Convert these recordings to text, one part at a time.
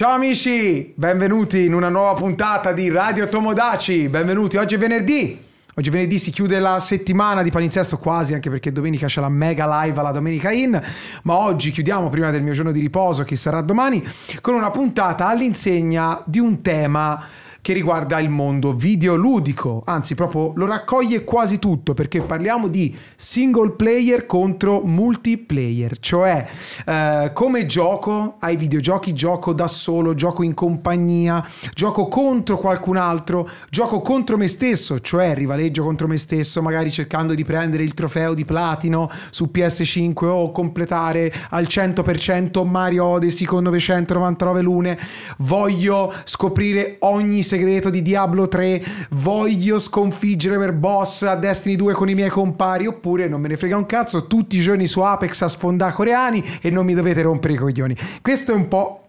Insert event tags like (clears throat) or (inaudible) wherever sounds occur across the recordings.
Ciao amici, benvenuti in una nuova puntata di Radio Tomodaci, benvenuti, oggi è venerdì, oggi venerdì si chiude la settimana di palinsesto quasi anche perché domenica c'è la mega live alla Domenica In, ma oggi chiudiamo prima del mio giorno di riposo che sarà domani con una puntata all'insegna di un tema che riguarda il mondo videoludico, anzi proprio lo raccoglie quasi tutto perché parliamo di single player contro multiplayer, cioè eh, come gioco ai videogiochi, gioco da solo, gioco in compagnia, gioco contro qualcun altro, gioco contro me stesso, cioè rivaleggio contro me stesso, magari cercando di prendere il trofeo di platino su PS5 o completare al 100% Mario Odyssey con 999 lune, voglio scoprire ogni secondo segreto di Diablo 3, voglio sconfiggere per boss a Destiny 2 con i miei compari, oppure non me ne frega un cazzo, tutti i giorni su Apex a sfondare coreani e non mi dovete rompere i coglioni. Questo è un po'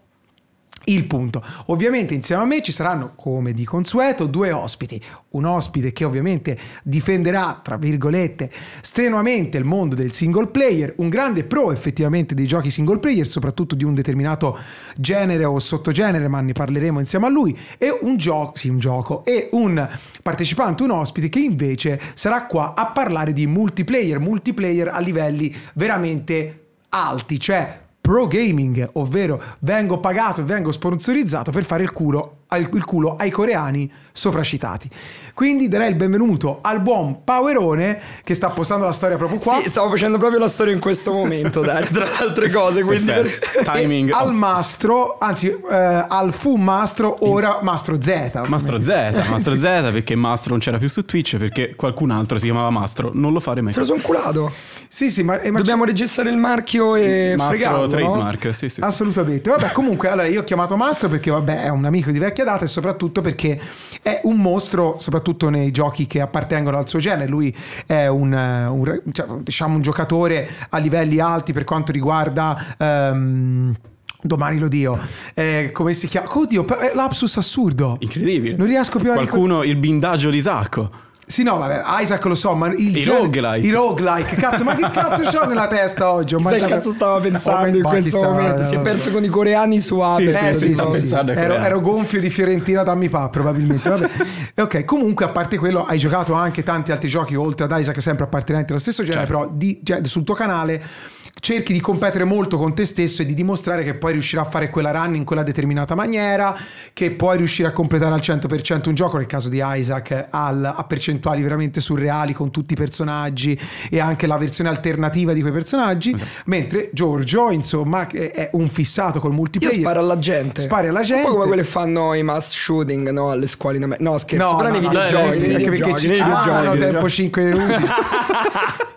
Il punto. Ovviamente insieme a me ci saranno, come di consueto, due ospiti. Un ospite che ovviamente difenderà, tra virgolette, strenuamente il mondo del single player, un grande pro effettivamente dei giochi single player, soprattutto di un determinato genere o sottogenere, ma ne parleremo insieme a lui, e un gioco, sì un gioco, e un partecipante, un ospite che invece sarà qua a parlare di multiplayer, multiplayer a livelli veramente alti, cioè pro gaming, ovvero vengo pagato e vengo sponsorizzato per fare il culo il culo ai coreani sopracitati. Quindi darei il benvenuto al buon Powerone che sta postando la storia proprio qua. Sì, stavo facendo proprio la storia in questo momento, dai, tra le altre cose. Quindi per... Timing. al mastro, anzi eh, al fu mastro, ora mastro Z. Mastro Z, mastro Z perché mastro non c'era più su Twitch perché qualcun altro si chiamava mastro. Non lo fare mai. Se lo sono culato. Sì, sì, ma, ma dobbiamo registrare il marchio e mastro fregarlo, trademark, no? sì, sì, Assolutamente. Vabbè, comunque, allora io ho chiamato mastro perché vabbè, è un amico di vecchio chiacchierata e soprattutto perché è un mostro, soprattutto nei giochi che appartengono al suo genere. Lui è un, eh, un, cioè, diciamo un giocatore a livelli alti per quanto riguarda... Um, Domani lo dio. Eh, come si chiama? Oddio, è lapsus assurdo. Incredibile. Non riesco più a... Qualcuno, il bindaggio di Sacco. Sì, no, vabbè, Isaac lo so, ma il I roguelike. I roguelike, cazzo, ma che cazzo c'ho nella testa oggi? Ho che cazzo stava pensando in questo stava, momento? Eh, si è perso con i coreani su Ape. Sì, eh, sì, sì, sì. Ero, ero, gonfio di Fiorentina, dammi pa, probabilmente. Vabbè. (laughs) ok, comunque, a parte quello, hai giocato anche tanti altri giochi oltre ad Isaac, sempre appartenenti allo stesso genere, certo. però di, cioè, sul tuo canale cerchi di competere molto con te stesso e di dimostrare che puoi riuscire a fare quella run in quella determinata maniera, che puoi riuscire a completare al 100% un gioco, nel caso di Isaac, al, a percentuale percentuali veramente surreali con tutti i personaggi e anche la versione alternativa di quei personaggi. Esatto. Mentre Giorgio, insomma, è un fissato col multiplayer. Io spara alla gente. Spari alla gente. Un po' come quelle fanno i mass shooting no? alle scuole in America. No, scherzo, no, però no, eh, nei videogiochi. No, anche perché ci no, tempo 5 minuti. (laughs)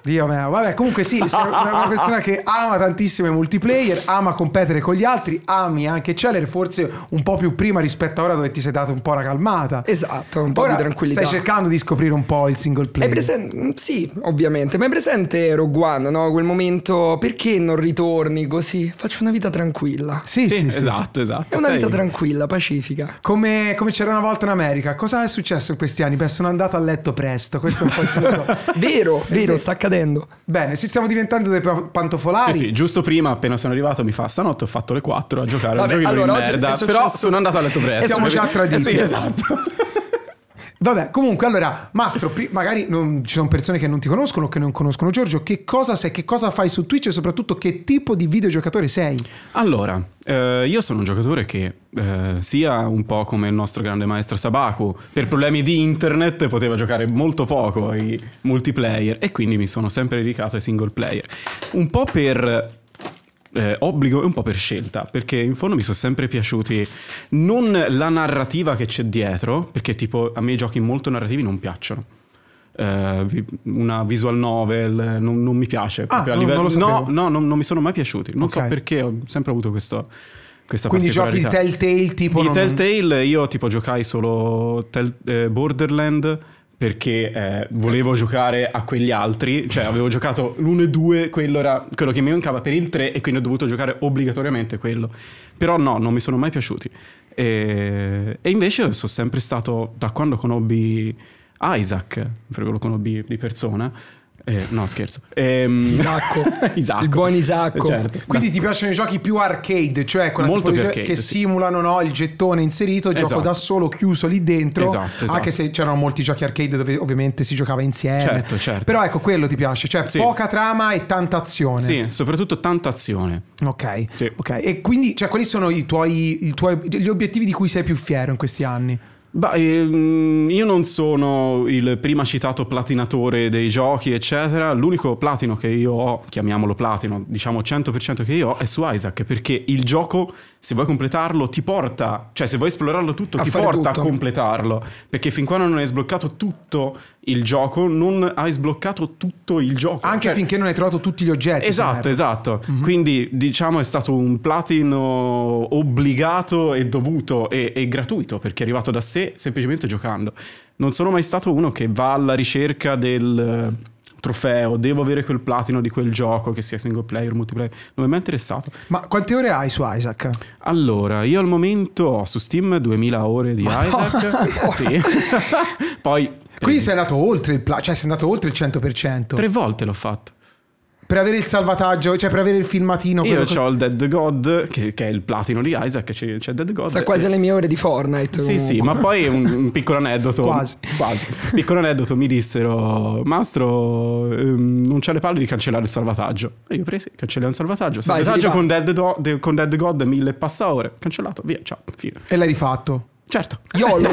Dio mio, vabbè, comunque sì, sei una persona che ama tantissimo i multiplayer, ama competere con gli altri, ami anche Celler, forse un po' più prima rispetto a ora dove ti sei dato un po' la calmata. Esatto, un po' ora di tranquillità. Stai cercando di scoprire scoprire un po' il single player. È presente, sì, ovviamente, ma è presente Rogue One, no? Quel momento, perché non ritorni così? Faccio una vita tranquilla. Sì, sì, sì esatto, sì. esatto. È una sei... vita tranquilla, pacifica. Come, come, c'era una volta in America, cosa è successo in questi anni? Beh, sono andato a letto presto, questo è un po' il (laughs) punto. vero, vero, sta accadendo. Bene, ci stiamo diventando dei pantofolari. Sì, sì, giusto prima, appena sono arrivato, mi fa stanotte, ho fatto le 4 a giocare Vabbè, a un giochino allora, di merda, però sono andato a letto presto. Siamo già (laughs) traditi. Eh sì, esatto. Vabbè, comunque, allora, Mastro, magari non, ci sono persone che non ti conoscono, o che non conoscono Giorgio, che cosa sei, che cosa fai su Twitch e soprattutto che tipo di videogiocatore sei? Allora, eh, io sono un giocatore che eh, sia un po' come il nostro grande maestro Sabaku, per problemi di internet poteva giocare molto poco ai multiplayer e quindi mi sono sempre dedicato ai single player. Un po' per eh, obbligo e un po' per scelta, perché in fondo mi sono sempre piaciuti non la narrativa che c'è dietro, perché tipo a me i giochi molto narrativi non piacciono. Eh, una visual novel non, non mi piace ah, a livello no, no, non, non, mi sono mai piaciuti non okay. so perché ho sempre avuto questo questa Quindi giochi Telltale tipo... I non... Telltale io tipo giocai solo tel- eh, Borderland perché eh, volevo giocare a quegli altri, cioè avevo giocato l'1 e 2, quello era quello che mi mancava per il 3 e quindi ho dovuto giocare obbligatoriamente quello. Però no, non mi sono mai piaciuti. E, e invece sono sempre stato, da quando conobbi Isaac, perché lo conobbi di persona, eh, no, scherzo. Ehm... Isacco. (laughs) Isacco. Il buon Isacco. Eh, certo. Quindi ti piacciono i giochi più arcade, cioè quella Molto più arcade, che sì. simulano no, il gettone inserito, il esatto. gioco da solo chiuso lì dentro. Esatto, esatto. Anche se c'erano molti giochi arcade dove ovviamente si giocava insieme. Certo, certo. Però ecco, quello ti piace, cioè sì. poca trama e tanta azione. Sì, soprattutto tanta azione. Ok. Sì. okay. E quindi, cioè, quali sono i tuoi, i tuoi, gli obiettivi di cui sei più fiero in questi anni? Beh, ehm, io non sono il prima citato platinatore dei giochi, eccetera. L'unico platino che io ho, chiamiamolo platino, diciamo 100% che io ho, è su Isaac, perché il gioco se vuoi completarlo ti porta, cioè se vuoi esplorarlo tutto a ti porta tutto. a completarlo, perché fin quando non hai sbloccato tutto il gioco, non hai sbloccato tutto il gioco. Anche cioè... finché non hai trovato tutti gli oggetti. Esatto, esatto. Mm-hmm. Quindi diciamo è stato un platino obbligato e dovuto e, e gratuito, perché è arrivato da sé semplicemente giocando. Non sono mai stato uno che va alla ricerca del trofeo, devo avere quel platino di quel gioco, che sia single player, o multiplayer, non mi è mai interessato. Ma quante ore hai su Isaac? Allora, io al momento ho su Steam 2000 ore di Ma Isaac, no. sì. (laughs) Poi... Quindi sei andato oltre il, pla- cioè sei andato oltre il 100%. Tre volte l'ho fatto per avere il salvataggio, cioè per avere il filmatino. Io che... ho il Dead God, che, che, è il platino di Isaac, c'è, c'è Dead God. Sta quasi alle mie ore di Fortnite. Sì, sì, ma poi un, un piccolo aneddoto. (laughs) quasi. quasi. Piccolo aneddoto, mi dissero, Mastro, um, non c'è le palle di cancellare il salvataggio. E io presi, cancellato il salvataggio. Vai, salvataggio con Dead, Do- de- con Dead God, mille passa ore. Cancellato, via, ciao, fine. E l'hai rifatto. Certo. YOLO!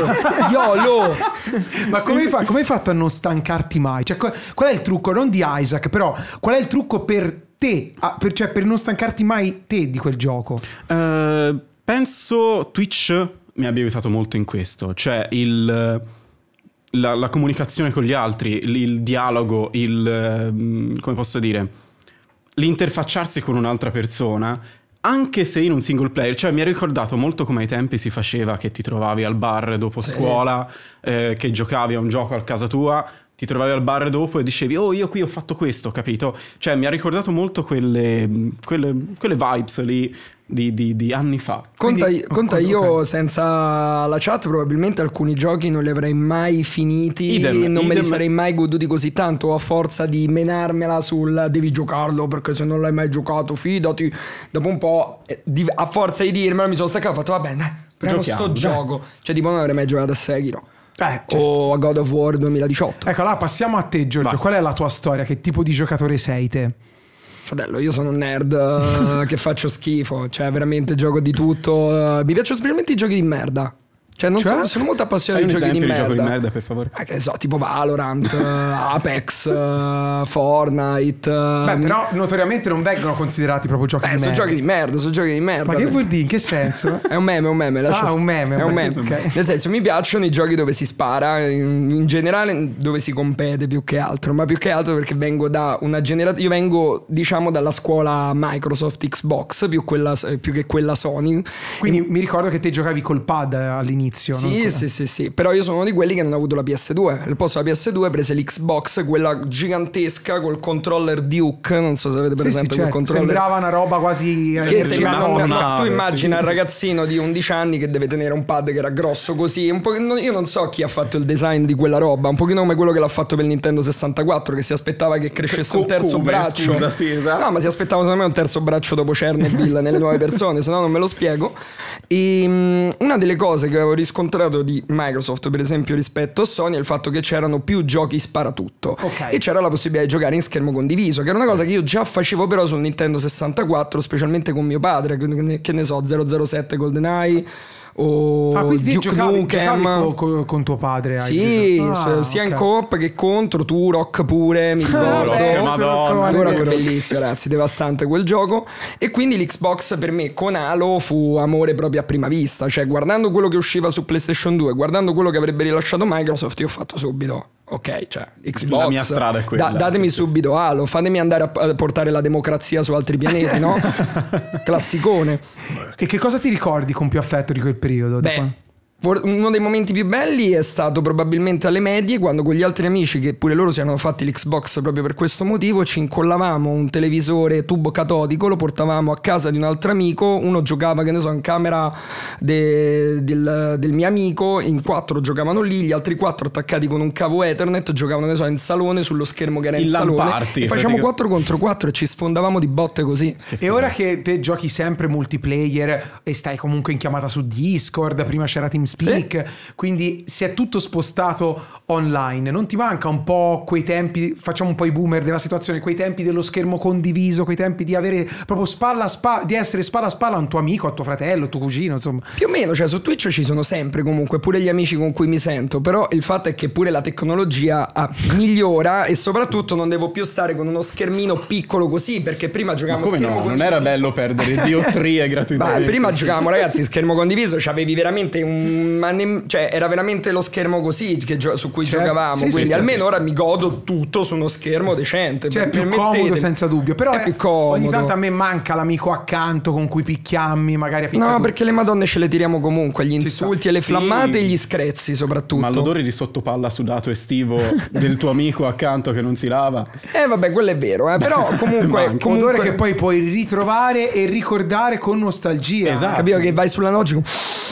Iolo. (laughs) Ma come, sì, fa, come, hai fatto a non stancarti mai? Cioè, qual, è il trucco, non di Isaac, però, qual è il trucco per te, per, cioè per non stancarti mai te di quel gioco? Uh, penso Twitch mi abbia aiutato molto in questo, cioè il... La, la, comunicazione con gli altri, il, il dialogo, il... Mm, come posso dire? L'interfacciarsi con un'altra persona anche se in un single player, cioè mi ha ricordato molto come ai tempi si faceva che ti trovavi al bar dopo scuola, eh. che giocavi a un gioco a casa tua, ti trovavi al bar dopo e dicevi oh io qui ho fatto questo, capito? Cioè mi ha ricordato molto quelle, quelle, quelle vibes lì di, di, di, anni fa. Conta, Quindi, conta oh, io okay. senza la chat probabilmente alcuni giochi non li avrei mai finiti, idem, non idem. me li sarei mai goduti così tanto a forza di menarmela sul devi giocarlo perché se non l'hai mai giocato fidati, dopo un po' eh, a forza di dirmelo mi sono staccato e ho fatto vabbè, prendo sto gioco, cioè tipo non avrei mai giocato a Sekiro. Eh, certo. o a God of War 2018. Ecco, là passiamo a te, Giorgio. Va. Qual è la tua storia? Che tipo di giocatore sei te? Fratello, io sono un nerd eh, (laughs) che faccio schifo, cioè veramente gioco di tutto. Mi piacciono specialmente i giochi di merda. Cioè, non cioè? sono, sono molto appassionato di giochi di, di merda. gioco di merda, per favore. Ah, che so, tipo Valorant, eh, Apex, uh, (laughs) Fortnite. Eh, Beh, mm. però notoriamente non vengono considerati proprio giochi Beh, di sono merda. giochi di merda, sono giochi di merda. Ma che vuol dire? In che senso? (laughs) è un meme, è un meme. Ah, un meme. È un meme. Okay. Nel senso, mi piacciono i giochi dove si spara, in, in generale dove si compete più che altro, ma più che altro perché vengo da una generazione, io vengo diciamo dalla scuola Microsoft Xbox più, quella, più che quella Sony. Quindi e... mi ricordo che te giocavi col pad all'inizio all'inizio. Sì, sì, sì, sì, però io sono uno di quelli che non ha avuto la PS2. Al posto della PS2 prese l'Xbox, quella gigantesca col controller Duke, non so se avete presente sì, sì, quel certo. controller. Sembrava una roba quasi... Che sembrava una, una, tu immagina sì, il ragazzino di 11 anni che deve tenere un pad che era grosso così, un po', io non so chi ha fatto il design di quella roba, un pochino come quello che l'ha fatto per Nintendo 64, che si aspettava che crescesse un terzo come, braccio. Scusa, sì, esatto. No, ma si aspettava secondo me un terzo braccio dopo Chernobyl nelle nuove persone, se no non me lo spiego. E, um, una delle cose che avevo riscontrato di Microsoft, per esempio, rispetto a Sony, è il fatto che c'erano più giochi sparatutto. Okay. E c'era la possibilità di giocare in schermo condiviso, che era una cosa eh. che io già facevo però su Nintendo 64, specialmente con mio padre, che ne so, 007 GoldenEye o ah, Duke giocavi, Nukem giocavi con, con, tuo padre sì ah, sia okay. in coop che contro tu Rock pure mi (laughs) ricordo eh, Madonna tu Rock bellissimo ragazzi devastante quel gioco e quindi l'Xbox per me con Halo fu amore proprio a prima vista cioè guardando quello che usciva su PlayStation 2 guardando quello che avrebbe rilasciato Microsoft io ho fatto subito ok, cioè Xbox, la mia strada è quella. Da, datemi sì, subito Halo, fatemi andare a, portare la democrazia su altri pianeti, no? (laughs) Classicone. E che cosa ti ricordi con più affetto di quel periodo? Beh, uno dei momenti più belli è stato probabilmente alle medie, quando con gli altri amici, che pure loro si erano fatti l'Xbox proprio per questo motivo, ci incollavamo un televisore tubo catodico, lo portavamo a casa di un altro amico, uno giocava, che ne so, in camera de, del, del, mio amico, in quattro giocavano lì, gli altri quattro attaccati con un cavo Ethernet giocavano, che ne so, in salone, sullo schermo che era in, in salone. Party, e facciamo quattro contro quattro e ci sfondavamo di botte così. E ora che te giochi sempre multiplayer e stai comunque in chiamata su Discord, prima c'era Team Teamspeak, sì. quindi si è tutto spostato online. Non ti manca un po' quei tempi, facciamo un po' i boomer della situazione, quei tempi dello schermo condiviso, quei tempi di avere proprio spalla a spalla, di essere spalla a spalla a un tuo amico, a tuo fratello, a tuo cugino, insomma. Più o meno, cioè su Twitch ci sono sempre comunque, pure gli amici con cui mi sento, però il fatto è che pure la tecnologia ah, migliora e soprattutto non devo più stare con uno schermino piccolo così, perché prima giocavamo... Ma come no? Condiviso. Non era bello perdere Dio 3 (laughs) gratuitamente. Beh, prima giocavamo ragazzi schermo condiviso, avevi veramente un ma ne, cioè, era veramente lo schermo così gio- su cui cioè, giocavamo. Sì, quindi sì, almeno sì. ora mi godo tutto su uno schermo decente. Cioè, più comodo senza dubbio. Però è è, ogni tanto a me manca l'amico accanto con cui picchiammi, magari a No, tutto. perché le madonne ce le tiriamo comunque. Gli insulti e le flammate e gli screzzi, soprattutto. Ma l'odore di sottopalla sudato estivo del tuo amico accanto che non si lava. Eh, vabbè, quello è vero. Eh. Però (laughs) comunque. Un comunque... odore che poi puoi ritrovare e ricordare con nostalgia. Esatto. Capito che vai sulla logica.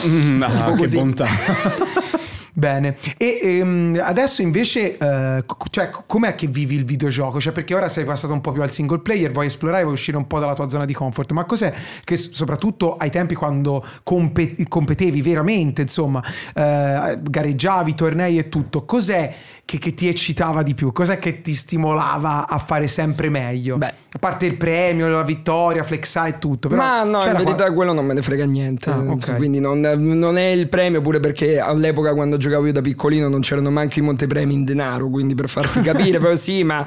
Mm, no, (laughs) così puntata. (laughs) Bene, e ehm, adesso invece, eh, cioè, com'è che vivi il videogioco? Cioè, perché ora sei passato un po' più al single player, vuoi esplorare, vuoi uscire un po' dalla tua zona di comfort, ma cos'è che soprattutto ai tempi quando compet- competevi veramente, insomma, eh, gareggiavi, tornei e tutto, cos'è che, che, ti eccitava di più? Cos'è che ti stimolava a fare sempre meglio? Beh. A parte il premio, la vittoria, flexare e tutto. Però Ma no, in verità qual... quello non me ne frega niente. Ah, okay. Quindi non, non, è il premio, pure perché all'epoca quando giocavo io da piccolino non c'erano manco i montepremi in denaro, quindi per farti (laughs) capire, però sì, ma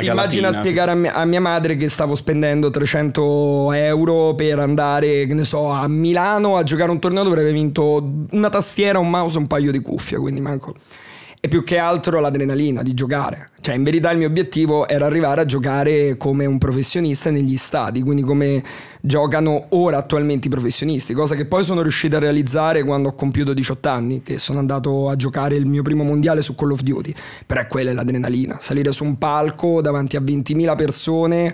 si immagina spiegare a mia, a mia, madre che stavo spendendo 300 euro per andare, che ne so, a Milano a giocare un torneo dove avrei vinto una tastiera, un mouse e un paio di cuffie, quindi manco e più che altro l'adrenalina di giocare. Cioè, in verità il mio obiettivo era arrivare a giocare come un professionista negli stadi, quindi come giocano ora attualmente i professionisti, cosa che poi sono riuscito a realizzare quando ho compiuto 18 anni, che sono andato a giocare il mio primo mondiale su Call of Duty. Però è quella l'adrenalina, salire su un palco davanti a 20.000 persone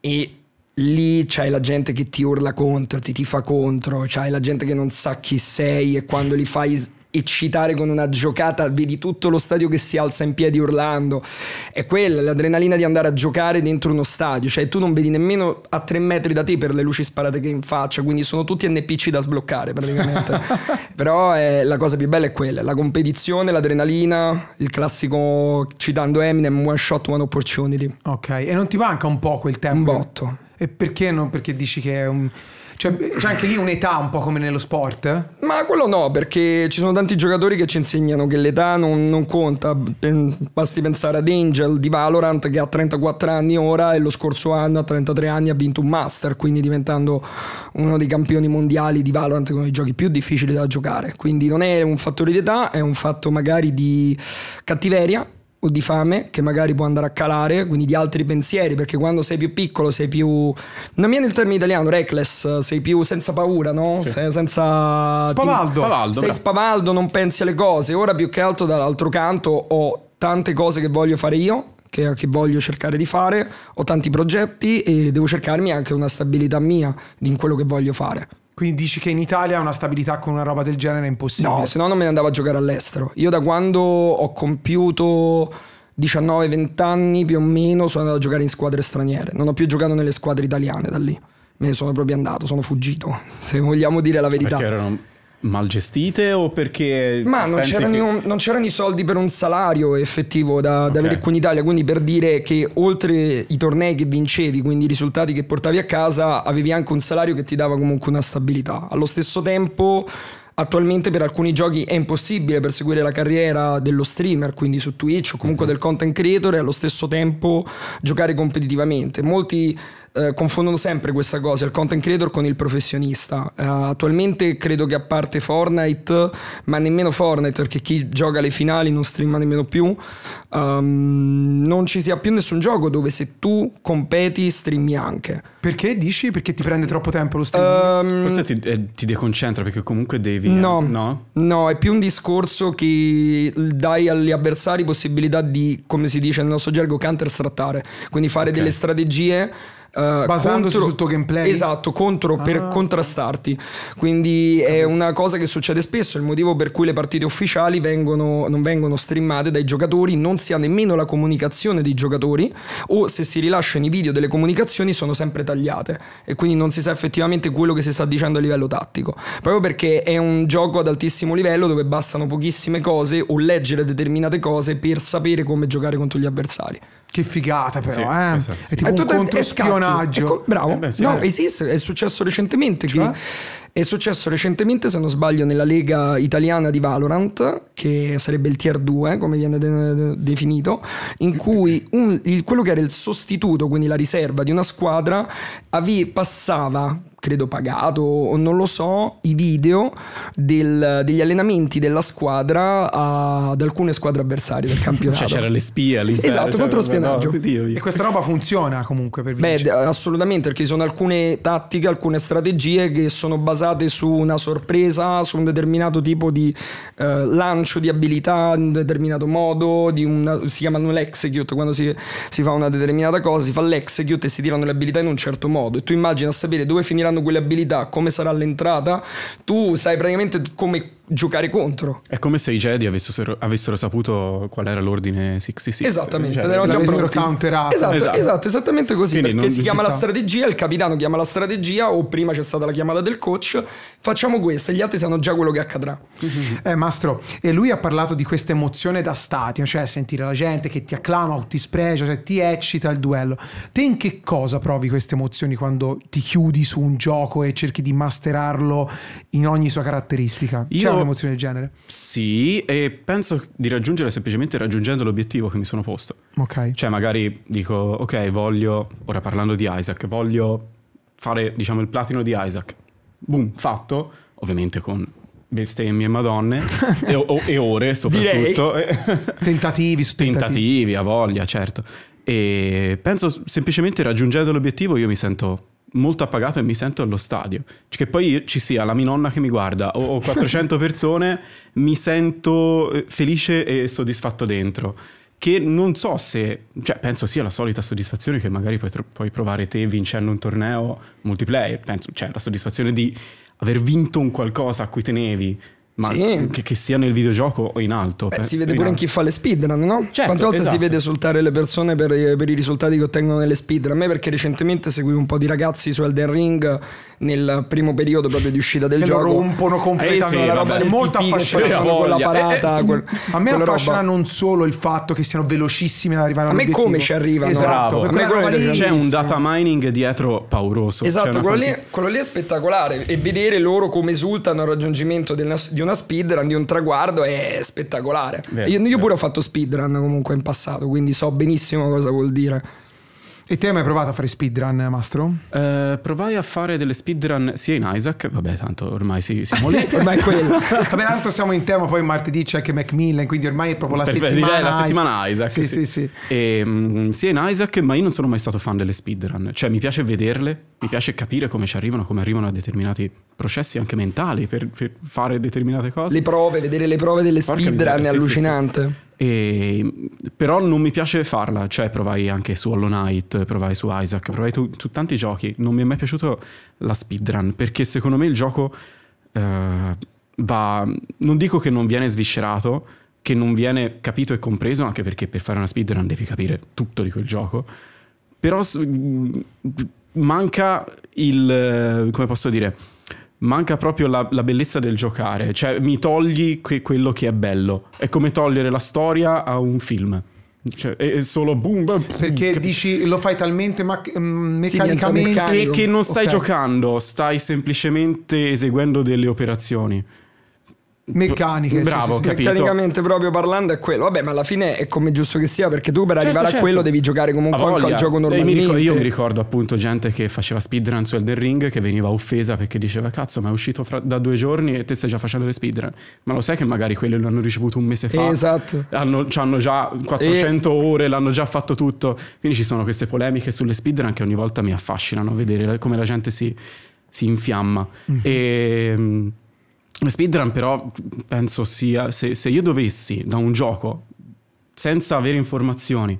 e lì c'hai la gente che ti urla contro, ti tifa contro, c'hai la gente che non sa chi sei e quando li fai eccitare con una giocata, vedi tutto lo stadio che si alza in piedi urlando. È quella l'adrenalina di andare a giocare dentro uno stadio, cioè tu non vedi nemmeno a tre metri da te per le luci sparate che hai in faccia, quindi sono tutti NPC da sbloccare praticamente. (laughs) Però è, eh, la cosa più bella è quella, la competizione, l'adrenalina, il classico citando Eminem, one shot, one opportunity. Ok, e non ti manca un po' quel tempo? Un botto. E perché, non, perché dici che è un... Cioè, c'è anche lì un'età un po' come nello sport? Ma quello no, perché ci sono tanti giocatori che ci insegnano che l'età non, non conta. Basti pensare ad Angel di Valorant che ha 34 anni ora e lo scorso anno a 33 anni ha vinto un master, quindi diventando uno dei campioni mondiali di Valorant, con i giochi più difficili da giocare. Quindi non è un fattore di età, è un fatto magari di cattiveria o di fame che magari può andare a calare, quindi di altri pensieri, perché quando sei più piccolo sei più... non viene il termine italiano, reckless, sei più senza paura, no? Sì. Sei senza... Spavaldo. spavaldo sei bravo. spavaldo, non pensi alle cose. Ora più che altro dall'altro canto ho tante cose che voglio fare io, che, che, voglio cercare di fare, ho tanti progetti e devo cercarmi anche una stabilità mia in quello che voglio fare. Quindi dici che in Italia una stabilità con una roba del genere è impossibile? No, se no non me ne andavo a giocare all'estero. Io da quando ho compiuto 19-20 anni più o meno sono andato a giocare in squadre straniere. Non ho più giocato nelle squadre italiane da lì. Me ne sono proprio andato, sono fuggito, (laughs) se vogliamo dire la verità. Perché erano mal gestite o perché... Ma non, c'erano, che... non c'erano i soldi per un salario effettivo da, okay. avere qui in Italia, quindi per dire che oltre i tornei che vincevi, quindi i risultati che portavi a casa, avevi anche un salario che ti dava comunque una stabilità. Allo stesso tempo... Attualmente per alcuni giochi è impossibile perseguire la carriera dello streamer, quindi su Twitch o comunque mm-hmm. del content creator e allo stesso tempo giocare competitivamente. Molti eh, confondono sempre questa cosa, il content creator con il professionista. Eh, attualmente credo che a parte Fortnite, ma nemmeno Fortnite, perché chi gioca le finali non streama nemmeno più, um, non ci sia più nessun gioco dove se tu competi streami anche. Perché dici? Perché ti prende troppo tempo lo streaming? Um, Forse ti, eh, ti, deconcentra perché comunque devi... No, no? no, è più un discorso che dai agli avversari possibilità di, come si dice nel nostro gergo, counter-strattare, quindi fare okay. delle strategie Uh, Basandosi contro... sul tuo gameplay? Esatto, contro ah. per contrastarti. Quindi è una cosa che succede spesso, il motivo per cui le partite ufficiali vengono, non vengono streamate dai giocatori, non si ha nemmeno la comunicazione dei giocatori o se si rilasciano i video delle comunicazioni sono sempre tagliate e quindi non si sa effettivamente quello che si sta dicendo a livello tattico. Proprio perché è un gioco ad altissimo livello dove bastano pochissime cose o leggere determinate cose per sapere come giocare contro gli avversari. Che figata però, sì, eh? esatto. È tipo è un controspionaggio. Ecco, bravo. Eh beh, sì, no, esiste, è successo recentemente cioè? È successo recentemente, se non sbaglio, nella lega italiana di Valorant, che sarebbe il tier 2, come viene de de definito, in cui un, il, quello che era il sostituto, quindi la riserva di una squadra, passava credo pagato o non lo so, i video del, degli allenamenti della squadra ad alcune squadre avversarie del cioè, campionato. cioè c'era le spie all'interno. Esatto, cioè, sì, esatto, contro lo spionaggio. No, e questa roba funziona comunque per vincere. Beh, assolutamente, perché ci sono alcune tattiche, alcune strategie che sono basate su una sorpresa, su un determinato tipo di eh, lancio di abilità, in un determinato modo, di una, si chiamano l'execute, quando si, si fa una determinata cosa si fa l'execute e si tirano le abilità in un certo modo e tu immagina sapere dove finiranno giocando quelle abilità, come sarà l'entrata, tu sai praticamente come giocare contro. È come se i Jedi avessero, avessero saputo qual era l'ordine 66. Esattamente, cioè, erano già pronti. Counterato. Esatto, esatto. esatto, esattamente così, Quindi perché si chiama sta. la strategia, il capitano chiama la strategia o prima c'è stata la chiamata del coach facciamo questo e gli altri sanno già quello che accadrà. Eh, Mastro, e lui ha parlato di questa emozione da stadio, cioè sentire la gente che ti acclama o ti spregia, cioè ti eccita il duello. Te in che cosa provi queste emozioni quando ti chiudi su un gioco e cerchi di masterarlo in ogni sua caratteristica? Io... C'è un'emozione del genere? Sì, e penso di raggiungere semplicemente raggiungendo l'obiettivo che mi sono posto. Ok. Cioè magari dico, ok, voglio, ora parlando di Isaac, voglio fare diciamo il platino di Isaac boom, fatto, ovviamente con bestemmie madonne e, o, e, ore (laughs) soprattutto. (laughs) tentativi su tentativi. Tentativi, a voglia, certo. E penso semplicemente raggiungendo l'obiettivo io mi sento molto appagato e mi sento allo stadio. Cioè che poi ci sia la mia nonna che mi guarda o 400 (laughs) persone, mi sento eh, felice e soddisfatto dentro che non so se, cioè penso sia la solita soddisfazione che magari puoi, puoi provare te vincendo un torneo multiplayer, penso, cioè la soddisfazione di aver vinto un qualcosa a cui tenevi, ma sì. che, che, sia nel videogioco o in alto. Beh, per, si vede pure in alto. chi fa le speedrun, no? Certo, Quante volte esatto. si vede esultare le persone per, per, i risultati che ottengono nelle speedrun? A me perché recentemente seguivo un po' di ragazzi su Elden Ring nel primo periodo proprio di uscita del che gioco. Lo rompono completamente. Eh sì, la roba è molto affascinante cioè, quella parata. Eh, eh, quel, mm, a me affascina non solo il fatto che siano velocissimi ad arrivare a me come ci arrivano. Esatto, a me roba lì c'è un data mining dietro pauroso. Esatto, quello, lì, è spettacolare e vedere loro come esultano al raggiungimento di un una speedrun, di un traguardo, è spettacolare. Vero, io, io pure ho fatto speedrun comunque in passato, quindi so benissimo cosa vuol dire. E te hai mai provato a fare speedrun, Mastro? Uh, provai a fare delle speedrun sia in Isaac, vabbè, tanto ormai sì, siamo lì. (laughs) ormai è quello. vabbè, tanto siamo in tema, poi martedì c'è anche Macmillan, quindi ormai è proprio la Perfetto, settimana. Direi la settimana Isaac. Sì, sì, sì. sì. E, um, sia in Isaac, ma io non sono mai stato fan delle speedrun. Cioè, mi piace vederle, mi piace capire come ci arrivano, come arrivano a determinati processi anche mentali per, per fare determinate cose. Le prove, vedere le prove delle speedrun miseria, è allucinante. E, però non mi piace farla, cioè provai anche su Hollow Knight, provai su Isaac, provai su, su tanti giochi, non mi è mai piaciuto la speedrun perché secondo me il gioco eh, va, non dico che non viene sviscerato, che non viene capito e compreso, anche perché per fare una speedrun devi capire tutto di quel gioco, però manca il, come posso dire, manca proprio la, la, bellezza del giocare, cioè mi togli que- quello che è bello. È come togliere la storia a un film. Cioè, è solo boom, boom perché boom, dici lo fai talmente ma- mm, meccanicamente sì, che non stai okay. giocando, stai semplicemente eseguendo delle operazioni meccaniche. Bravo, sì, sì, capito. Meccanicamente proprio parlando è quello. Vabbè, ma alla fine è come giusto che sia, perché tu per certo, arrivare certo. a quello devi giocare comunque anche al gioco normalmente. Mi ricordo, io mi ricordo appunto gente che faceva speedrun su Elden Ring che veniva offesa perché diceva cazzo, ma è uscito fra- da due giorni e te stai già facendo le speedrun. Ma lo sai che magari quelli l'hanno ricevuto un mese fa? Esatto. Hanno, hanno già 400 e... ore, l'hanno già fatto tutto. Quindi ci sono queste polemiche sulle speedrun che ogni volta mi affascinano, vedere come la gente si, si infiamma. Mm-hmm. E ehm, Speedrun però penso sia, se, se io dovessi da un gioco, senza avere informazioni,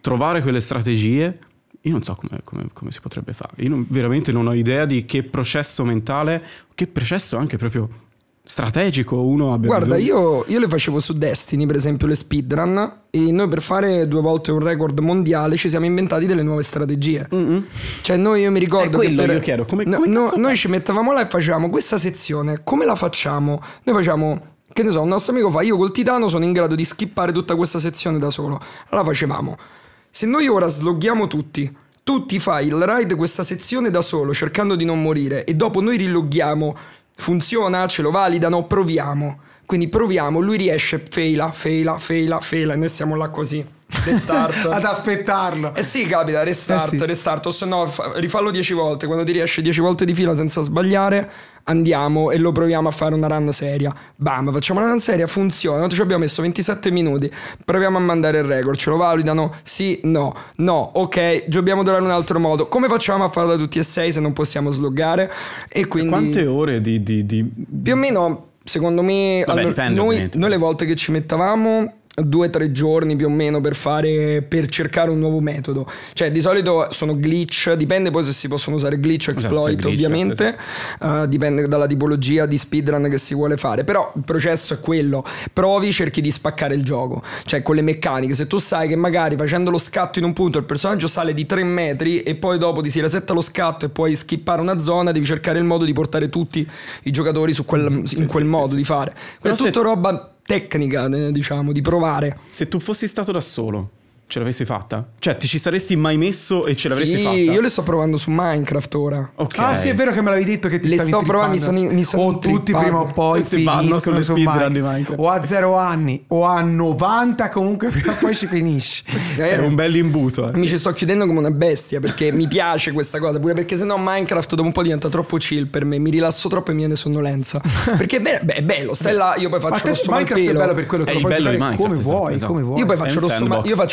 trovare quelle strategie, io non so come, come, come si potrebbe fare. Io non, veramente non ho idea di che processo mentale, che processo anche proprio strategico uno abbia Guarda, io, io, le facevo su Destiny, per esempio, le speedrun, e noi per fare due volte un record mondiale ci siamo inventati delle nuove strategie. Mm-hmm. Cioè, noi io mi ricordo... È quello, che per... io chiedo, come, come no, Noi ci mettevamo là e facevamo questa sezione, come la facciamo? Noi facciamo... Che ne so, un nostro amico fa, io col titano sono in grado di skippare tutta questa sezione da solo. Allora facevamo, se noi ora slogghiamo tutti, tutti fai il ride questa sezione da solo cercando di non morire e dopo noi riloghiamo funziona, ce lo validano, proviamo. Quindi proviamo, lui riesce, faila, faila, faila, faila, e noi stiamo là così. Restart. (laughs) Ad aspettarlo. Eh sì, capita, restart, eh sì. restart. O se no, rifallo 10 volte. Quando ti riesce 10 volte di fila senza sbagliare, andiamo e lo proviamo a fare una run seria. Bam, facciamo una run seria, funziona. ci abbiamo messo 27 minuti. Proviamo a mandare il record. Ce lo validano? Sì, no, no, ok. Dobbiamo trovare un altro modo. Come facciamo a farlo da tutti e sei se non possiamo sloggare? E quindi. Quante ore di. di, di... Più o meno. Secondo me, Vabbè, allora, noi, noi le volte che ci mettavamo due o tre giorni più o meno per, fare, per cercare un nuovo metodo. Cioè, di solito sono glitch, dipende poi se si possono usare glitch o esatto, exploit, esatto, glitch, ovviamente, esatto. uh, dipende dalla tipologia di speedrun che si vuole fare. Però il processo è quello: provi, cerchi di spaccare il gioco. Cioè, con le meccaniche. Se tu sai che magari facendo lo scatto in un punto il personaggio sale di 3 metri e poi dopo ti si resetta lo scatto e puoi skippare una zona, devi cercare il modo di portare tutti i giocatori quel, mm, in quel sì, modo sì, di fare. Quella è tutta roba tecnica, eh, diciamo, di provare. Se tu fossi stato da solo, ce l'avessi fatta? Cioè, ti ci saresti mai messo e ce l'avresti sì, fatta? Sì, io le sto provando su Minecraft ora. Ok. Ah, sì, è vero che me l'avevi detto che ti le stavi sto provando, mi sono, mi sono O oh, tutti prima o poi si vanno sulle le speedrun di Minecraft. O a zero anni, o a 90, comunque prima o poi ci finisci. (laughs) Eh, è un bel imbuto. Eh. Mi ci sto chiudendo come una bestia perché mi piace questa cosa, pure perché sennò Minecraft dopo un po' diventa troppo chill per me, mi rilasso troppo e mi viene sonnolenza. perché è, be- beh, è bello, stai là, io poi faccio rosso Minecraft è bello per quello che lo puoi bello come esatto, vuoi, esatto. come vuoi. Io poi faccio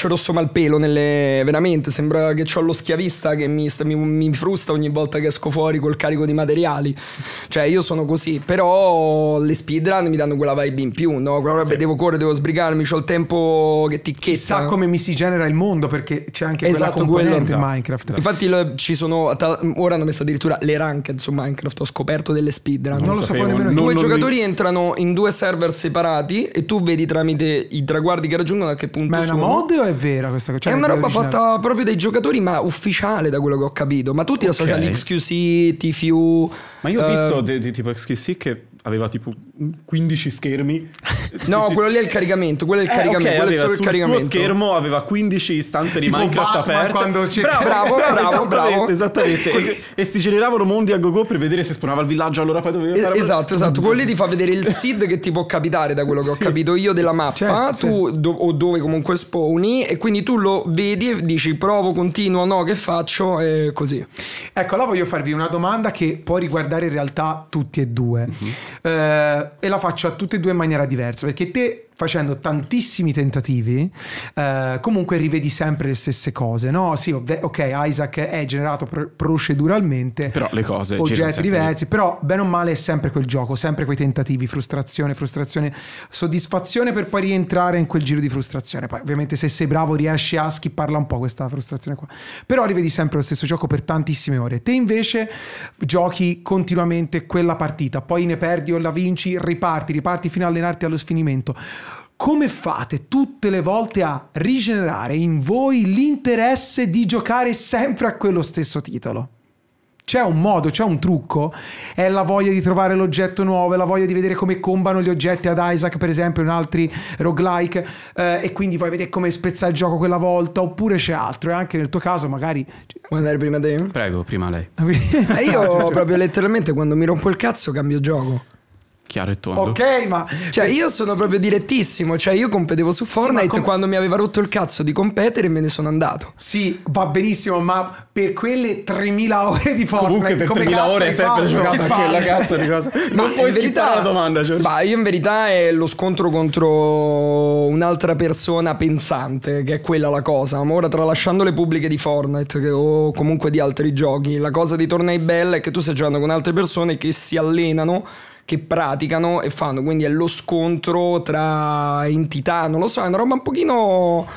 rosso grosso malpelo nelle... veramente sembra che ho lo schiavista che mi, mi, mi, frusta ogni volta che esco fuori col carico di materiali cioè io sono così però le speedrun mi danno quella vibe in più no? Vabbè, sì. devo correre devo sbrigarmi ho il tempo che ti ticchetta chissà come mi si genera il mondo perché c'è anche esatto, quella componente quello. in esatto. Minecraft infatti lo, ci sono ora hanno messo addirittura le ranked su Minecraft ho scoperto delle speedrun non, non lo sapevo nemmeno non, due non giocatori vi... entrano in due server separati e tu vedi tramite i traguardi che raggiungono a che punto ma è una sono. mod o è vero? vera questa cosa. Cioè, è una roba originale. fatta proprio dai giocatori, ma ufficiale da quello che ho capito. Ma tutti okay. lo so, XQC, TFU. Ma io ho uh, visto ehm, tipo XQC che aveva tipo 15 schermi. (laughs) no, quello lì è il caricamento, quello è il eh, caricamento, okay, quello è solo il caricamento. suo schermo aveva 15 istanze di tipo Minecraft Batman aperte. Quando c'è... Bravo, bravo, bravo, esattamente, bravo. Esattamente. e, e, si generavano mondi a gogo per vedere se spawnava il villaggio, allora poi doveva fare Esatto, esatto. Quello lì ti fa vedere il seed che ti può capitare da quello che (laughs) sì. ho capito io della mappa, certo, tu certo. Do- o dove comunque spawni e quindi tu lo vedi e dici provo, continuo, no, che faccio e così. Ecco, allora voglio farvi una domanda che può riguardare in realtà tutti e due. Mm-hmm eh, e la faccio a tutte e due in maniera diversa perché te facendo tantissimi tentativi, eh, comunque rivedi sempre le stesse cose. No, sì, ok, Isaac è generato pro- proceduralmente, però le cose oggetti diversi, lì. però bene o male è sempre quel gioco, sempre quei tentativi, frustrazione, frustrazione, soddisfazione per poi rientrare in quel giro di frustrazione. Poi ovviamente se sei bravo riesci a schipparla un po' questa frustrazione qua. Però rivedi sempre lo stesso gioco per tantissime ore. Te invece giochi continuamente quella partita, poi ne perdi o la vinci, riparti, riparti fino a allenarti allo sfinimento come fate tutte le volte a rigenerare in voi l'interesse di giocare sempre a quello stesso titolo? C'è un modo, c'è un trucco, è la voglia di trovare l'oggetto nuovo, è la voglia di vedere come combano gli oggetti ad Isaac per esempio in altri roguelike eh, e quindi poi vedere come spezza il gioco quella volta oppure c'è altro e anche nel tuo caso magari... Vuoi andare prima te? Prego, prima lei. (laughs) Eh, io proprio letteralmente quando mi rompo il cazzo cambio gioco. Chiaro e tondo. Ok, ma cioè, eh, io sono proprio direttissimo. Cioè, io competevo su Fortnite sì, come... quando mi aveva rotto il cazzo di competere e me ne sono andato. Sì, va benissimo, ma per quelle 3000 ore di Fortnite, comunque per 3000 ore hai sempre giocato a quella cazzo di cosa. (laughs) non puoi verità, la domanda, Giorgio. Ma io in verità è lo scontro contro un'altra persona pensante, che è quella la cosa. Ma ora tralasciando le pubbliche di Fortnite che, o comunque di altri giochi, la cosa dei tornei bella è che tu stai giocando con altre persone che si allenano che praticano e fanno, quindi è lo scontro tra entità, non lo so, è una roba un pochino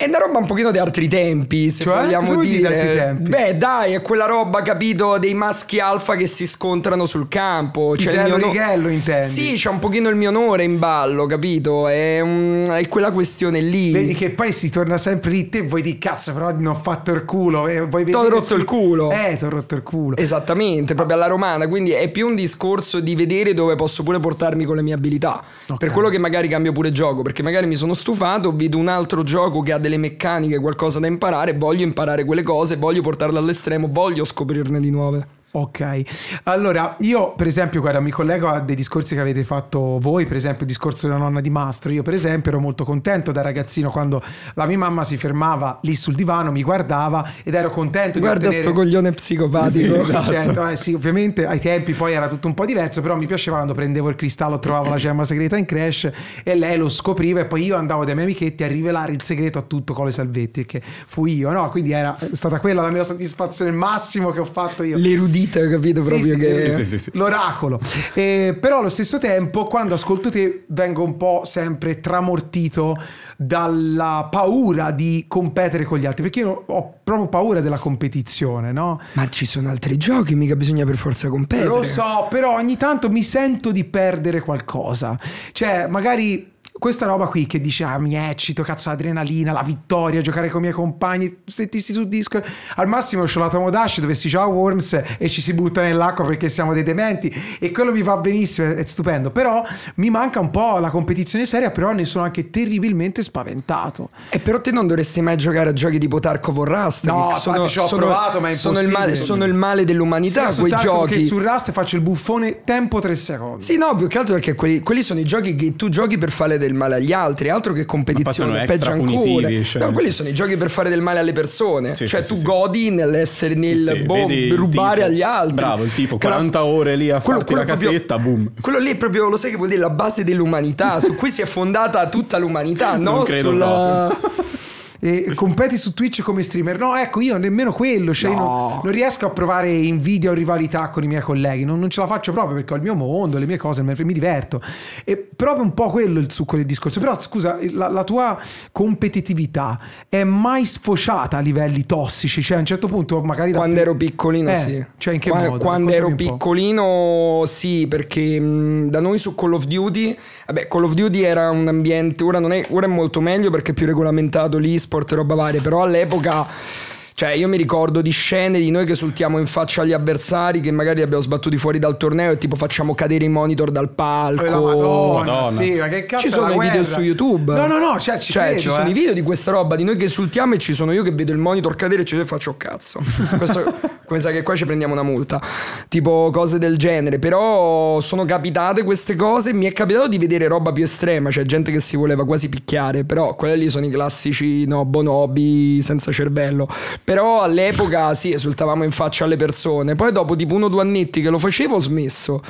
è una roba un pochino di altri tempi, se cioè, vogliamo dire. dire tempi? Beh, dai, è quella roba, capito, dei maschi alfa che si scontrano sul campo. C'è cioè il mio Righello, no... intendi? Sì, c'è un pochino il mio onore in ballo, capito? È, um, è, quella questione lì. Vedi che poi si torna sempre lì, te vuoi di cazzo, però non ho fatto il culo. Eh, T'ho rotto se... il culo. Eh, t'ho rotto il culo. Esattamente, proprio alla romana. Quindi è più un discorso di vedere dove posso pure portarmi con le mie abilità. Okay. Per quello che magari cambio pure gioco, perché magari mi sono stufato, vedo un altro gioco che ha delle meccaniche, qualcosa da imparare, voglio imparare quelle cose, voglio portarle all'estremo, voglio scoprirne di nuove. Ok, allora io per esempio, guarda, mi collego a dei discorsi che avete fatto voi, per esempio il discorso della nonna di Mastro, io per esempio ero molto contento da ragazzino quando la mia mamma si fermava lì sul divano, mi guardava ed ero contento guarda di guardare... Guarda ottenere... sto coglione psicopatico. Sì, esatto. certo. eh, sì, ovviamente ai tempi poi era tutto un po' diverso, però mi piaceva quando prendevo il cristallo, trovavo la gemma segreta in Crash e lei lo scopriva e poi io andavo dai miei amichetti a rivelare il segreto a tutto con le salvetti, che fui io, no? Quindi era stata quella la mia soddisfazione massimo che ho fatto io. L'erudito dita, capito? proprio sì, che sì, sì, sì, l'oracolo. E, eh, però allo stesso tempo, quando ascolto te, vengo un po' sempre tramortito dalla paura di competere con gli altri, perché io ho proprio paura della competizione, no? Ma ci sono altri giochi, mica bisogna per forza competere. Lo so, però ogni tanto mi sento di perdere qualcosa. Cioè, magari questa roba qui che dice ah mi eccito, cazzo l'adrenalina, la vittoria, giocare con i miei compagni, sentirsi su disco, al massimo c'ho la Tomodash dove si gioca Worms e ci si butta nell'acqua perché siamo dei dementi e quello mi va benissimo, è stupendo, però mi manca un po' la competizione seria, però ne sono anche terribilmente spaventato. E però te non dovresti mai giocare a giochi tipo Tarkov o Rust, no, sono, ci ho sono, provato, ma è sono il male, sono il male dell'umanità sì, quei giochi. Che sul Rust faccio il buffone tempo 3 secondi. Sì, no, più che altro perché quelli, quelli sono i giochi che tu giochi per fare delle del male agli altri, altro che competizione, peggio ancora. Cioè, no, quelli sono i giochi per fare del male alle persone. Sì, cioè, sì, tu sì, godi nell'essere nel Boom, rubare tipo, agli altri. Bravo, il tipo 40 cioè, Cala... ore lì a quello, farti quello la proprio, casetta, boom. Quello lì è proprio, lo sai che vuol dire la base dell'umanità, su cui si è fondata tutta l'umanità, (laughs) non Credo Sulla... E competi su Twitch come streamer? No, ecco, io nemmeno quello. Cioè, no. non, non, riesco a provare invidia o rivalità con i miei colleghi. Non, non, ce la faccio proprio perché ho il mio mondo, le mie cose, mi diverto. È proprio un po' quello il succo del discorso. Però, scusa, la, la tua competitività è mai sfociata a livelli tossici? Cioè, a un certo punto, magari. Da Quando da... ero piccolino, eh, sì. Cioè, in che Qua, modo? Quando Raccontami ero piccolino, sì, perché mh, da noi su Call of Duty Vabbè, Call of Duty era un ambiente, ora, è, ora è molto meglio perché è più regolamentato l'esport e roba varia, però all'epoca cioè, io mi ricordo di scene di noi che sultiamo in faccia agli avversari che magari li abbiamo sbattuti fuori dal torneo e tipo facciamo cadere i monitor dal palco. Oh, Madonna, Madonna. Sì, ma che cazzo Ci sono i video su YouTube. No, no, no, cioè, ci, cioè, credo, ci eh. sono i video di questa roba di noi che sultiamo e ci sono io che vedo il monitor cadere e ci faccio cazzo. Questo, (laughs) come sai che qua ci prendiamo una multa. Tipo cose del genere, però sono capitate queste cose, mi è capitato di vedere roba più estrema, cioè gente che si voleva quasi picchiare, però quelli sono i classici no bonobi senza cervello. Però all'epoca sì, esultavamo in faccia alle persone. Poi dopo tipo uno o due annetti che lo facevo ho smesso.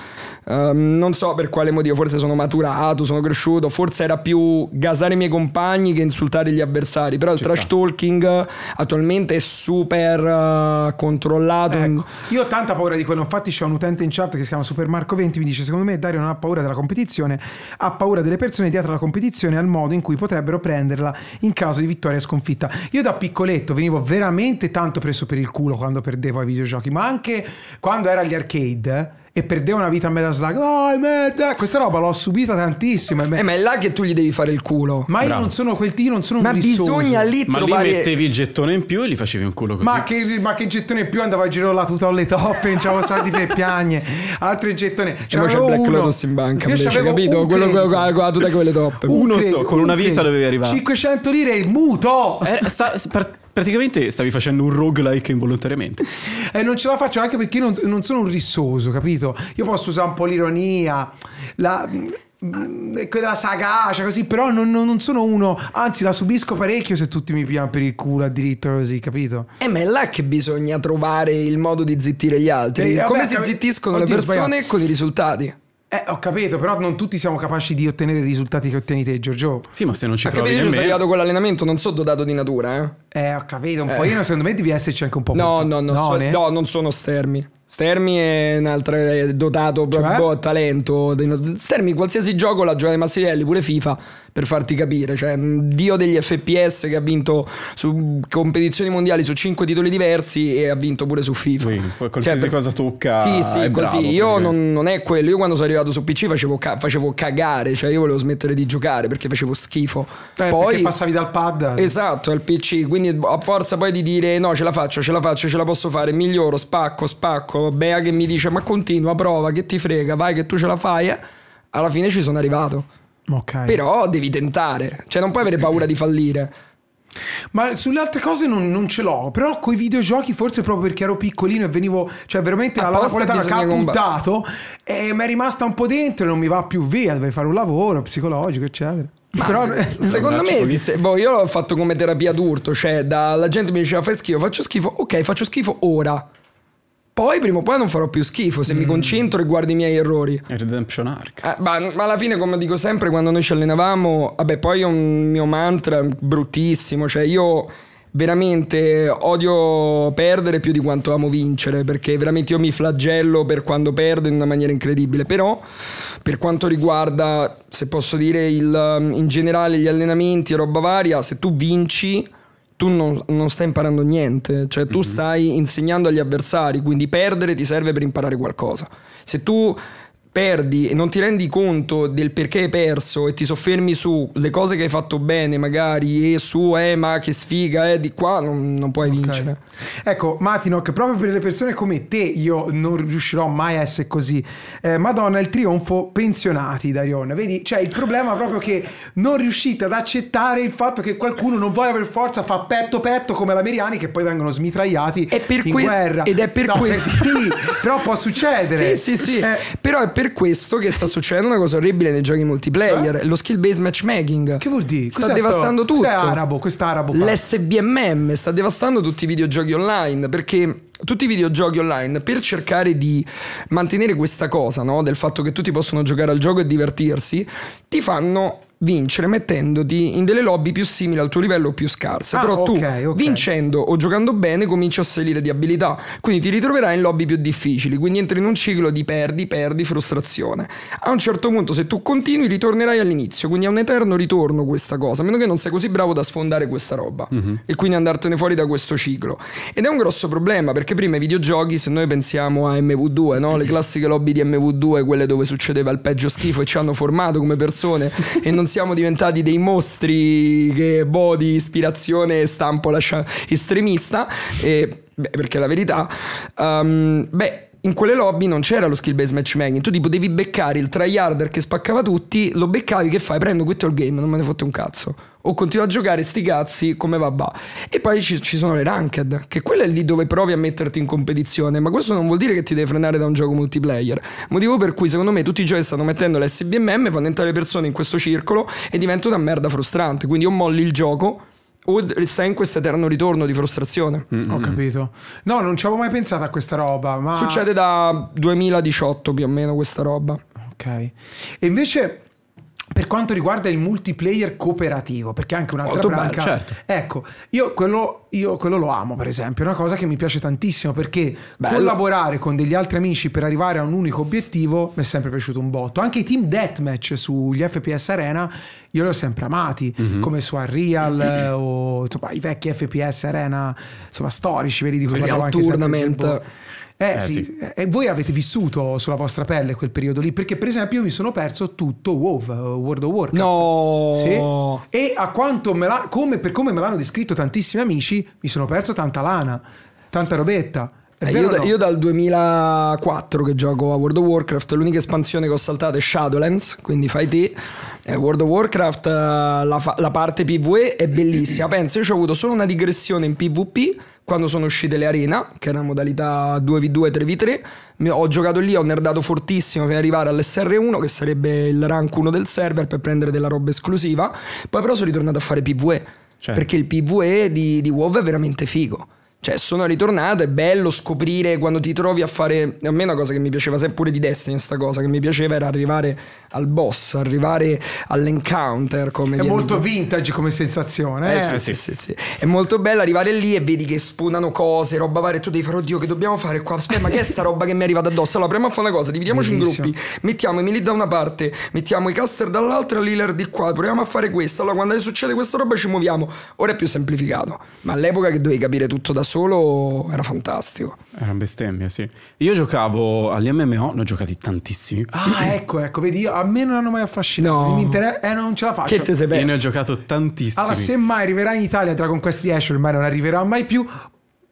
Um, non so per quale motivo, forse sono maturato, sono cresciuto, forse era più gasare i miei compagni che insultare gli avversari, però Ci il trash sta. talking attualmente è super uh, controllato. Ecco. Io ho tanta paura di quello, infatti c'è un utente in chat che si chiama Supermarco20, mi dice secondo me Dario non ha paura della competizione, ha paura delle persone dietro la competizione al modo in cui potrebbero prenderla in caso di vittoria sconfitta. Io da piccoletto venivo veramente tanto preso per il culo quando perdevo ai videogiochi, ma anche quando era agli arcade e perdeva una vita a metà slag. Oh, merda! Questa roba l'ho subita tantissimo. Eh, ma è là che tu gli devi fare il culo. Ma io Bravo. non sono quel io non sono ma un rissoso. bisogna lì ma trovare. Ma mettevi il gettone in più e gli facevi un culo così. Ma che, ma che gettone in più andava a girare la tuta alle toppe, non c'avevo soldi per piagne. Altri gettone. C'era c'è Black uno. Lotus in banca. Io invece, capito? Quello con la tuta con le toppe. Uno un so, con una vita dovevi arrivare. 500 lire muto. Era, eh, sta, part Praticamente stavi facendo un roguelike involontariamente. (laughs) eh, non ce la faccio anche perché non, non, sono un rissoso, capito? Io posso usare un po' l'ironia, la, mm, eh, quella sagacia cioè così, però non, non, sono uno, anzi la subisco parecchio se tutti mi pigliano per il culo a diritto così, capito? Eh ma è là che bisogna trovare il modo di zittire gli altri. Eh, Come vabbè, cioè, si zittiscono le persone sbagliato. con i risultati. Eh, ho capito, però non tutti siamo capaci di ottenere i risultati che ottenete, Giorgio. Sì, ma se non ci anche provi nemmeno... Io sono arrivato con l'allenamento, non so dotato di natura, eh. Eh, ho capito, un eh. po'. Io secondo me devi esserci anche un po'. No, no, no, so, eh? no, non sono stermi. Stermi è un altro dotato cioè? proprio cioè? a talento. Stermi qualsiasi gioco la gioia di Massinelli, pure FIFA, per farti capire. Cioè, mm, dio degli FPS che ha vinto su competizioni mondiali su cinque titoli diversi e ha vinto pure su FIFA. Sì, qualsiasi cioè, cosa tocca. Sì, sì, così. io non, non, è quello. Io quando sono arrivato su PC facevo, ca- facevo, cagare, cioè io volevo smettere di giocare perché facevo schifo. Eh, poi passavi dal pad. Esatto, al PC. Quindi a forza poi di dire no, ce la faccio, ce la faccio, ce la posso fare, miglioro, spacco, spacco ecco, Bea che mi dice ma continua, prova, che ti frega, vai che tu ce la fai, eh. alla fine ci sono arrivato. Okay. Però devi tentare, cioè non puoi avere paura di fallire. Ma sulle altre cose non, non ce l'ho, però con i videogiochi forse proprio perché ero piccolino e venivo, cioè veramente alla napoletana caputato e eh, mi è rimasta un po' dentro e non mi va più via, dovevi fare un lavoro psicologico eccetera. Ma Però, se, (laughs) secondo me, se, boh, io l'ho fatto come terapia d'urto, cioè da, la gente mi diceva fai schifo, faccio schifo, ok faccio schifo ora. Poi prima o poi non farò più schifo se mm. mi concentro e guardo i miei errori. Redemption Arc. Eh, ma, ma, alla fine, come dico sempre, quando noi ci allenavamo, vabbè, poi è un mio mantra bruttissimo, cioè io veramente odio perdere più di quanto amo vincere, perché veramente io mi flagello per quando perdo in una maniera incredibile, però per quanto riguarda, se posso dire, il, in generale gli allenamenti e roba varia, se tu vinci tu non, non, stai imparando niente, cioè tu mm-hmm. stai insegnando agli avversari, quindi perdere ti serve per imparare qualcosa. Se tu perdi e non ti rendi conto del perché hai perso e ti soffermi sulle cose che hai fatto bene magari e su eh ma che sfiga eh di qua non, non puoi okay. vincere ecco Matinok proprio per le persone come te io non riuscirò mai a essere così eh, Madonna il trionfo pensionati Darion vedi cioè il problema è proprio che non riuscite ad accettare il fatto che qualcuno non voglia per forza fa petto petto come la Meriani che poi vengono smitragliati in guerra ed è per no, questo (laughs) sì, però può (laughs) succedere sì sì sì eh, però è per per questo che sta succedendo una cosa orribile nei giochi multiplayer, eh? lo skill based matchmaking. Che vuol dire? Sta Cos'è devastando sto? tutto. Cos'è arabo, L'SBMM sta devastando tutti i videogiochi online perché tutti i videogiochi online per cercare di mantenere questa cosa no? del fatto che tutti possono giocare al gioco e divertirsi ti fanno vincere mettendoti in delle lobby più simili al tuo livello o più scarse. Ah, Però okay, tu okay. vincendo o giocando bene cominci a salire di abilità, quindi ti ritroverai in lobby più difficili, quindi entri in un ciclo di perdi, perdi, frustrazione. A un certo punto se tu continui ritornerai all'inizio, quindi è un eterno ritorno questa cosa, a meno che non sei così bravo da sfondare questa roba mm-hmm. e quindi andartene fuori da questo ciclo. Ed è un grosso problema perché prima i videogiochi, se noi pensiamo a MV2, no? le classiche lobby di MV2, quelle dove succedeva il peggio schifo e ci hanno formato come persone e non siamo diventati dei mostri che boh di ispirazione e stampo lascia- estremista, e, beh, perché è la verità, um, beh in quelle lobby non c'era lo skill based matchmaking. Tu tipo devi beccare il tryharder che spaccava tutti, lo beccavi, che fai? Prendo quitto il game, non me ne fotte un cazzo. O continuo a giocare sti cazzi come va va. E poi ci, ci, sono le ranked, che quella è lì dove provi a metterti in competizione, ma questo non vuol dire che ti devi frenare da un gioco multiplayer. Motivo per cui secondo me tutti i giochi stanno mettendo l'SBMM, fanno entrare le persone in questo circolo e diventa una merda frustrante. Quindi io molli il gioco Wood sta in questo eterno ritorno di frustrazione. Mm-hmm. Ho mm, mm. capito. No, non ci avevo mai pensato a questa roba. Ma... Succede da 2018 più o meno questa roba. Ok. E invece per quanto riguarda il multiplayer cooperativo, perché anche un'altra Molto branca. Bello, certo. Ecco, io quello, io quello, lo amo, per esempio, è una cosa che mi piace tantissimo perché bello. collaborare con degli altri amici per arrivare a un unico obiettivo mi è sempre piaciuto un botto. Anche i team deathmatch sugli FPS Arena io li ho sempre amati, mm-hmm. come su Unreal mm-hmm. o insomma, i vecchi FPS Arena, insomma, storici, vedi di cui sì, parlavo tournament. sempre. Eh, eh sì. sì. E eh, voi avete vissuto sulla vostra pelle quel periodo lì? Perché, per esempio, io mi sono perso tutto WoW, eh, World of Warcraft. No! Sì? E a quanto me la, come, per come me l'hanno descritto tantissimi amici, mi sono perso tanta lana, tanta robetta. Eh, io, no? io, dal 2004 che gioco a World of Warcraft, l'unica espansione che ho saltato è Shadowlands, quindi fai te. Eh, World of Warcraft, eh, la, fa- la parte PvE è bellissima. (clears throat) Penso, io ho avuto solo una digressione in PvP quando sono uscite le arena, che era modalità 2v2 3v3, ho giocato lì, ho nerdato fortissimo per arrivare all'SR1, che sarebbe il rank 1 del server per prendere della roba esclusiva. Poi però sono ritornato a fare PvE, certo. perché il PvE di, di WoW è veramente figo. Cioè, sono ritornato, è bello scoprire quando ti trovi a fare... A me una cosa che mi piaceva, seppure di Destiny questa cosa, che mi piaceva era arrivare al boss, arrivare all'encounter. Come è molto detto. vintage come sensazione. Eh, eh? Sì, sì, sì, sì, È molto bello arrivare lì e vedi che spunano cose, roba varia. Tu devi fare, oddio, che dobbiamo fare qua? Aspetta, ma che è sta roba che mi è arrivata addosso? Allora, prima a fare una cosa, dividiamoci Bellissimo. in gruppi, mettiamo i Emily da una parte, mettiamo i caster dall'altra, Lillard di qua, proviamo a fare questo. Allora, quando succede questa roba ci muoviamo. Ora è più semplificato, ma all'epoca che dovevi capire tutto da solo era fantastico. Era una bestemmia, sì. Io giocavo agli MMO, ne ho giocati tantissimi. Ah, ecco, ecco, vedi, io a me non hanno mai affascinato. No. Mi interessa, eh, non ce la faccio. Che te sei ne ho giocato tantissimo. Allora, se mai arriverà in Italia Dragon Quest 10, ormai non arriverà mai più.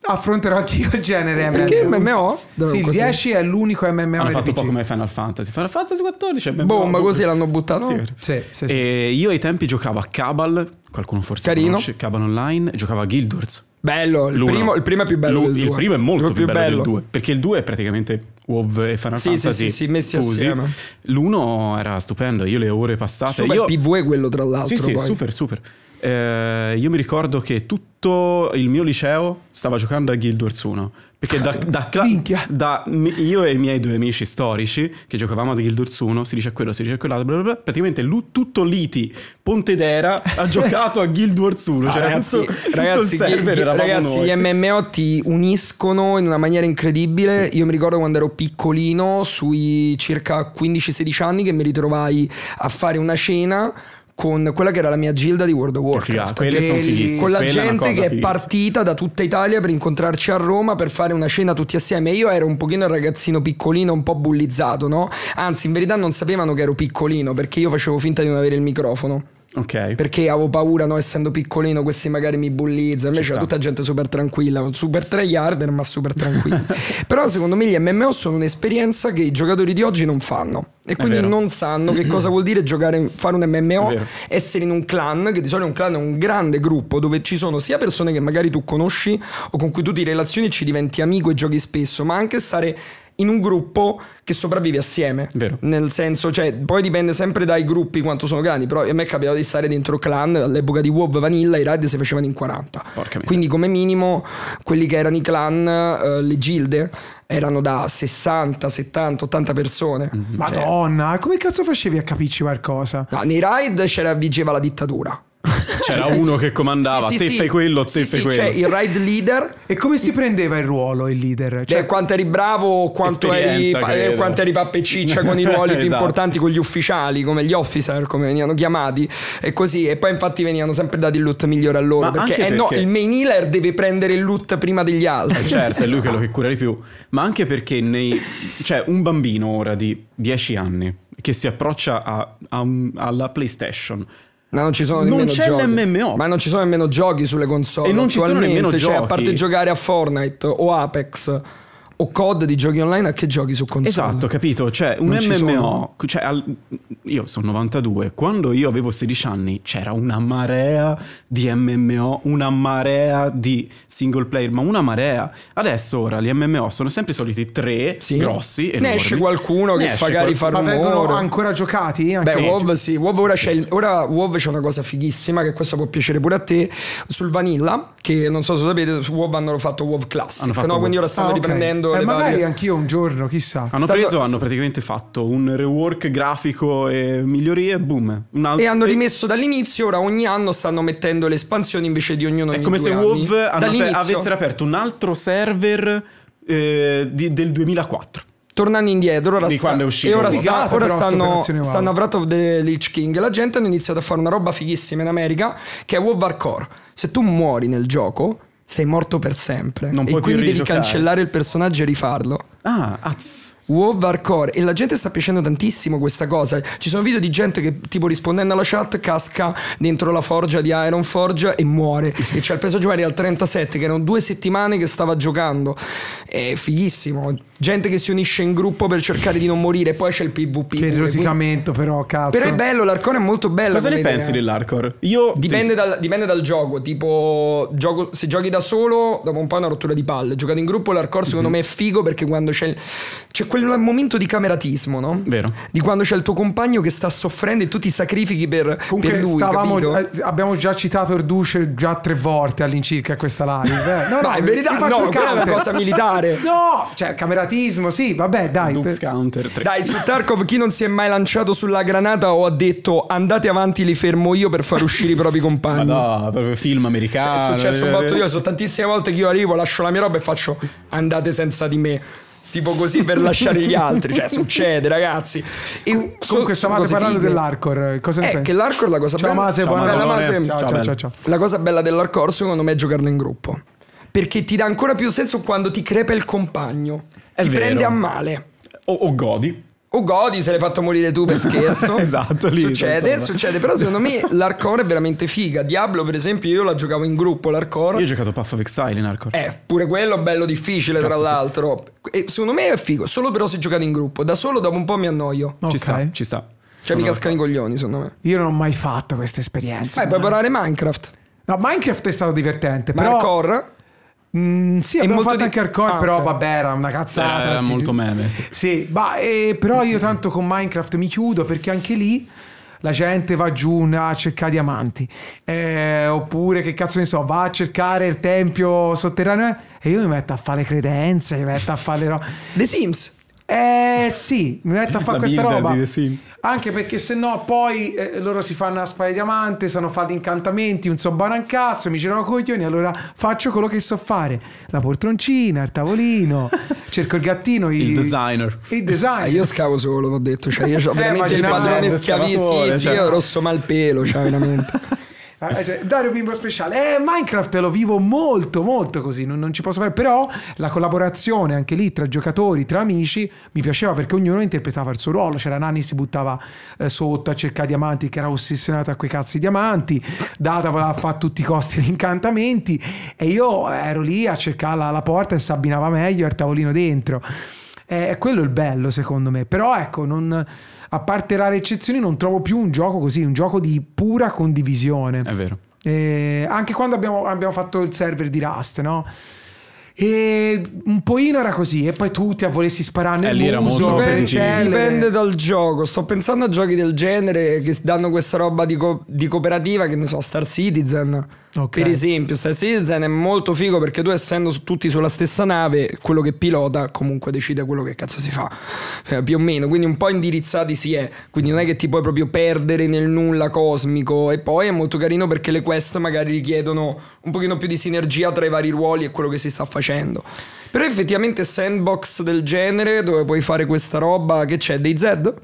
Affronterò anche io il genere MMO. Perché MMO? Sì, il 10 è l'unico MMO. Hanno fatto un po' come Final Fantasy. Final Fantasy 14 è MMO. Bomba, così l'hanno buttato. Sì, sì, sì, sì. io ai tempi giocavo a Cabal, qualcuno forse Carino. conosce, Cabal Online, giocavo a Guild Wars. Bello, il primo, il primo, è più bello L'uno. del 2. Il primo è molto più, più, bello, bello del 2, perché il 2 è praticamente WoW e Final sì, Fantasy sì, sì, sì, messi fusi. assieme. L'uno era stupendo, io le ore passate... Super io... PvE quello tra l'altro. Sì, sì, poi. super, super. Eh, io mi ricordo che tutto il mio liceo stava giocando a Guild Wars 1 perché da, da, cla- da io e i miei due amici storici che giocavamo a Guild Wars 1, si dice quello, si dice quello, bla bla bla, praticamente lui, tutto l'ITI Pontedera ha (laughs) giocato a Guild Wars 1. Cioè, ragazzi, tutto, ragazzi, tutto gli, ragazzi gli, MMO ti uniscono in una maniera incredibile. Sì. Io mi ricordo quando ero piccolino, sui circa 15-16 anni, che mi ritrovai a fare una cena con quella che era la mia gilda di World of Warcraft. Che figa, con la gente che è partita da tutta Italia per incontrarci a Roma per fare una cena tutti assieme. Io ero un pochino il ragazzino piccolino, un po' bullizzato, no? Anzi, in verità non sapevano che ero piccolino perché io facevo finta di non avere il microfono. Ok. Perché avevo paura, no, essendo piccolino, questi magari mi bullizzano. Invece c'era tutta gente super tranquilla, super tryharder, ma super tranquilla. (laughs) Però secondo me gli MMO sono un'esperienza che i giocatori di oggi non fanno. E quindi non sanno che (clears throat) cosa vuol dire giocare, fare un MMO, essere in un clan, che di solito un clan è un grande gruppo dove ci sono sia persone che magari tu conosci o con cui tu ti relazioni e ci diventi amico e giochi spesso, ma anche stare in un gruppo che sopravvive assieme. Vero. Nel senso, cioè, poi dipende sempre dai gruppi quanto sono grandi, però a me è capitato di stare dentro clan, all'epoca di WoW Vanilla i raid si facevano in 40. Porca Quindi come minimo quelli che erano i clan, eh, le gilde, erano da 60, 70, 80 persone. Mm-hmm. Madonna, cioè... come cazzo facevi a capirci qualcosa? No, nei raid c'era, vigeva la dittatura. C'era uno che comandava, sì, sì, te sì. fai quello, te fai quello. C'è il ride leader. E come si prendeva il ruolo il leader? Cioè, Beh, quanto eri bravo, quanto eri, eh, quanto eri pappiciccia con i (laughs) ruoli esatto. più importanti, con gli ufficiali, come gli officer, come venivano chiamati e così. E poi infatti venivano sempre dati il loot migliore a loro. Perché, perché, Eh, no, il main healer deve prendere il loot prima degli altri. Eh, certo, è lui (laughs) quello che cura di più. Ma anche perché nei... cioè, un bambino ora di 10 anni che si approccia a, a, alla PlayStation ma non ci sono nemmeno c'è giochi. l'MMO. Ma non ci sono nemmeno giochi sulle console. E non ci sono nemmeno cioè, giochi. a parte giocare a Fortnite o Apex o COD di giochi online a che giochi su console. Esatto, capito? Cioè, un non MMO, cioè, al, io sono 92, quando io avevo 16 anni c'era una marea di MMO, una marea di single player, ma una marea. Adesso ora gli MMO sono sempre i soliti tre sì. grossi e ne esce qualcuno ne che magari fa rumore. Ma vengono ancora giocati? Anche Beh, sì. WoW sì, WoW ora, sì, c'è, sì. ora WoW c'è una cosa fighissima che questa può piacere pure a te sul Vanilla, che non so se sapete, su WoW hanno fatto WoW Classic, hanno fatto no? WoW. quindi ora stanno ah, okay. riprendendo prendendo eh, le magari varie... anch'io un giorno, chissà. Hanno Stato... preso, hanno praticamente fatto un rework grafico e migliorie, boom. Altro... E hanno rimesso dall'inizio, ora ogni anno stanno mettendo le espansioni invece di ognuno di È come se WoW avessero aperto un altro server eh, di, del 2004 tornando indietro, ora, di sta, uscito, e ora, sta, ora stanno, stanno a Wrath of the Lich King. La gente ha iniziato a fare una roba fighissima in America che è WoW Hardcore. Se tu muori nel gioco, sei morto per sempre. Non e puoi quindi devi cancellare il personaggio e rifarlo. Ah, azz. Wow, hardcore. E la gente sta piacendo tantissimo questa cosa. Ci sono video di gente che, tipo, rispondendo alla chat, casca dentro la forgia di Iron Forge e muore. e c'è il peso giovanile al 37, che erano due settimane che stava giocando. È fighissimo. Gente che si unisce in gruppo per cercare di non morire. Poi c'è il PvP. C'è il rosicamento, però, cazzo. Però è bello, l'hardcore è molto bello. Cosa ne idea. pensi dell'hardcore? Io... Dipende dal, dipende dal, gioco. Tipo, gioco, se giochi da solo, dopo un po' è una rottura di palle. Giocato in gruppo, l'hardcore secondo mm-hmm. me è figo perché quando c'è, c'è quel momento di cameratismo, no? Vero. Di quando c'è il tuo compagno che sta soffrendo e tu ti sacrifichi per, Comunque per lui. Stavamo, eh, abbiamo già citato Erduce già tre volte all'incirca questa live. Eh. No, (laughs) no, no, in verità no, è una cosa militare. (laughs) no, cioè cameratismo, sì, vabbè, dai. Dukes per... Counter 3. Dai, su Tarkov chi non si è mai lanciato sulla granata o ha detto andate avanti, li fermo io per far uscire i propri compagni. Ma no, proprio film americano. Cioè, è successo un botto io, sono tantissime volte che io arrivo, lascio la mia roba e faccio andate senza di me tipo così per lasciare gli altri. Cioè, (laughs) succede, ragazzi. E Comunque, stavate parlando dell'hardcore. Cosa ne è eh, che l'hardcore la cosa bella. ciao, Ciao, ciao, ciao, ciao. La cosa bella dell'hardcore, secondo me, è giocarla in gruppo. Perché ti dà ancora più senso quando ti crepa il compagno. È ti vero. prende a male. o, o godi Ugodi se l'hai fatto morire tu per (laughs) scherzo. esatto, lì, succede, insomma. succede. Però secondo me l'hardcore è veramente figa. Diablo, per esempio, io la giocavo in gruppo l'hardcore. Io ho giocato Path of Exile in hardcore. Eh, pure quello bello difficile, Cazzo tra l'altro. Sì. E secondo me è figo, solo però se giocate in gruppo. Da solo dopo un po' mi annoio. Okay. Ci sta, ci sta. Cioè, sono mi cascano i coglioni, secondo me. Io non ho mai fatto questa esperienza. Eh, puoi parlare Minecraft. No, Minecraft è stato divertente. Ma però... hardcore? Mm, sì, abbiamo fatto di... anche hardcore, ah, però okay. vabbè, era una cazzata. Eh, era sì. molto meme, sì. sì ma, eh, però io tanto con Minecraft mi chiudo perché anche lì la gente va giù a cercare diamanti. Eh, oppure, che cazzo ne so, va a cercare il tempio sotterraneo e io mi metto a fare credenze, mi metto a fare... le robe. The Sims. Eh sì, mi metto a fare questa roba. Anche perché se no poi eh, loro si fanno la spada di diamante, sanno fare gli incantamenti, un so un cazzo, mi girano coglioni, allora faccio quello che so fare. La poltroncina, il tavolino, (laughs) cerco il gattino, il, il designer. Il designer. Eh, io scavo solo, ho detto, cioè io ho eh, veramente eh, padrone schiavissimo, sì, cioè. io rosso malpelo, cioè veramente. (laughs) Ah, eh, cioè, Dario Bimbo Speciale. Eh, Minecraft lo vivo molto, molto così, non, non, ci posso fare. Però la collaborazione anche lì tra giocatori, tra amici, mi piaceva perché ognuno interpretava il suo ruolo. C'era Nanni si buttava eh, sotto a cercare diamanti, che era ossessionato a quei cazzi diamanti. Data voleva fare a tutti i costi gli incantamenti. E io ero lì a cercare la, la porta e si abbinava meglio al tavolino dentro. Eh, quello è il bello, secondo me. Però ecco, non a parte rare eccezioni, non trovo più un gioco così, un gioco di pura condivisione. È vero. Eh, anche quando abbiamo, abbiamo, fatto il server di Rust, no? E un po' era così, e poi tutti a volessi sparare eh, nel eh, muso. Dipende, dipende dal gioco. Sto pensando a giochi del genere che danno questa roba di, co di cooperativa, che ne so, Star Citizen Okay. Per esempio, Star Citizen è molto figo perché tu, essendo tutti sulla stessa nave, quello che pilota comunque decide quello che cazzo si fa, eh, più o meno. Quindi un po' indirizzati si è. Quindi non è che ti puoi proprio perdere nel nulla cosmico. E poi è molto carino perché le quest magari richiedono un pochino più di sinergia tra i vari ruoli e quello che si sta facendo. Però effettivamente sandbox del genere dove puoi fare questa roba che c'è dei Zed?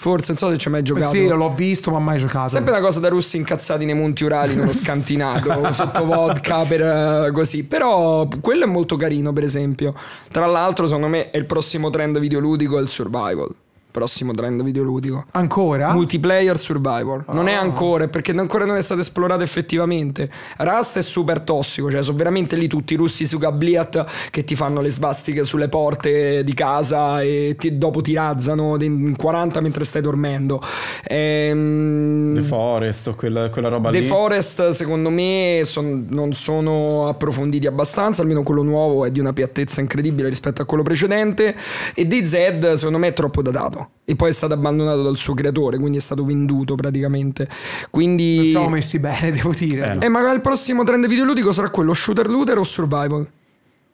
Forse, non so se ci hai mai giocato. Sì, l'ho visto, ma mai giocato. Sempre una cosa da russi incazzati nei Monti Urali, uno scantinato, (laughs) sotto vodka, per, eh, così. Però quello è molto carino, per esempio. Tra l'altro, secondo me, è il prossimo trend videoludico, è il survival prossimo trend videoludico. Ancora? Multiplayer survival. Oh. Non è ah. ancora, perché ancora non è stato esplorato effettivamente. Rust è super tossico, cioè sono veramente lì tutti i russi su Gabliat che ti fanno le svastiche sulle porte di casa e ti, dopo ti razzano in 40 mentre stai dormendo. Ehm, The Forest o quella, quella, roba The lì. The Forest secondo me son, non sono approfonditi abbastanza, almeno quello nuovo è di una piattezza incredibile rispetto a quello precedente e DZ secondo me è troppo datato e poi è stato abbandonato dal suo creatore, quindi è stato venduto praticamente. Quindi... Non siamo messi bene, (laughs) devo dire. Eh, no. E magari il prossimo trend videoludico sarà quello shooter looter o survival.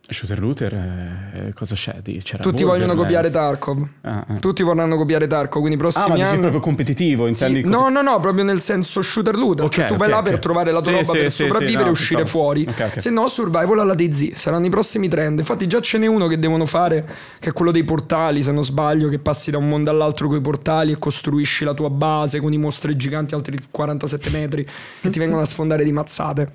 Shooter Looter, eh, cosa c'è? C'era Tutti vogliono copiare Tarkov. Ah, eh. Tutti vorranno copiare Tarkov, quindi prossimi ah, ma anni... proprio competitivo, In Sì. Comp- no, no, no, proprio nel senso Shooter Looter. Okay, cioè, tu okay, vai là okay. per trovare la tua sì, roba sì, per sopravvivere no, e uscire pensavo. fuori. Se no, survival alla DayZ, saranno i prossimi trend. Infatti già ce n'è uno che devono fare, che è quello dei portali, se non sbaglio, che passi da un mondo all'altro con i portali e costruisci la tua base con i mostri giganti altri 47 metri che ti vengono a sfondare di mazzate.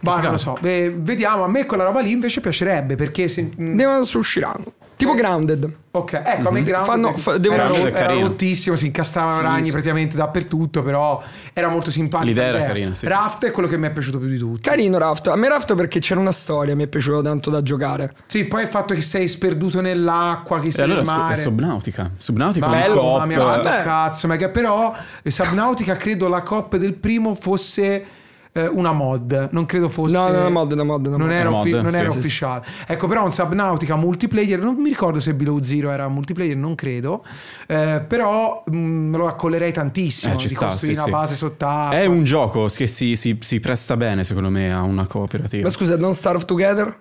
Bah, non lo so. Beh, vediamo, a me quella roba lì invece piacerebbe perché se... Mm. Devono usciranno. Tipo eh. Grounded. Ok, ecco, mm-hmm. a me mhm. Grounded Fanno, fa, era, era, era rottissimo, si incastavano sì, ragni sì. praticamente dappertutto, però era molto simpatico. L'idea era carina, sì, Raft è quello che mi è piaciuto più di tutto. Carino Raft. A me Raft perché c'era una storia, mi è piaciuto tanto da giocare. Sì, poi il fatto che sei sperduto nell'acqua, che eh, sei allora, nel mare. È Subnautica. Subnautica ma bello, cop. Mamma mia, eh. cazzo, mega. però Subnautica credo la coppa del primo fosse eh, una mod, non credo fosse... No, una mod, una mod, una mod. Non era, mod, non era sì, ufficiale. Sì. Ecco, però un Subnautica multiplayer, non mi ricordo se Below Zero era multiplayer, non credo, eh, però me mm, lo accollerei tantissimo, eh, ci sta, sì, una base sott'acqua. È un gioco che si, si, si presta bene, secondo me, a una cooperativa. Ma scusa, non Starve Together?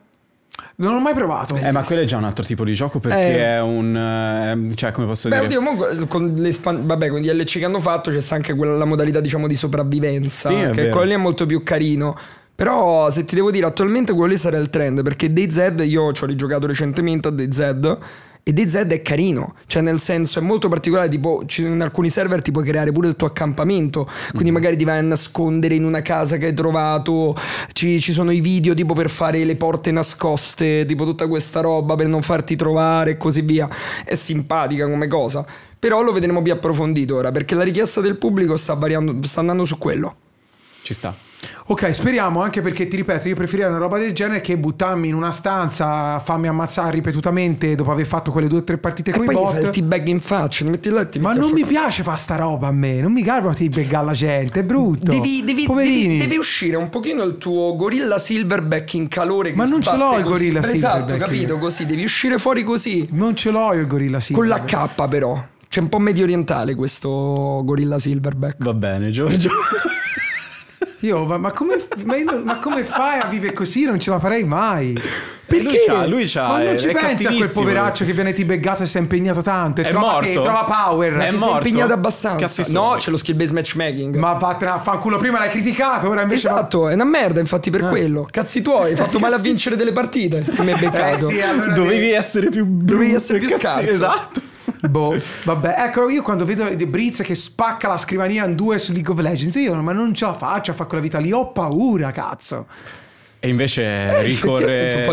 Non l'ho mai provato. Eh, ma quello è già un altro tipo di gioco perché eh. è un. Ehm, cioè, come posso Beh, dire? Beh, oddio, eh, con le span- vabbè, con gli LC che hanno fatto c'è anche quella modalità, diciamo, di sopravvivenza. Sì, che vero. quello lì è molto più carino. Però se ti devo dire, attualmente quello lì sarà il trend perché DayZ, io ci ho rigiocato recentemente a DayZ e DZ è carino, cioè nel senso è molto particolare, tipo in alcuni server ti puoi creare pure il tuo accampamento, quindi mm. magari ti vai a nascondere in una casa che hai trovato, ci, ci, sono i video tipo per fare le porte nascoste, tipo tutta questa roba per non farti trovare e così via. È simpatica come cosa, però lo vedremo più approfondito ora perché la richiesta del pubblico sta, variando, sta andando su quello. Ci sta. Ok, speriamo anche perché ti ripeto, io preferirei una roba del genere che buttarmi in una stanza, farmi ammazzare ripetutamente dopo aver fatto quelle due o tre partite con i bot. ti bag in faccia, ti metti là ti Ma non mi piace fare sta roba a me, non mi garba ti begga alla gente, è brutto. Devi, devi, devi, devi, uscire un pochino il tuo gorilla silverback in calore Ma non ce l'ho il gorilla così. Esatto, silverback. Esatto, capito, così devi uscire fuori così. Non ce l'ho il gorilla silverback. Con la K però. C'è un po' medio orientale questo gorilla silverback. Va bene, Giorgio. (laughs) Io, ma, ma, come, ma, io, ma, come, fai a vivere così? Non ce la farei mai. Perché? Lui c'ha, lui c'ha, ma non ci è pensa a quel poveraccio che viene tibeggato e si è impegnato tanto. E è trova, morto. Te, trova power. È ti morto. sei impegnato abbastanza. Cazzi no, c'è lo skill base matchmaking. Ma vattene a fanculo, prima l'hai criticato, ora invece. Esatto, va... è una merda, infatti, per eh. quello. Cazzi tuoi, hai (laughs) fatto male a vincere delle partite. Mi hai beccato. Eh sì, allora Dovevi essere più brutto. Dovevi essere più scarso. Esatto. (laughs) boh, vabbè. Ecco, io quando vedo De Briz che spacca la scrivania in due su League of Legends, io ma non ce la faccio a fare quella vita lì, ho paura, cazzo. E invece eh, ricorre,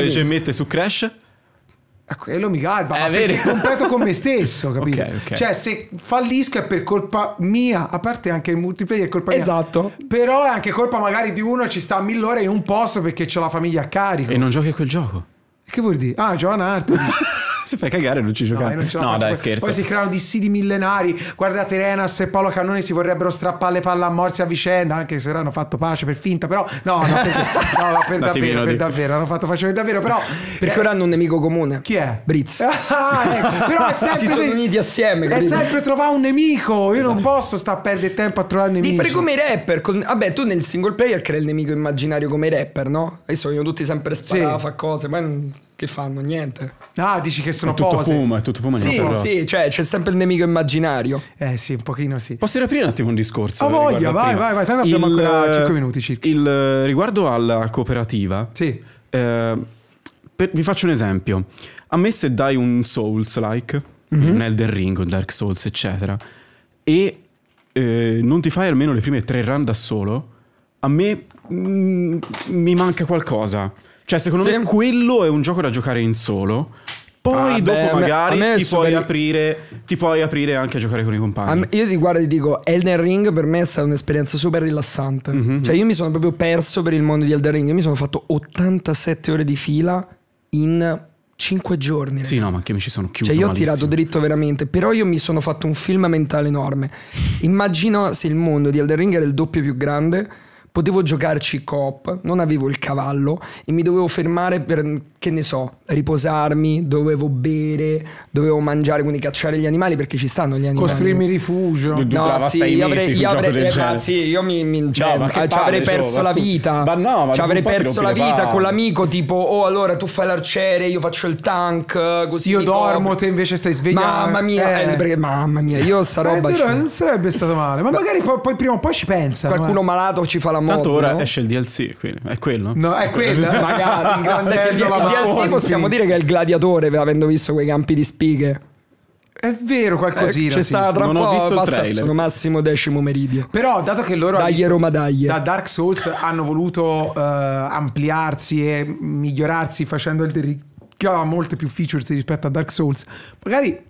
le gemmette su Crash? A eh, quello mi garba, eh, è vero. completo con me stesso, (laughs) capito? Okay, okay. Cioè, se fallisco è per colpa mia, a parte anche il multiplayer è colpa esatto. mia. Esatto. Però è anche colpa magari di uno che ci sta a mille ore in un posto perché c'ho la famiglia a carico. E non giochi quel gioco. Che vuol dire? Ah, Joan Hart. (laughs) se fai cagare non ci giocare. No, non no dai, scherzo. Poi si creano dissidi millenari. Guardate, Renas e Paolo Cannone si vorrebbero strappare le palle a morsi a vicenda, anche se ora hanno fatto pace per finta, però no, no, per, (laughs) no, per davvero, per davvero, hanno fatto pace per davvero, però... Perché eh, ora hanno un nemico comune. Chi è? Britz. (laughs) Ah, ecco, Però è sempre... (laughs) si sono uniti assieme. È sempre trovare un nemico, io esatto. non posso stare a perdere tempo a trovare nemici. Di fare come i rapper, con... vabbè, tu nel single player crei il nemico immaginario come i rapper, no? Adesso vogliono tutti sempre sparare, sì. fa cose, ma che fanno niente. Ah, dici che sono è tutto pose. Fuma, è tutto fuma. Sì, sì, cioè c'è sempre il nemico immaginario. Eh sì, un pochino sì. Posso riaprire un attimo un discorso? Oh, voglia, vai, vai, vai, tanto abbiamo il, ancora 5 minuti circa. Il, eh, riguardo alla cooperativa, sì. Eh, per, vi faccio un esempio. A me se dai un Souls-like, mm-hmm. un Elden Ring, un Dark Souls, eccetera, e eh, non ti fai almeno le prime tre run da solo, a me mh, mm, mi manca qualcosa. Cioè, secondo sì. me quello è un gioco da giocare in solo. Poi ah, dopo beh, magari me, me ti, puoi super... aprire, ti, puoi aprire, anche a giocare con i compagni. Me, io ti guardo e ti dico, Elden Ring per me è stata un'esperienza super rilassante. Mm-hmm. Cioè io mi sono proprio perso per il mondo di Elden Ring. Io mi sono fatto 87 ore di fila in 5 giorni. Sì, no, ma che mi ci sono chiuso. Cioè, io ho tirato dritto veramente. Però io mi sono fatto un film mentale enorme. Immagino se il mondo di Elden Ring era il doppio più grande potevo giocarci cop, non avevo il cavallo e mi dovevo fermare per, che ne so, riposarmi, dovevo bere, dovevo mangiare, quindi cacciare gli animali perché ci stanno gli animali. Costruirmi rifugio. Tu, tu no, sì, io avrei, io avrei, eh, ma, sì, io mi, mi cioè, no, eh, ci avrei perso cioè, la vita. Ma no, ma ci avrei perso la vita con l'amico tipo, oh allora tu fai l'arciere, io faccio il tank, così. Io dormo, copro. te invece stai svegliando. Mamma mia, eh. Eh, perché, mamma mia, io sta eh, roba... Vero, non sarebbe stato male, ma magari poi, poi prima o poi ci pensa. Qualcuno eh. malato ci fa la la mod. Tanto ora no? esce il DLC, quindi è quello. No, è quello, magari. (laughs) Il, grande, il, possiamo dire che è il gladiatore, avendo visto quei campi di spighe. È vero qualcosina. Eh, c'è sì, stata tra non ho visto basta, trailer. Sono massimo decimo meridio. Però dato che loro dagli visto, Roma dagli. da Dark Souls hanno voluto uh, ampliarsi e migliorarsi facendo il Ring che molte più features rispetto a Dark Souls, magari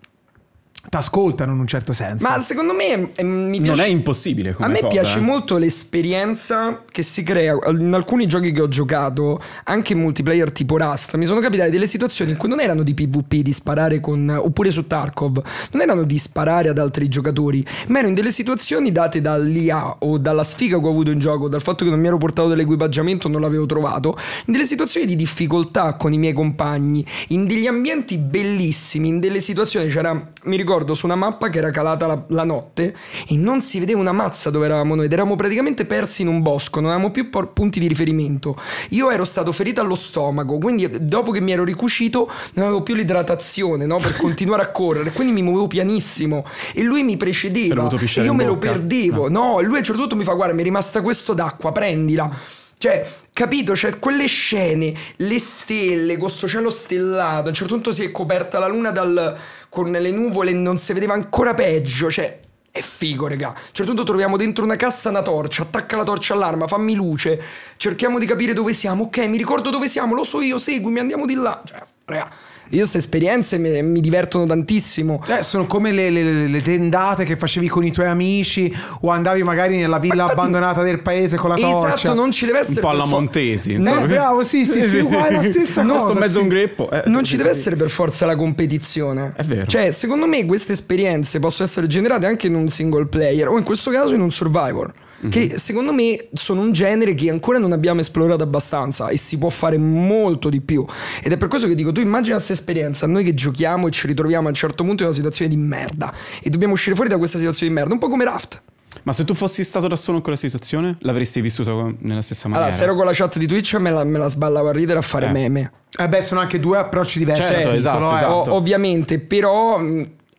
T'ascoltano in un certo senso. Ma secondo me eh, mi piace... non è impossibile. a me cosa, piace eh. molto l'esperienza che si crea in alcuni giochi che ho giocato, anche in multiplayer tipo Rust. Mi sono capitate delle situazioni in cui non erano di PvP, di sparare con oppure su Tarkov, non erano di sparare ad altri giocatori, ma erano in delle situazioni date dall'IA o dalla sfiga che ho avuto in gioco, dal fatto che non mi ero portato dell'equipaggiamento, non l'avevo trovato, in delle situazioni di difficoltà con i miei compagni, in degli ambienti bellissimi, in delle situazioni c'era mi ricordo ricordo su una mappa che era calata la, la, notte e non si vedeva una mazza dove eravamo noi ed eravamo praticamente persi in un bosco, non avevamo più punti di riferimento. Io ero stato ferito allo stomaco, quindi eh, dopo che mi ero ricucito non avevo più l'idratazione no? per (laughs) continuare a correre, quindi mi muovevo pianissimo e lui mi precedeva e io me bocca. lo perdevo. No. no, lui a un certo punto mi fa guarda mi è rimasta questo d'acqua, prendila. Cioè, capito? Cioè, quelle scene, le stelle, questo cielo stellato, a un certo punto si è coperta la luna dal, con le nuvole non si vedeva ancora peggio, cioè è figo, regà. A un certo punto troviamo dentro una cassa una torcia, attacca la torcia all'arma, fammi luce, cerchiamo di capire dove siamo, ok, mi ricordo dove siamo, lo so io, seguimi, andiamo di là. Cioè, regà. Io queste esperienze mi, mi, divertono tantissimo. Cioè, sono come le, le, le, tendate che facevi con i tuoi amici o andavi magari nella villa infatti, abbandonata del paese con la torcia. Esatto, non ci deve essere... Un po' alla Montesi. Eh, insomma, eh, bravo, sì, sì, sì, sì, uguale la stessa (laughs) no, cosa. Sto mezzo sì. un greppo. Eh, non ci deve essere per forza la competizione. È vero. Cioè, secondo me queste esperienze possono essere generate anche in un single player o in questo caso in un survival che mhm. secondo me sono un genere che ancora non abbiamo esplorato abbastanza e si può fare molto di più. Ed è per questo che dico, tu immagina questa esperienza, noi che giochiamo e ci ritroviamo a un certo punto in una situazione di merda e dobbiamo uscire fuori da questa situazione di merda, un po' come Raft. Ma se tu fossi stato da solo in quella situazione, l'avresti vissuto nella stessa maniera? Allora, se ero con la chat di Twitch me la, me la sballavo a ridere a fare eh. meme. Eh beh, sono anche due approcci diversi. Certo, cioè, esatto, titolo, eh, esatto. Eh. O, ovviamente, però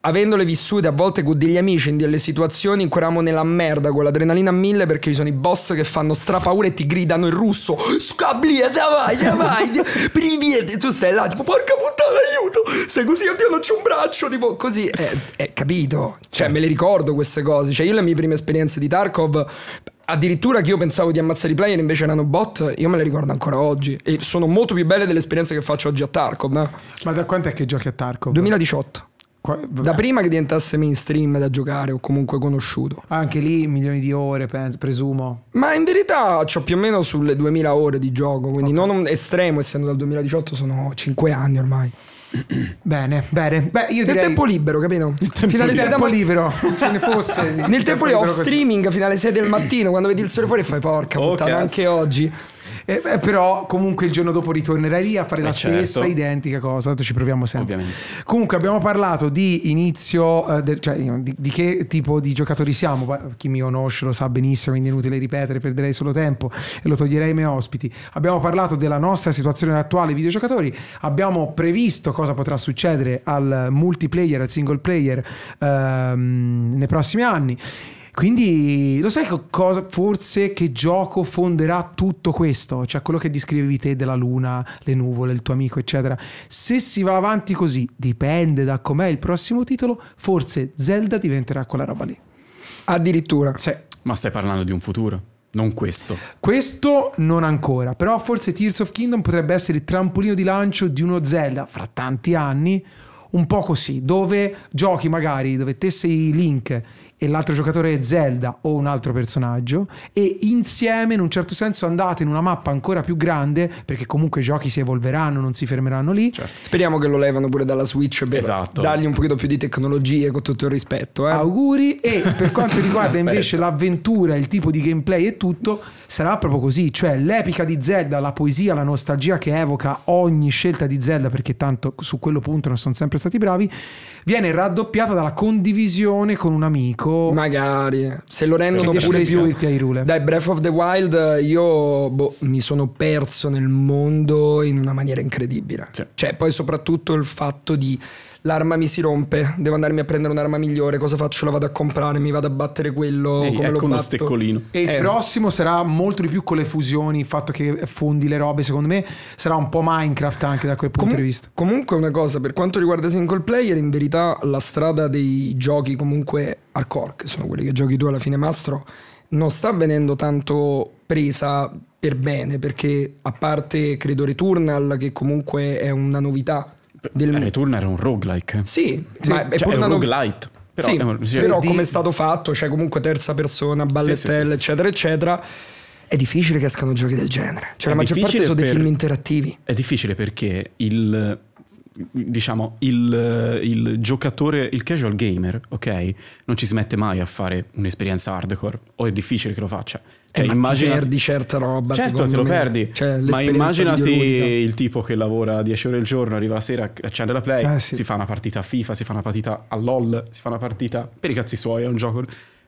avendole vissute a volte con degli amici in delle situazioni in cui eravamo nella merda con l'adrenalina a mille perché ci sono i boss che fanno strapaura e ti gridano in russo scablia eh, davai davai (laughs) privi e tu stai là tipo porca puttana aiuto stai così oddio non c'è un braccio tipo così eh, eh, capito cioè me le ricordo queste cose cioè io le mie prime esperienze di Tarkov addirittura che io pensavo di ammazzare i player invece erano bot, io me le ricordo ancora oggi e sono molto più belle delle esperienze che faccio oggi a Tarkov. Eh. Ma da quanto è che giochi a Tarkov? 2018 da prima che diventasse mainstream da giocare o comunque conosciuto. Anche lì milioni di ore, presumo. Ma in verità ho più o meno sulle 2000 ore di gioco, quindi okay. non estremo, essendo dal 2018 sono 5 anni ormai. (clears throat) Bene, bene. Beh, io direi... Nel tempo libero, capito? Il tempo, finale il tempo ma... libero, ce ne fosse. (laughs) Nel tempo libero, off streaming, finale 6 del mattino, quando vedi il sole fuori fai porca oh, puttana, anche oggi. Eh, beh, però comunque il giorno dopo ritornerai lì a fare eh la certo. stessa identica cosa, tanto ci proviamo sempre. Ovviamente. Comunque abbiamo parlato di inizio, eh, del, cioè di, di, che tipo di giocatori siamo, chi mi conosce lo sa benissimo, quindi è inutile ripetere, perderei solo tempo e lo toglierei ai miei ospiti. Abbiamo parlato della nostra situazione attuale, videogiocatori, abbiamo previsto cosa potrà succedere al multiplayer, al single player ehm, nei prossimi anni. Quindi lo sai che cosa, forse che gioco fonderà tutto questo, cioè quello che descrivevi te della luna, le nuvole, il tuo amico, eccetera. Se si va avanti così, dipende da com'è il prossimo titolo, forse Zelda diventerà quella roba lì. Addirittura. Sì. Ma stai parlando di un futuro? Non questo. Questo non ancora, però forse Tears of Kingdom potrebbe essere il trampolino di lancio di uno Zelda fra tanti anni, un po' così, dove giochi magari, dove te sei Link e l'altro giocatore è Zelda o un altro personaggio e insieme in un certo senso andate in una mappa ancora più grande perché comunque i giochi si evolveranno, non si fermeranno lì. Certo. Speriamo che lo levano pure dalla Switch per esatto. dargli un pochino più di tecnologie con tutto il rispetto. Eh? Auguri e per quanto (laughs) riguarda invece l'avventura, il tipo di gameplay e tutto sarà proprio così, cioè l'epica di Zelda, la poesia, la nostalgia che evoca ogni scelta di Zelda perché tanto su quello punto non sono sempre stati bravi, viene raddoppiata dalla condivisione con un amico gioco. Magari. Se lo rendono pure più. Irti ai rule. Dai, Breath of the Wild, io boh, mi sono perso nel mondo in una maniera incredibile. Sì. Cioè, poi soprattutto il fatto di l'arma mi si rompe, devo andarmi a prendere un'arma migliore, cosa faccio? La vado a comprare, mi vado a battere quello, Ehi, come ecco lo batto. steccolino. E eh. il prossimo sarà molto di più con le fusioni, il fatto che fondi le robe, secondo me sarà un po' Minecraft anche da quel punto Com- di vista. Comunque una cosa, per quanto riguarda single player, in verità la strada dei giochi comunque hardcore, che sono quelli che giochi tu alla fine mastro, non sta venendo tanto presa per bene, perché a parte credo Returnal, che comunque è una novità del... Eh, Return era un roguelike. Sì, sì ma cioè, è, un roguelite. Però, sì, un... però di... come è stato fatto, cioè comunque terza persona, ballettelle, sì, eccetera, eccetera, è difficile che escano giochi del genere. Cioè la maggior parte sono dei film interattivi. È difficile perché il diciamo, il, il, giocatore, il casual gamer, ok? Non ci smette mai a fare un'esperienza hardcore, o è difficile che lo faccia. Eh, cioè, eh, immaginati... perdi certa roba, certo, te lo me. perdi. Cioè, ma immaginati il tipo che lavora 10 ore al giorno, arriva la sera, accende la play, eh, sì. si fa una partita a FIFA, si fa una partita a LOL, si fa una partita per i cazzi suoi, è un gioco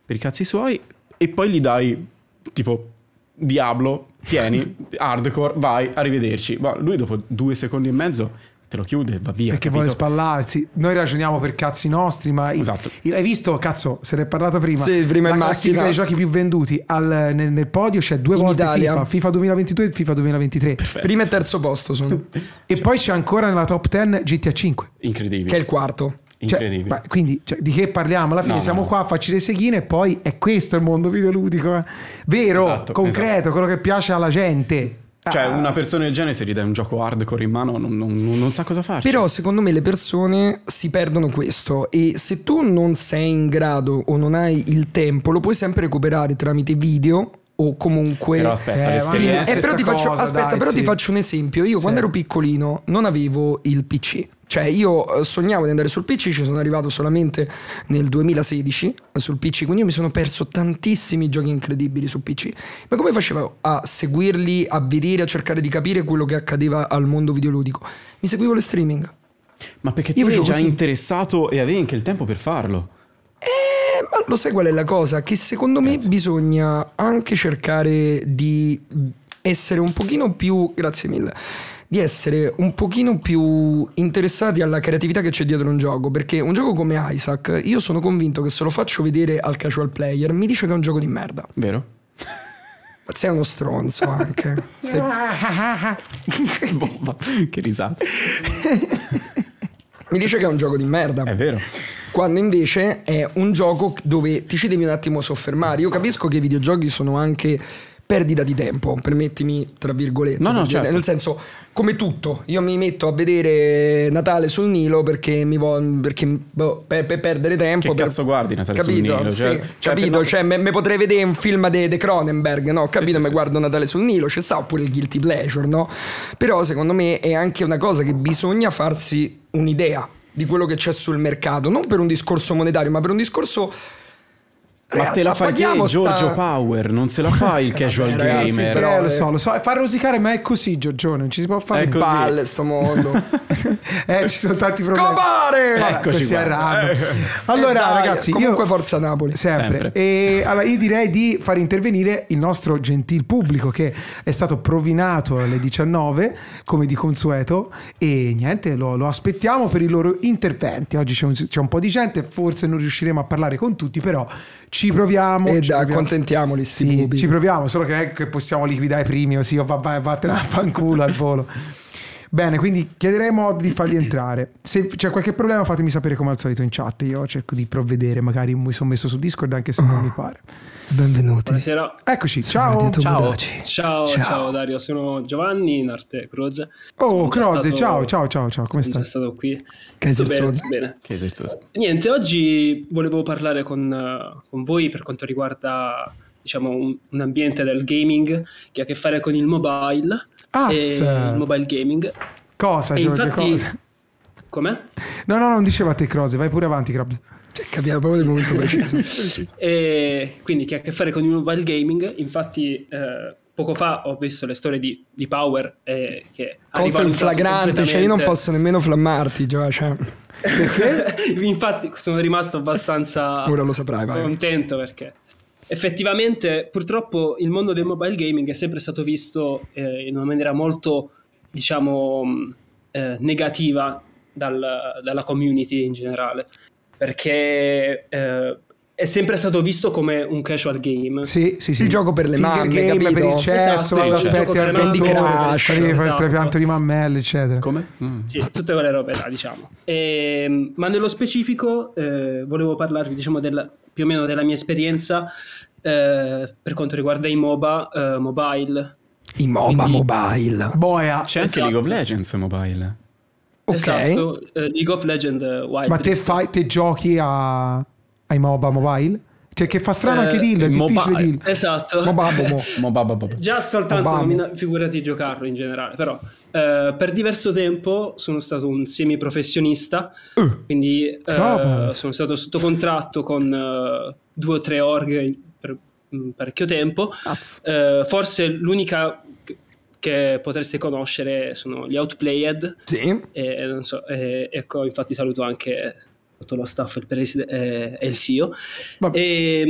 per i cazzi suoi, e poi gli dai tipo Diablo, tieni, (laughs) hardcore, vai, arrivederci. Ma lui dopo due secondi e mezzo te lo chiude e va via. Perché capito? vuole spallarsi. Noi ragioniamo per cazzi nostri, ma esatto. il, hai visto, cazzo, se ne è parlato prima. Sì, prima la in macchina. dei giochi più venduti al, nel, nel, podio c'è due in volte Italia. FIFA, FIFA 2022 e FIFA 2023. Perfetto. Primo e terzo posto sono. (laughs) e cioè. poi c'è ancora nella top 10 GTA 5. Incredibile. Che è il quarto. Incredibile. Cioè, quindi cioè, di che parliamo? Alla fine no, siamo no. qua, farci le seghine e poi è questo il mondo videoludico. Eh? Vero, esatto, concreto, esatto. quello che piace alla gente. Cioè, una ah. persona del genere, se gli dai un gioco hardcore in mano, non, non, non, sa cosa fare. Però, secondo me, le persone si perdono questo. E se tu non sei in grado o non hai il tempo, lo puoi sempre recuperare tramite video o comunque però aspetta, eh, l'esperienza eh, però ti faccio, cosa, aspetta dai, però sì. ti faccio un esempio io sì. quando ero piccolino non avevo il pc cioè io eh, sognavo di andare sul PC, ci sono arrivato solamente nel 2016 sul PC, quindi io mi sono perso tantissimi giochi incredibili sul PC. Ma come facevo a seguirli, a vedere, a cercare di capire quello che accadeva al mondo videoludico? Mi seguivo le streaming. Ma perché tu eri già così. interessato e avevi anche il tempo per farlo? Eh, ma lo sai qual è la cosa? Che secondo me bisogna anche cercare di essere un pochino più... Grazie mille di essere un pochino più interessati alla creatività che c'è dietro un gioco, perché un gioco come Isaac, io sono convinto che se lo faccio vedere al casual player, mi dice che è un gioco di merda. Vero? Ma sei uno stronzo anche. (laughs) sei... Bomba, che risata. (laughs) mi dice che è un gioco di merda. È vero. Quando invece è un gioco dove ti ci devi un attimo soffermare. Io capisco che i videogiochi sono anche perdita di tempo, permettimi, tra virgolette. No, no, certo. Nel senso, come tutto, io mi metto a vedere Natale sul Nilo perché mi voglio perché, boh, per, per, perdere tempo. Che per... cazzo guardi Natale capito? sul Nilo? Cioè, sì, cioè, capito? Cioè, me, me, potrei vedere un film di Cronenberg, no? Capito? Sì, sì, mi guardo Natale sul Nilo, c'è sta pure il guilty pleasure, no? Però secondo me è anche una cosa che bisogna farsi un'idea di quello che c'è sul mercato, non per un discorso monetario, ma per un discorso ma te la fai te, sta... Giorgio Power, non se la (laughs) fa il eh, casual ragazzi, gamer. Però, eh, lo so, lo so, fa rosicare, ma è così, Giorgio, non ci si può fare così. balle sto mondo. (laughs) eh, ci sono tanti problemi. Scopare! Eccoci qua. Eh, eh. Allora, eh, dai, ragazzi, comunque io... forza Napoli, sempre. sempre. E allora io direi di far intervenire il nostro gentil pubblico che è stato provinato alle 19 come di consueto e niente, lo, lo aspettiamo per i loro interventi. Oggi c'è un, c'è un po' di gente, forse non riusciremo a parlare con tutti, però ci ci proviamo. E ci da, accontentiamoli, sì, ci proviamo, solo che, eh, che possiamo liquidare i primi, o sì, o oh, va, va, vattene a fanculo al volo. Bene, quindi chiederemo di farli entrare. Se c'è qualche problema fatemi sapere come al solito in chat. Io cerco di provvedere, magari mi sono messo su Discord anche se oh, non mi ah, pare. Benvenuti. Buonasera. Eccoci, ciao. Ciao. ciao. ciao. Dario, sono Giovanni in arte Croze. Oh, Croze, stato... ciao, ciao, ciao, come stai? Sono stato qui. Che esercizio. Bene, bene. Niente, oggi volevo parlare con, eh, con voi per quanto riguarda diciamo, un, un, ambiente del gaming che ha a che fare con il mobile. Ah, il mobile gaming. Cosa, Giorgio? Infatti... Cosa? Com'è? No, no, non dicevate cose, vai pure avanti, Krabs. Cioè, capiamo proprio il momento preciso. (laughs) e, quindi che ha a che fare con il mobile gaming, infatti eh, poco fa ho visto le storie di, di Power eh, che... Colto in flagrante, cioè io non posso nemmeno flammarti, Gio, cioè... (laughs) Perché? infatti sono rimasto abbastanza... Ora lo saprai, vai. Contento perché effettivamente purtroppo il mondo del mobile gaming è sempre stato visto eh, in una maniera molto, diciamo, eh, negativa dal, dalla community in generale, perché eh, è sempre stato visto come un casual game. Sì, sì, sì. Il gioco per le Finger mamme, game, per il cesso, esatto, aspetti al Candy Crush, il esatto. pianto di mammelle, eccetera. Come? Mm. Sì, tutte quelle robe là, diciamo. E, ehm, ma nello specifico eh, volevo parlarvi, diciamo, della, più o meno della mia esperienza eh, per quanto riguarda i MOBA eh, mobile. I MOBA Quindi, mobile. Boia. C'è esatto. League of Legends mobile. Ok. Esatto, eh, League of Legends eh, Wild. Ma te, fai, te giochi a, ai MOBA mobile? Cioè, che fa strano eh, anche dirlo, è difficile dirlo. Esatto. Mo babbo, (laughs) Già soltanto, nomina- figurati giocarlo in generale, però eh, per diverso tempo sono stato un semiprofessionista, uh, quindi eh, sono stato sotto contratto con eh, due o tre org per mh, mm, parecchio tempo. Eh, forse l'unica che potreste conoscere sono gli Outplayed. Sì. E, so, e, ecco, infatti saluto anche tutto lo staff il preside, eh, e il CEO. E,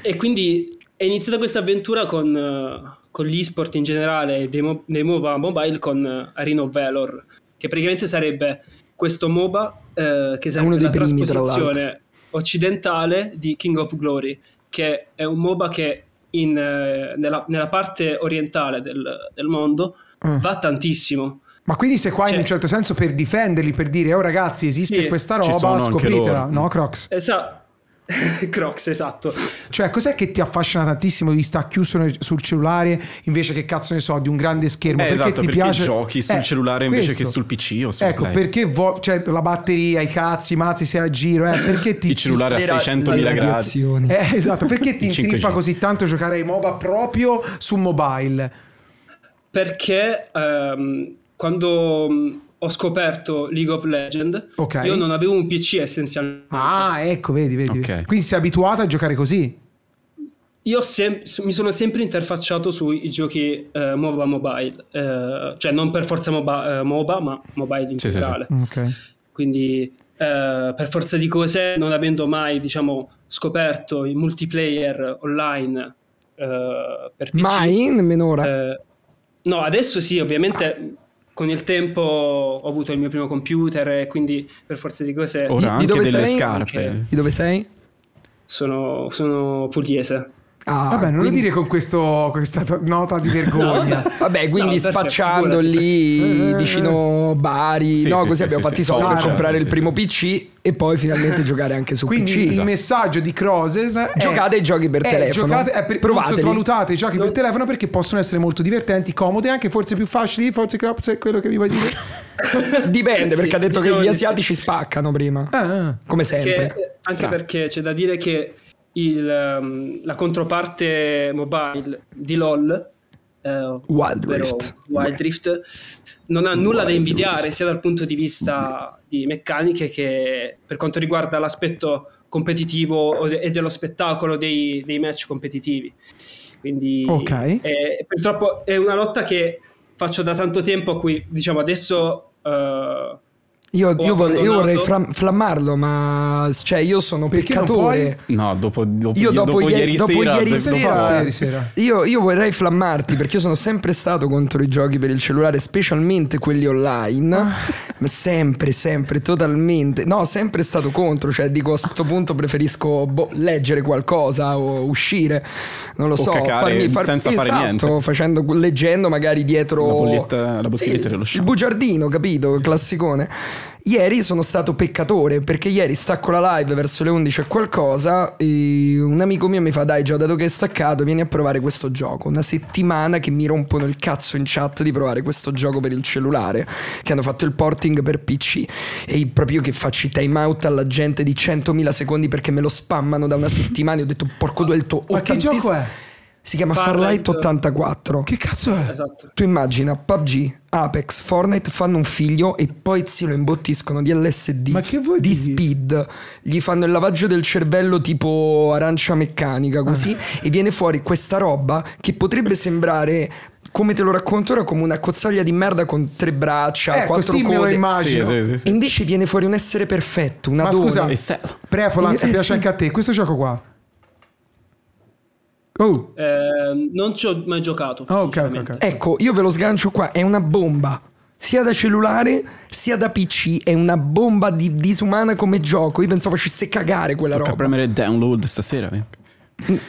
e, quindi è iniziata questa avventura con, eh, con esport in generale, dei, mo- dei MOBA mobile con eh, Arino of Valor, che praticamente sarebbe questo MOBA eh, che sarebbe una primi, trasposizione occidentale di King of Glory, che è un MOBA che in, eh, nella, nella, parte orientale del, del mondo mm. va tantissimo ma quindi se qua cioè, in un certo senso per difenderli, per dire oh ragazzi esiste sì, questa roba, scopritela, no Crocs? Esatto. (laughs) Crocs, esatto. Cioè, cos'è che ti affascina tantissimo di sta chiuso sul cellulare invece che cazzo ne so di un grande schermo? Eh, perché esatto, ti perché piace... giochi sul eh, cellulare invece questo. che sul PC o sul Ecco, play. perché vo... cioè, la batteria, i cazzi, i mazzi sei a giro, eh, perché (laughs) ti... Il cellulare ti... a 600.000 gradi. Eh, esatto, perché (laughs) ti intrippa così tanto giocare ai MOBA proprio su mobile? Perché... Um quando mm, ho scoperto League of Legends, okay. io non avevo un PC essenzialmente. Ah, ecco, vedi, vedi. Okay. Quindi sei abituato a giocare così? Io sem- mi sono sempre interfacciato sui giochi eh, MOBA mobile, eh, cioè non per forza MOBA, eh, MOBA ma mobile in sì, generale. Sì, sì. Okay. Quindi eh, per forza di cose, non avendo mai diciamo, scoperto i multiplayer online eh, per PC. Mai, nemmeno ora? Eh, no, adesso sì, ovviamente ah con il tempo ho avuto il mio primo computer e quindi per forza di cose... Ora di, anche di dove delle sei? scarpe. Di dove sei? Sono, sono pugliese. Ah, Vabbè, non quindi... lo dire con questo, questa nota di (laughs) vergogna. Vabbè, quindi no, certo, spacciando lì eh. vicino Bari, sì, no, sì, così sì, abbiamo fatto i soldi per comprare il primo PC e poi finalmente (laughs) giocare anche su quindi PC. Quindi il esatto. messaggio di Crozes eh, è giocate eh, i giochi per è, telefono. Giocate, è per, sottovalutate i giochi no. per telefono perché possono essere molto divertenti, comode, anche forse più facili, forse Crops è quello che vi voglio dire. (laughs) Dipende, perché ha detto che gli asiatici spaccano prima. Ah, ah. come sempre. Anche perché c'è da dire che il, ehm, la controparte mobile di LOL, eh, Wild, Rift. Wild Rift, non ha nulla Wild da invidiare Rift. sia dal punto di vista di meccaniche che per quanto riguarda l'aspetto competitivo e dello spettacolo dei, dei match competitivi. Quindi okay. è, purtroppo è una lotta che faccio da tanto tempo a cui diciamo adesso... Uh, io, io vorrei, io vorrei fram- flammarlo, ma cioè, io sono Perché peccatore. No, dopo, dopo, io dopo, dopo ieri, dopo sera, ieri sera, sera. Io, io, vorrei flammarti perché io sono sempre stato contro i giochi per il cellulare, specialmente quelli online. Ah. Sempre, sempre, totalmente. No, sempre stato contro. Cioè, dico a questo punto preferisco boh, leggere qualcosa o uscire. Non lo o so, farmi, far, senza esatto, fare niente. Facendo, leggendo magari dietro la bolletta, la bottiglietta sì, dello shampoo. Il bugiardino, capito? Sì. Classicone. Ieri sono stato peccatore perché ieri stacco la live verso le 11 e qualcosa e un amico mio mi fa dai già dato che è staccato vieni a provare questo gioco. Una settimana che mi rompono il cazzo in chat di provare questo gioco per il cellulare che hanno fatto il porting per PC e proprio che faccio i time out alla gente di 100.000 secondi perché me lo spammano da una settimana e ho detto porco due il tuo... Ma che gioco è? Si chiama Farlight 84. Che cazzo è? Esatto. Tu immagina PUBG, Apex, Fortnite fanno un figlio e poi se lo imbottiscono di LSD, Ma che vuoi di dire? speed, gli fanno il lavaggio del cervello tipo arancia meccanica così ah. e viene fuori questa roba che potrebbe sembrare come te lo racconto ora, come una cozzaglia di merda con tre braccia, eh, quattro così code. me lo immagino. Sì, sì, sì, Invece viene fuori un essere perfetto, una donna. Ma scusa, scusa, Prefolance piace eh, anche a te, questo gioco qua. Oh. Eh, non ci ho mai giocato. Ah, okay, okay, okay. Ecco, io ve lo sgancio qua, è una bomba. Sia da cellulare sia da PC è una bomba di, disumana come gioco. Io pensavo facesse cagare quella Tocca roba. premere download stasera. Eh.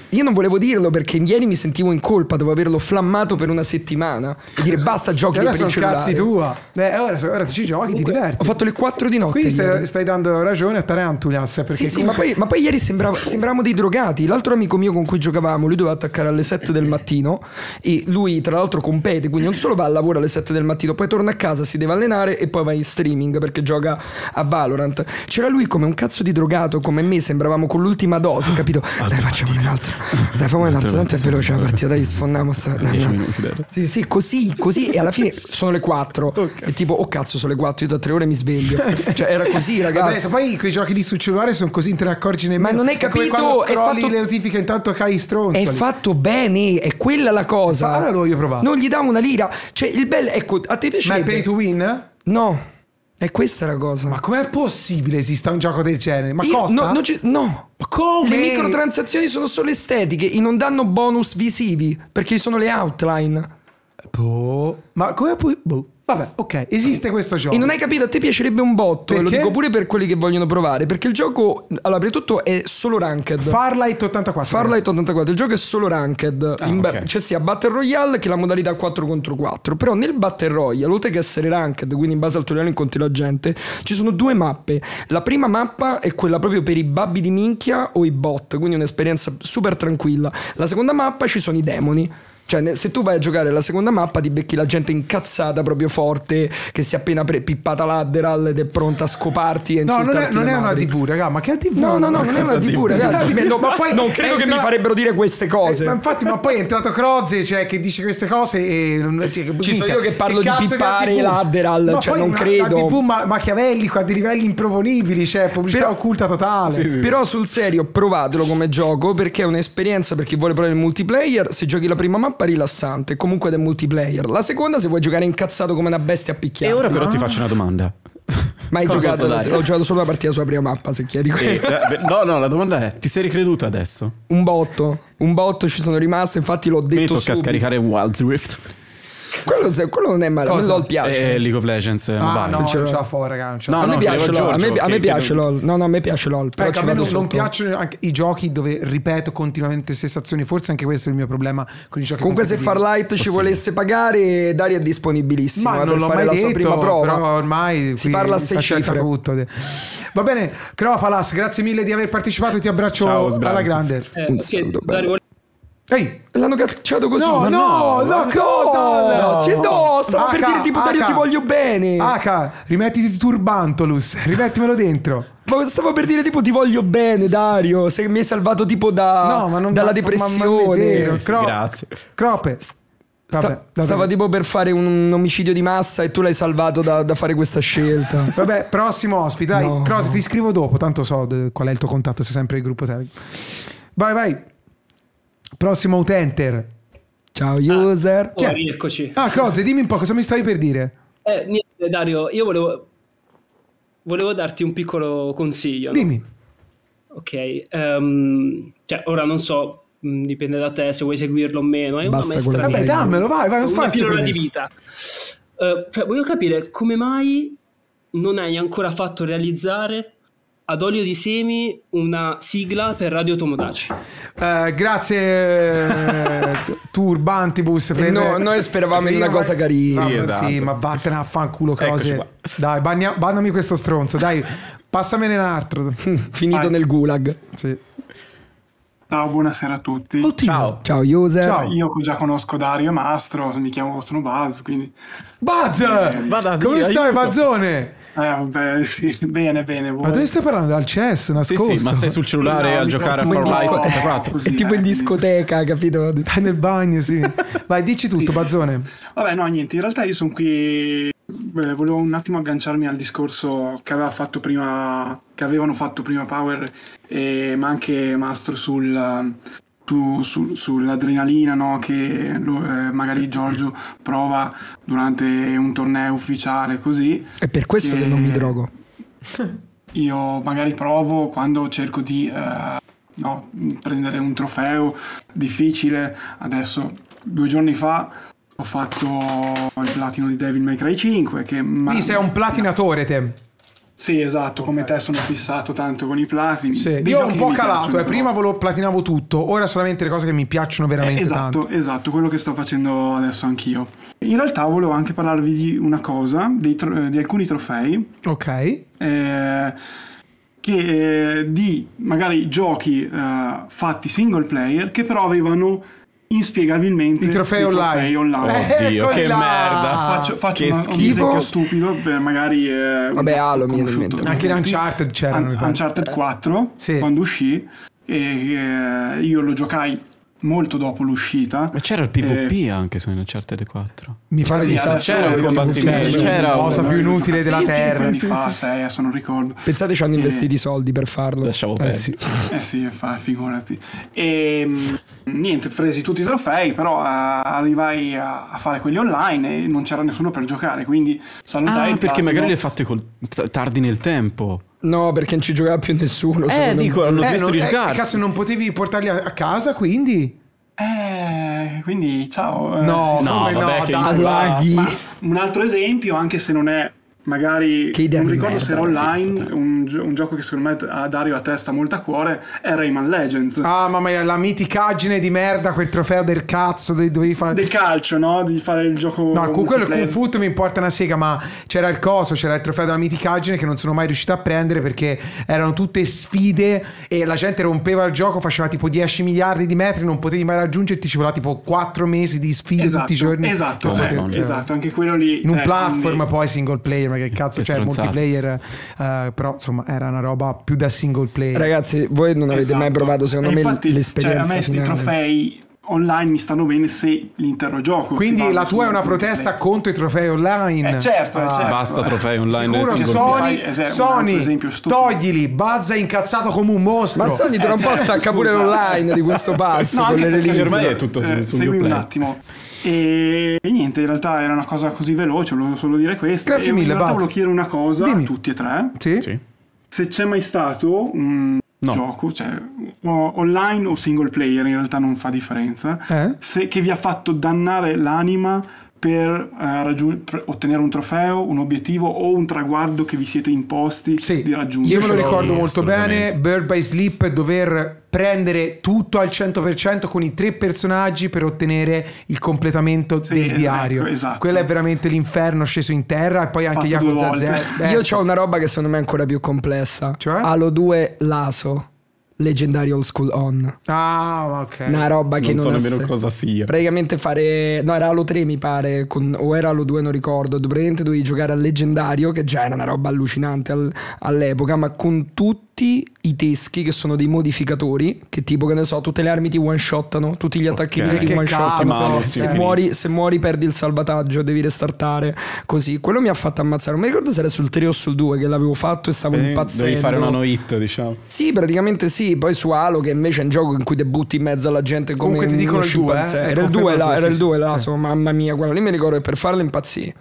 Io non volevo dirlo perché ieri mi sentivo in colpa, dopo averlo flammato per una settimana e dire eh, basta giochi per il cellulare. cazzi tua. Beh, ora, ora ci giochi, Comunque, ti diverti. Ho fatto le 4 di notte. Qui stai, stai, dando ragione a Tarantulas. sì, comunque... sì, ma poi, ma poi ieri sembrava, sembravamo dei drogati. L'altro amico mio con cui giocavamo, lui doveva attaccare alle 7 del mattino e lui tra l'altro compete, quindi non solo va a lavoro alle 7 del mattino, poi torna a casa, si deve allenare e poi va in streaming perché gioca a Valorant. C'era lui come un cazzo di drogato, come me, sembravamo con l'ultima dose, capito? Ah, Dai, facciamo un'altra. Dai, fammi un'altra, tanto è veloce la partita, dai, sfondiamo sta. No, no. Sì, sì, così, così e alla fine sono le 4. Oh, e tipo, oh cazzo, sono le 4, io da tre ore mi sveglio. Cioè, era così, ragazzi. Vabbè, poi quei giochi lì sul cellulare sono così, te ne accorgi nemmeno. Ma non hai capito, è fatto le notifiche intanto cai stronzo. È fatto bene, è quella la cosa. Allora lo voglio provare. Non gli davo una lira. Cioè, il bel. ecco, a te piace. Ma è pay to win? No. E questa è la cosa. Ma com'è possibile esista un gioco del genere? Ma Io, costa? No, no. Ma come? Le microtransazioni sono solo estetiche e non danno bonus visivi perché sono le outline. Boh. Ma come puoi... Boh. Vabbè, ok, esiste questo gioco. E non hai capito, a te piacerebbe un botto, perché? e lo dico pure per quelli che vogliono provare, perché il gioco, allora, prima di tutto è solo ranked. Farlight 84. Farlight 84, il gioco è solo ranked. Ah, okay. C'è cioè, sia Battle Royale che la modalità 4 contro 4, però nel Battle Royale, oltre che essere ranked, quindi in base al tuo livello incontri la gente, ci sono due mappe. La prima mappa è quella proprio per i babbi di minchia o i bot, quindi un'esperienza super tranquilla. La seconda mappa ci sono i demoni. Cioè, se tu vai a giocare la seconda mappa, ti becchi la gente incazzata proprio forte, che si è appena pre- pippata l'Adderal ed è pronta a scoparti. E no, non è, non è una TV, raga. Ma che è TV? No, no, no, non è una TV, raga. (laughs) Ma poi non credo che mi farebbero dire queste eh, cose. ma infatti, ma poi è entrato Croze, cioè, che dice queste cose. E non, cioè, Ci sono io che parlo di pippare l'Adderal. Cioè, non credo. Una, TV ma- machiavellico a dei livelli improponibili, cioè, pubblicità occulta totale. Però sul serio, provatelo come gioco perché è un'esperienza per chi vuole provare il multiplayer. Se giochi la prima mappa tappa rilassante, comunque del multiplayer. La seconda se vuoi giocare incazzato come una bestia a E ora però ah. ti faccio una domanda. Mai giocato? Da, ho giocato solo la partita sulla prima mappa, se chiedi eh, quello. Eh, no, no, la domanda è: ti sei ricreduto adesso? Un botto. Un botto ci sono rimasto, infatti l'ho detto. Mi tocca subito. scaricare Wild Rift quello, quello, non è male. Cosa? LOL piace. Eh, League of Legends. Eh, ah, no, non ce l'ho a fuoco, No, a me no, piace LOL. a me, piace non... LOL. No, no, a me piace LOL. Però ecco, a me non, non piacciono anche i giochi dove ripeto continuamente stesse azioni. Forse anche questo è il mio problema con i giochi. Comunque, se Farlight possibile. ci volesse pagare, Daria è disponibilissimo. Ma eh, non l'ho mai la sua prima prova. Però ormai si parla a sé cifre. Tutto. Va bene, Crofalas, grazie mille di aver partecipato. Ti abbraccio alla grande. Eh, un saluto. Ehi, l'hanno cacciato così. No, no, no, cosa? C'è no, stavo per dire tipo Dario ti voglio bene. Aka, rimettiti Turbantolus, rimettimelo dentro. Ma stavo per dire tipo ti voglio bene Dario, sei, mi hai salvato tipo da, no, ma non, dalla depressione. sì, sì, Cro- grazie. Crope. S- stava tipo per fare un, omicidio di massa e tu l'hai salvato da, da fare questa scelta. (laughs) Vabbè, prossimo ospite. Dai, no. Cross, ti scrivo dopo, tanto so qual è il tuo contatto, sei sempre il gruppo Telegram. Vai, vai. Prossimo utente. Ciao ah, user. Ah, oh, eccoci. Ah, Croze, dimmi un po' cosa mi stavi per dire. Eh, niente, Dario, io volevo, volevo darti un piccolo consiglio. No? Dimmi. Ok, um, cioè, ora non so mm, dipende da te se vuoi seguirlo o meno. È Basta una maestra. Vabbè, dammelo, vai, vai, una pillola di vita. Uh, cioè, voglio capire come mai non hai ancora fatto realizzare ad olio di semi una sigla per Radio Tomodaci. Uh, eh, grazie eh, Turbantibus. Eh, per... No, noi speravamo in una ma... cosa carina. Sì, esatto. sì, ma vattene a fanculo cose. Dai, bagna... bannami questo stronzo, dai, passamene un altro. (laughs) Finito Vai. nel gulag. Sì. Ciao, buonasera a tutti. Ottimo. Ciao. Ciao, user. Ciao. Io già conosco Dario Mastro, mi chiamo, sono Buzz, quindi... Buzz! Eh, Come stai, Bazzone? Bazzone? Ah, (laughs) bene, bene. Vuoi. Ma dove stai parlando? Al chess? Nascosto. Sì, sì, ma sei sul cellulare no, a giocare a Fortnite disco- 84. è tipo in (laughs) eh. discoteca, capito? Stai nel bagno, sì. (laughs) Vai, dici tutto, sì, Bazzone. Sì. Vabbè, no, niente. In realtà io sono qui. Beh, volevo un attimo agganciarmi al discorso che aveva fatto prima che avevano fatto prima Power e, ma anche Mastro sul, tu su, sull'adrenalina no, che lo, eh, magari eh, eh. Giorgio prova durante un torneo ufficiale così. È per questo che, che non mi drogo. Io magari provo quando cerco di eh, no, prendere un trofeo difficile. Adesso, due giorni fa, ho fatto il platino di Devil May Cry 5. Che Quindi ma... sei un platinatore te. Sì, esatto, come te sono fissato tanto con i platini. Sì, diciamo io ho un po' calato, eh, prima volevo platinavo tutto, ora solamente le cose che mi piacciono veramente eh, esatto, tanto. Esatto, quello che sto facendo adesso anch'io. In realtà volevo anche parlarvi di una cosa, di, tro- di alcuni trofei. Ok. Eh, che, eh, di magari giochi eh, fatti single player che però avevano inspiegabilmente i trofei, trofei online. online. Eh, Oddio, che là. merda. Faccio, faccio che una, un esempio stupido per magari eh, Vabbè, Halo mi Anche in Uncharted c'era Un- Uncharted 4 sì. quando uscì e eh, io lo giocai molto dopo l'uscita. Ma c'era il PvP eh, anche su Uncharted 4. Mi pare sì, di sapere. C'era il combattimento. C'era la cosa più inutile sì, della sì, Terra. Sì, sì, fa, sì. adesso eh, non ricordo. Pensate ci hanno eh, investito i soldi per farlo. Lasciamo eh, perdere. Eh sì, eh fa, figurati. E, ehm, niente, presi tutti i trofei, però uh, arrivai a, a, fare quelli online e non c'era nessuno per giocare, quindi salutai. Ah, perché magari le hai fatti col, t- tardi nel tempo. No, perché non ci giocava più nessuno. Eh, dico, hanno smesso eh, di eh, giocare. cazzo, non potevi portarli a, a casa, quindi? Eh, quindi ciao. No, eh, no, vabbè, no, che... allora, un altro esempio, anche se non è magari che idea non ricordo merda, se era online un, un, gioco che secondo me a Dario a testa molto a cuore è Rayman Legends ah mamma mia la miticaggine di merda quel trofeo del cazzo dove fare del calcio no? di fare il gioco no con quello Kung Foot mi importa una sega ma c'era il coso c'era il trofeo della miticaggine che non sono mai riuscito a prendere perché erano tutte sfide e la gente rompeva il gioco faceva tipo 10 miliardi di metri non potevi mai raggiungerti ci voleva tipo 4 mesi di sfide esatto, tutti i esatto, giorni esatto, eh, potevi... esatto anche quello lì in un cioè, platform quindi... poi single player ma che cazzo, che cioè stronzate. multiplayer, uh, però insomma era una roba più da single player. Ragazzi, voi non avete esatto. mai provato secondo e me infatti, l'esperienza cioè, a me finale. trofei online mi stanno bene se l'intero gioco. Quindi la tua è una protesta play. contro i trofei online? Eh certo, ah, certo. Basta trofei online. Sicuro Sony, play. Sony, toglili, Buzza è incazzato come un mostro. Ma Sony tra eh un certo, po' stacca pure online di questo passo (laughs) no, con le release. Ormai è tutto eh, su, su un attimo. E, e niente, in realtà era una cosa così veloce, volevo solo dire questo. Grazie e mille, In realtà Buzz. volevo chiedere una cosa Dimmi. a tutti e tre. Sì. sì. Se c'è mai stato un no. gioco, cioè online o single player, in realtà non fa differenza, eh? se, che vi ha fatto dannare l'anima per, eh, raggiung- per, ottenere un trofeo, un obiettivo o un traguardo che vi siete imposti sì. di raggiungere. Io me lo ricordo molto bene, Bird by Sleep, dover prendere tutto al 100% con i tre personaggi per ottenere il completamento sì, del ecco, diario. Ecco, esatto. Quello è veramente l'inferno sceso in terra e poi anche Fatto Yakuza 0. Eh, Io ho una roba che secondo me è ancora più complessa. Cioè? Halo 2 Laso. Leggendario Old School On. Ah, ok. Una roba che non, non so nemmeno senso. cosa sia. Praticamente fare. No, era Halo 3, mi pare. Con... O era Halo 2, non ricordo. Praticamente dovevi giocare al leggendario, che già era una roba allucinante all'epoca, ma con tutto tutti i teschi che sono dei modificatori, che tipo che ne so, tutte le armi ti one shottano, tutti gli attacchi okay. ti one shottano. Se, muori, se muori perdi il salvataggio, devi restartare. Così, quello mi ha fatto ammazzare. Non mi ricordo se era sul 3 o sul 2 che l'avevo fatto e stavo eh, impazzendo. Devi fare una no hit, diciamo. Sì, praticamente sì. Poi su Halo, che invece è un gioco in cui debutti in mezzo alla gente come Comunque ti dicono il 2, eh. eh? Era il 2 là, era il 2 là, sì. insomma, mamma mia, quello lì mi ricordo che per farlo impazzì.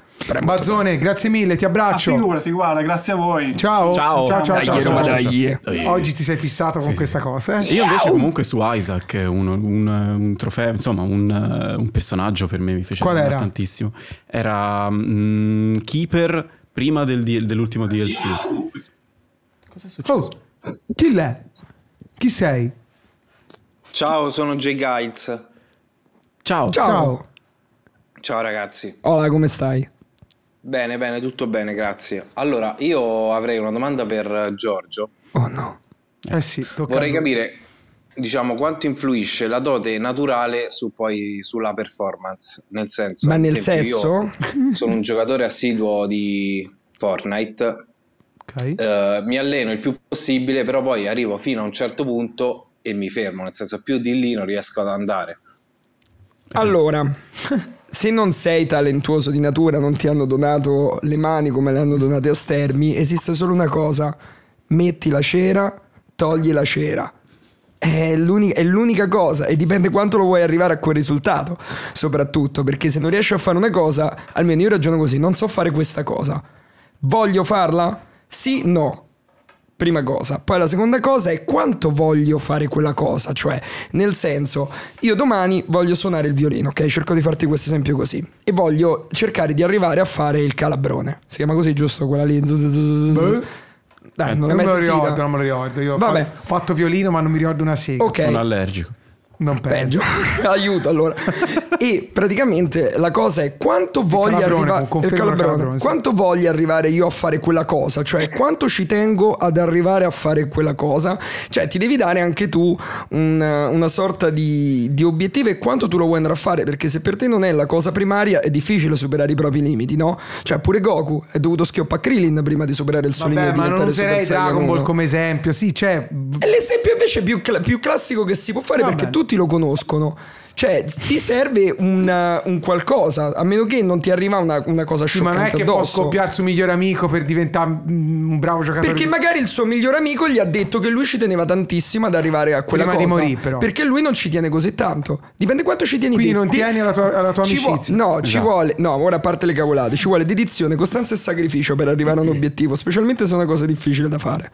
Bazzone, grazie mille, ti ah, abbraccio. Ah, figurati, guarda, grazie a voi. Ciao. Ciao, ciao, ciao. ciao, ciao, ciao, ciao. Oggi ti sei fissato con sì. questa cosa. Eh? Io invece comunque su Isaac, un, un, un trofeo, insomma, un, un, personaggio per me mi fece Qual era? tantissimo. Era um, Keeper prima del, dell'ultimo DLC. Cosa è successo? Oh, chi l'è? Chi sei? Ciao, sono Jay Guides. Ciao. Ciao. Ciao ragazzi. Hola, come stai? Bene, bene, tutto bene, grazie. Allora, io avrei una domanda per Giorgio. Oh no. Eh sì, tocca Vorrei capire, diciamo, quanto influisce la dote naturale su poi, sulla performance. Nel senso, Ma nel senso? (laughs) sono un giocatore assiduo di Fortnite. Okay. Eh, mi alleno il più possibile, però poi arrivo fino a un certo punto e mi fermo. Nel senso, più di lì non riesco ad andare. Allora se non sei talentuoso di natura, non ti hanno donato le mani come le hanno donate a Stermi, esiste solo una cosa, metti la cera, togli la cera. È l'unica, è l'unica, cosa e dipende quanto lo vuoi arrivare a quel risultato, soprattutto perché se non riesci a fare una cosa, almeno io ragiono così, non so fare questa cosa. Voglio farla? Sì, no prima cosa. Poi la seconda cosa è quanto voglio fare quella cosa, cioè nel senso io domani voglio suonare il violino, ok? Cerco di farti questo esempio così e voglio cercare di arrivare a fare il calabrone. Si chiama così giusto quella lì? Boh. Dai, non, eh, non, me lo ricordo, non me lo ricordo. Io Vabbè. ho fatto violino, ma non mi ricordo una sigla. Okay. Sono allergico. Non Peggio. (laughs) Aiuto allora. e praticamente la cosa è quanto voglia arrivare sì. quanto voglia arrivare io a fare quella cosa, cioè quanto ci tengo ad arrivare a fare quella cosa, cioè ti devi dare anche tu una, una sorta di, di, obiettivo e quanto tu lo vuoi andare a fare, perché se per te non è la cosa primaria è difficile superare i propri limiti, no? Cioè pure Goku è dovuto schioppare Krillin prima di superare il suo Vabbè, limite. Ma non userei Dragon Ball come esempio, sì, cioè... È l'esempio invece più, più classico che si può fare Vabbè. perché tutti tutti lo conoscono. Cioè, ti serve un, un, qualcosa, a meno che non ti arriva una, una cosa scioccante Ma non è che addosso. può scoppiare suo migliore amico per diventare mm, un bravo giocatore. Perché magari il suo migliore amico gli ha detto che lui ci teneva tantissimo ad arrivare a quella Prima cosa. Prima di morire, però. Perché lui non ci tiene così tanto. Dipende quanto ci tieni Quindi te. non tieni alla tua, alla tua amicizia. Vuo- no, esatto. ci vuole... No, ora a parte le cavolate. Ci vuole dedizione, costanza e sacrificio per arrivare a un mm. obiettivo, specialmente se è una cosa difficile da fare.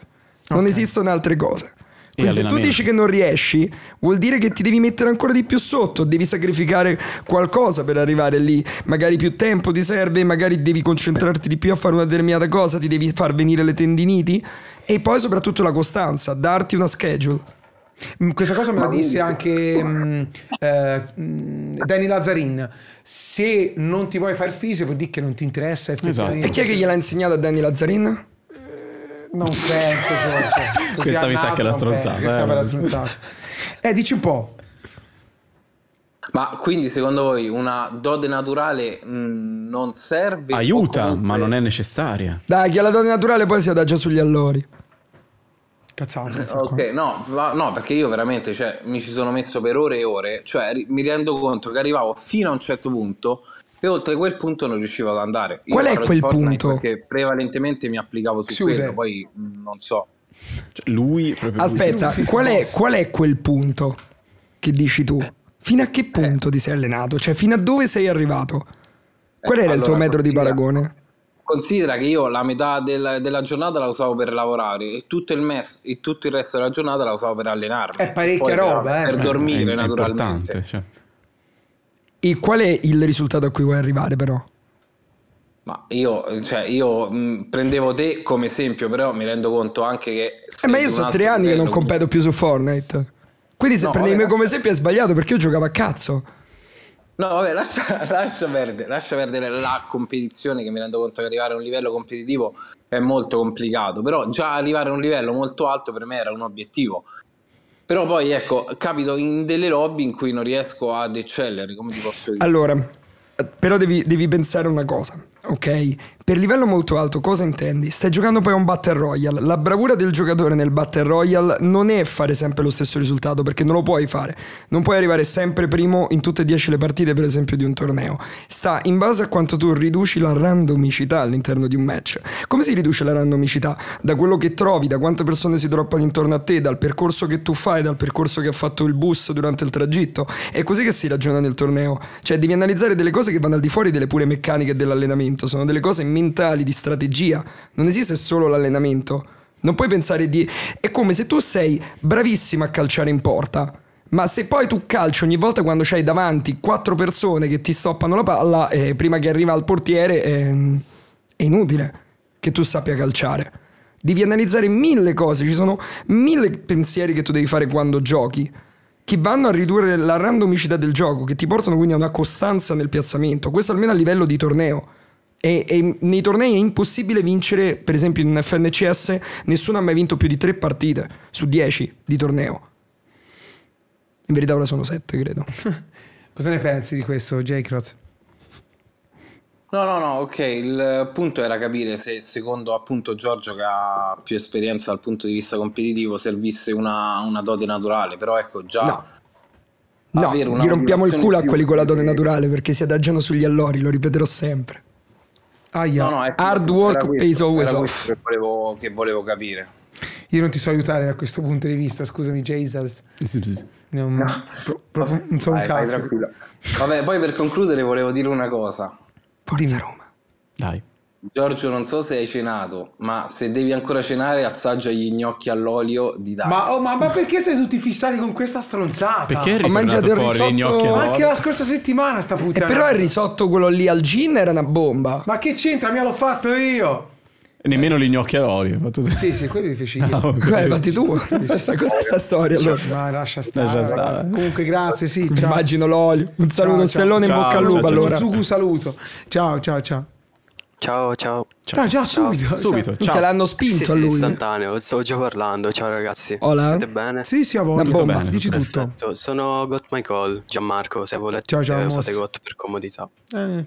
Non okay. esistono altre cose. Quindi se tu dici che non riesci, vuol dire che ti devi mettere ancora di più sotto, devi sacrificare qualcosa per arrivare lì. Magari più tempo ti serve, magari devi concentrarti di più a fare una determinata cosa, ti devi far venire le tendiniti e poi soprattutto la costanza, darti una schedule. Mm, questa cosa me la disse anche mh, mm, eh, mm, Danny Lazzarin. Se non ti vuoi far fisico, vuol dire che non ti interessa. Esatto. E chi è che gliel'ha insegnato a Danny Lazzarin? Non penso, certo. (laughs) Questa mi sa che è la eh. stronzata. Eh, dici un po'. Ma quindi secondo voi una dote naturale mm, non serve? Aiuta, comunque... ma non è necessaria. Dai, che la dote naturale poi si adagia sugli allori. Cazzate. Ok, no, no, perché io veramente cioè, mi ci sono messo per ore e ore, cioè mi rendo conto che arrivavo fino a un certo punto e oltre quel punto non riuscivo ad andare. Io Qual è quel punto? Perché prevalentemente mi applicavo su Chiude. quello, poi mm, non so. Cioè, lui proprio Aspetta, lui. Qual, è, qual, è, quel punto che dici tu? Fino a che eh. punto eh. ti sei allenato? Cioè, fino a dove sei arrivato? Qual era allora, il tuo metro di paragone? Considera che io la metà del, della giornata la usavo per lavorare e tutto, il mes, e tutto il resto della giornata la usavo per allenarmi. È parecchia roba, per, eh. Per dormire, è, naturalmente. È cioè. E qual è il risultato a cui vuoi arrivare però? Ma io, cioè, io mh, prendevo te come esempio, però mi rendo conto anche che... Eh, ma io sono tre anni che non competo più su Fortnite. Quindi se no, prendi me come esempio è sbagliato perché io giocavo a cazzo. No, vabbè, lascia, (laughs) lascia, perdere, lascia, perdere, la competizione che mi rendo conto che arrivare a un livello competitivo è molto complicato, però già arrivare a un livello molto alto per me era un obiettivo però poi ecco, capito in delle lobby in cui non riesco ad eccellere, come ti posso dire? Allora, però devi, devi pensare una cosa. Ok, per livello molto alto cosa intendi? Stai giocando poi a un Battle Royale. La bravura del giocatore nel Battle Royale non è fare sempre lo stesso risultato, perché non lo puoi fare. Non puoi arrivare sempre primo in tutte e dieci le partite, per esempio, di un torneo. Sta in base a quanto tu riduci la randomicità all'interno di un match. Come si riduce la randomicità? Da quello che trovi, da quante persone si droppano intorno a te, dal percorso che tu fai, dal percorso che ha fatto il bus durante il tragitto. È così che si ragiona nel torneo. Cioè, devi analizzare delle cose che vanno al di fuori delle pure meccaniche dell'allenamento allenamento, sono delle cose mentali, di strategia. Non esiste solo l'allenamento. Non puoi pensare di... È come se tu sei bravissimo a calciare in porta, ma se poi tu calci ogni volta quando c'hai davanti quattro persone che ti stoppano la palla, eh, prima che arriva al portiere, eh, è inutile che tu sappia calciare. Devi analizzare mille cose, ci sono mille pensieri che tu devi fare quando giochi che vanno a ridurre la randomicità del gioco, che ti portano quindi a una costanza nel piazzamento, questo almeno a livello di torneo. E, e, nei tornei è impossibile vincere, per esempio in un FNCS, nessuno ha mai vinto più di tre partite su dieci di torneo. In verità ora sono sette, credo. (laughs) Cosa ne pensi di questo, J-Crot? No, no, no, ok, il punto era capire se secondo appunto Giorgio che ha più esperienza dal punto di vista competitivo servisse una, una dote naturale, però ecco già... No. No, gli rompiamo il culo a quelli con la dote naturale perché si adagiano sugli allori, lo ripeterò sempre. Ah, yeah. no, no, Hard work questo, pays always off. Che volevo, che volevo, capire. Io non ti so aiutare da questo punto di vista, scusami Jesus. Sì, sì. Non, no. pro, pro, non so un cazzo. Vabbè, poi per concludere volevo dire una cosa. Forza Roma. Dai. Giorgio, non so se hai cenato, ma se devi ancora cenare, assaggia gli gnocchi all'olio di Dario. Ma, oh, ma, ma perché siete tutti fissati con questa stronzata? Perché è mangiato fuori risotto... gnocchi all'olio? Anche la scorsa settimana sta puttana. Eh, però il risotto quello lì al gin era una bomba. Ma che c'entra? Mi l'ho fatto io! Nemmeno gli gnocchi all'olio. Fatto... Sì, sì, quelli li feci ah, io. Ah, okay. Beh, fatti tu. Cos'è questa storia? Cioè, allora? Ma lascia stare. Lascia stare. Comunque, grazie, sì. Ciao. Immagino l'olio. Un saluto, ciao, ciao. stellone ciao, in bocca al lupo. Allora. Zugu saluto. Ciao, ciao, ciao. Ciao, ciao. Ciao, ah, già subito. Ciao. Subito. Ciao. Te l'hanno spinto sì, a lui. Sì, istantaneo, stavo già parlando. Ciao ragazzi. Hola. Siete bene? Sì, sì, a voi. Tutto bene. Dici tutto. Perfetto. Sono Got My Call, Gianmarco, se volete ciao, ciao, eh, usate Got per comodità. Eh.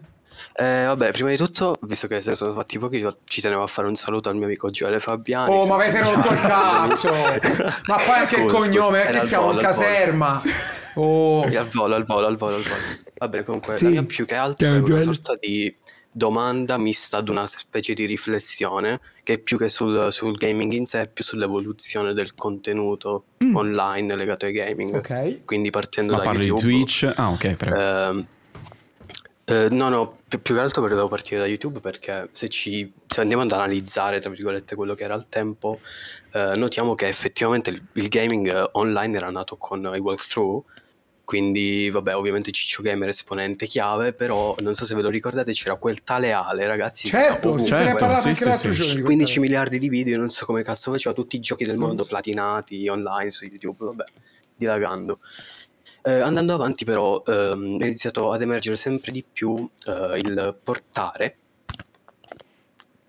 Eh, vabbè, prima di tutto, visto che se ne sono fatti pochi, ci tenevo a fare un saluto al mio amico Gioele Fabiani. Oh, ma avete (laughs) rotto il cazzo! ma poi anche scusa, il cognome, perché siamo in caserma. Oh. Al volo, al volo, al volo, al volo. Vabbè, comunque, sì. più che altro è una sorta di domanda mista ad una specie di riflessione che più che sul, sul gaming in sé più sull'evoluzione del contenuto mm. online legato ai gaming. Ok. Quindi partendo Ma da parli YouTube, di Twitch? Ah ok, prego. Ehm, eh, no, no, più, più, che altro volevo partire da YouTube perché se, ci, se andiamo ad analizzare, tra virgolette, quello che era al tempo, eh, notiamo che effettivamente il, il gaming eh, online era nato con i walkthrough, quindi, vabbè, ovviamente Ciccio Gamer esponente chiave, però non so se ve lo ricordate, c'era quel tale Ale, ragazzi. Certo, ovunque, certo, quel... sì, sì, sì. 15 miliardi di video, non so come cazzo faceva, tutti i giochi del mondo platinati online su YouTube, vabbè, dilagando. Eh, andando avanti però ehm, è iniziato ad emergere sempre di più eh, il portare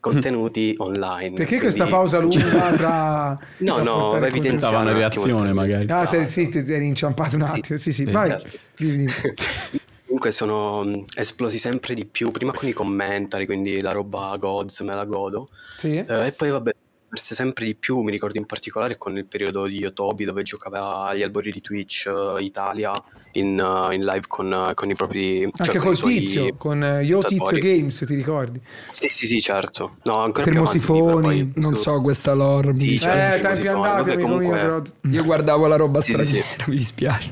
contenuti online. Perché quindi... questa pausa lunga tra... (laughs) Cioè, no, no, evidenziava una reazione magari. Ah, te, sì, esatto. ti eri inciampato un attimo, sì, sì, sì vai. Certo. (laughs) Comunque sono mm, esplosi sempre di più, prima con i commentari, quindi la roba gods, me la godo. Sì. Eh, e poi vabbè, perse sempre di più, mi ricordo in particolare con il periodo di Yotobi dove giocava agli albori di Twitch uh, Italia in, uh, in, live con, uh, con i propri... Cioè Anche cioè, col Tizio, con Yo Tizio Games, ti ricordi? Sì, sì, sì, certo. No, ancora Termosifoni, più non so questa lore. Sì, certo, eh, tempi andati, comunque... mio, però... Io guardavo la roba sì, straniera, sì, sì. (laughs) mi dispiace.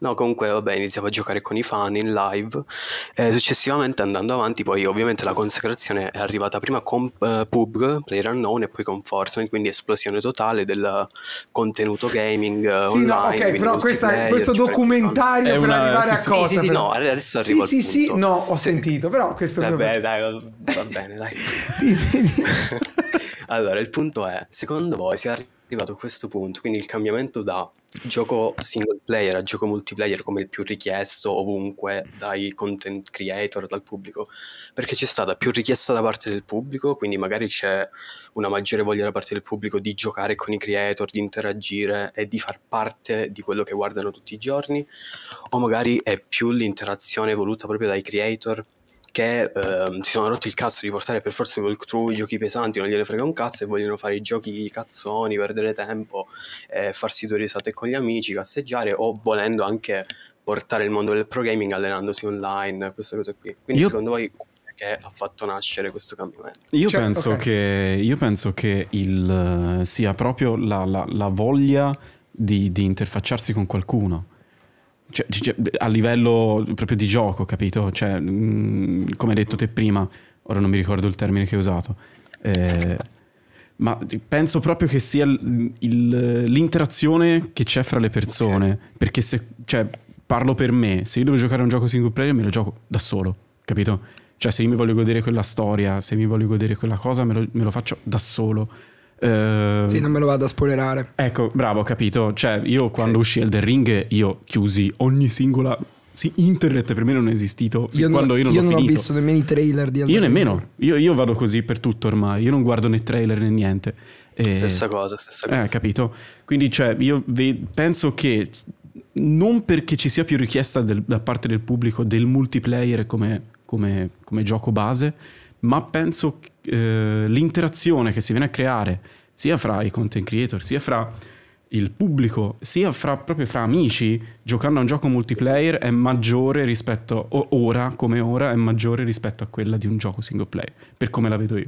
No, comunque vabbè, iniziavo a giocare con i fan in live. Eh, successivamente andando avanti, poi ovviamente la consacrazione è arrivata prima con eh, PUBG, Unknown, e poi con Fortnite, quindi esplosione totale del contenuto gaming eh, sì, online. No, ok, però questa, questo documentario per una, arrivare sì, a sì, cosa? Sì, sì, no, adesso arrivo sì, sì, Sì, no, ho sentito, però questo... Vabbè, proprio... dai, va, va bene, dai. (laughs) allora, il punto è, secondo voi si arriva arrivato a questo punto, quindi il cambiamento da gioco single player a gioco multiplayer come il più richiesto ovunque dai content creator, dal pubblico, perché c'è stata più richiesta da parte del pubblico, quindi magari c'è una maggiore voglia da parte del pubblico di giocare con i creator, di interagire e di far parte di quello che guardano tutti i giorni, o magari è più l'interazione voluta proprio dai creator che ehm, si sono rotti il cazzo di portare per forza i walkthrough, i giochi pesanti, non gliene frega un cazzo e vogliono fare i giochi cazzoni, perdere tempo, eh, farsi due risate con gli amici, cazzeggiare o volendo anche portare il mondo del programming allenandosi online, queste cose qui. Quindi Io... secondo voi che ha fatto nascere questo cambiamento. Io, cioè, penso, okay. che, io penso che il, eh, sia proprio la, la, la voglia di, di, interfacciarsi con qualcuno. Cioè, cioè, a livello proprio di gioco, capito? Cioè, mh, mm, come hai detto te prima, ora non mi ricordo il termine che hai usato, eh, ma penso proprio che sia il, il, l'interazione che c'è fra le persone, okay. perché se, cioè, parlo per me, se io devo giocare a un gioco single player me lo gioco da solo, capito? Cioè, se io mi voglio godere quella storia, se mi voglio godere quella cosa, me lo, me lo faccio da solo Uh, sì, non me lo vado a spoilerare. Ecco, bravo, capito. Cioè, io quando sì. uscì Elden Ring, io chiusi ogni singola... Sì, internet per me non è esistito io quando non, io non io l'ho non ho visto nemmeno i trailer di Elden Io nemmeno. Io, io, vado così per tutto ormai. Io non guardo né trailer né niente. E... Stessa cosa, stessa eh, cosa. Eh, capito. Quindi, cioè, io ve... penso che non perché ci sia più richiesta del, da parte del pubblico del multiplayer come, come, come gioco base ma penso eh, l'interazione che si viene a creare sia fra i content creator, sia fra il pubblico, sia fra, proprio fra amici, giocando a un gioco multiplayer è maggiore rispetto, ora come ora, è maggiore rispetto a quella di un gioco single player, per come la vedo io.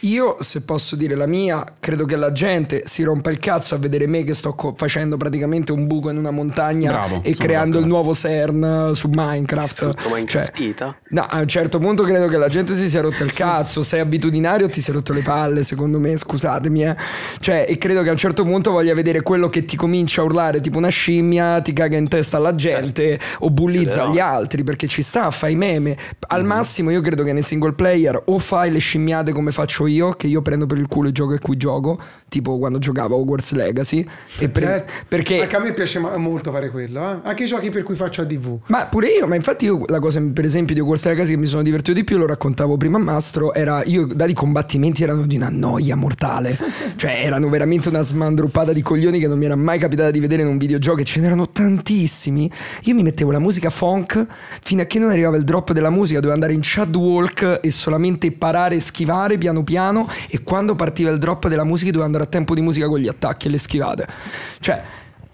Io, se posso dire la mia, credo che la gente si rompa il cazzo a vedere me che sto facendo praticamente un buco in una montagna Bravo, e creando il nuovo CERN su Minecraft. Minecraftita. Cioè, no, a un certo punto credo che la gente si sia rotta il cazzo. Sei abitudinario, o ti sei rotto le palle, secondo me, scusatemi. Eh. Cioè, e credo che a un certo punto voglia vedere quello che ti comincia a urlare tipo una scimmia, ti caga in testa alla gente certo. o bullizza sì, gli altri perché ci sta, fai meme. Al mm. massimo io credo che nei single player o fai le scimmiate come faccio io, che io prendo per il culo i giochi a cui gioco, tipo quando giocavo Hogwarts Legacy. E per, certo. perché... Anche a me piace molto fare quello, eh? anche i giochi per cui faccio ADV. Ma pure io, ma infatti io la cosa per esempio di Hogwarts Legacy che mi sono divertito di più, lo raccontavo prima a Mastro, era io da i combattimenti erano di una noia mortale, (laughs) cioè erano veramente una smandruppata di coglioni che non mi era mai capitata di vedere in un videogioco e ce n'erano tantissimi. Io mi mettevo la musica funk fino a che non arrivava il drop della musica, dovevo andare in chad walk e solamente parare e schivare piano piano e quando partiva il drop della musica dovevo andare tempo di musica con gli attacchi e le schivate. Cioè,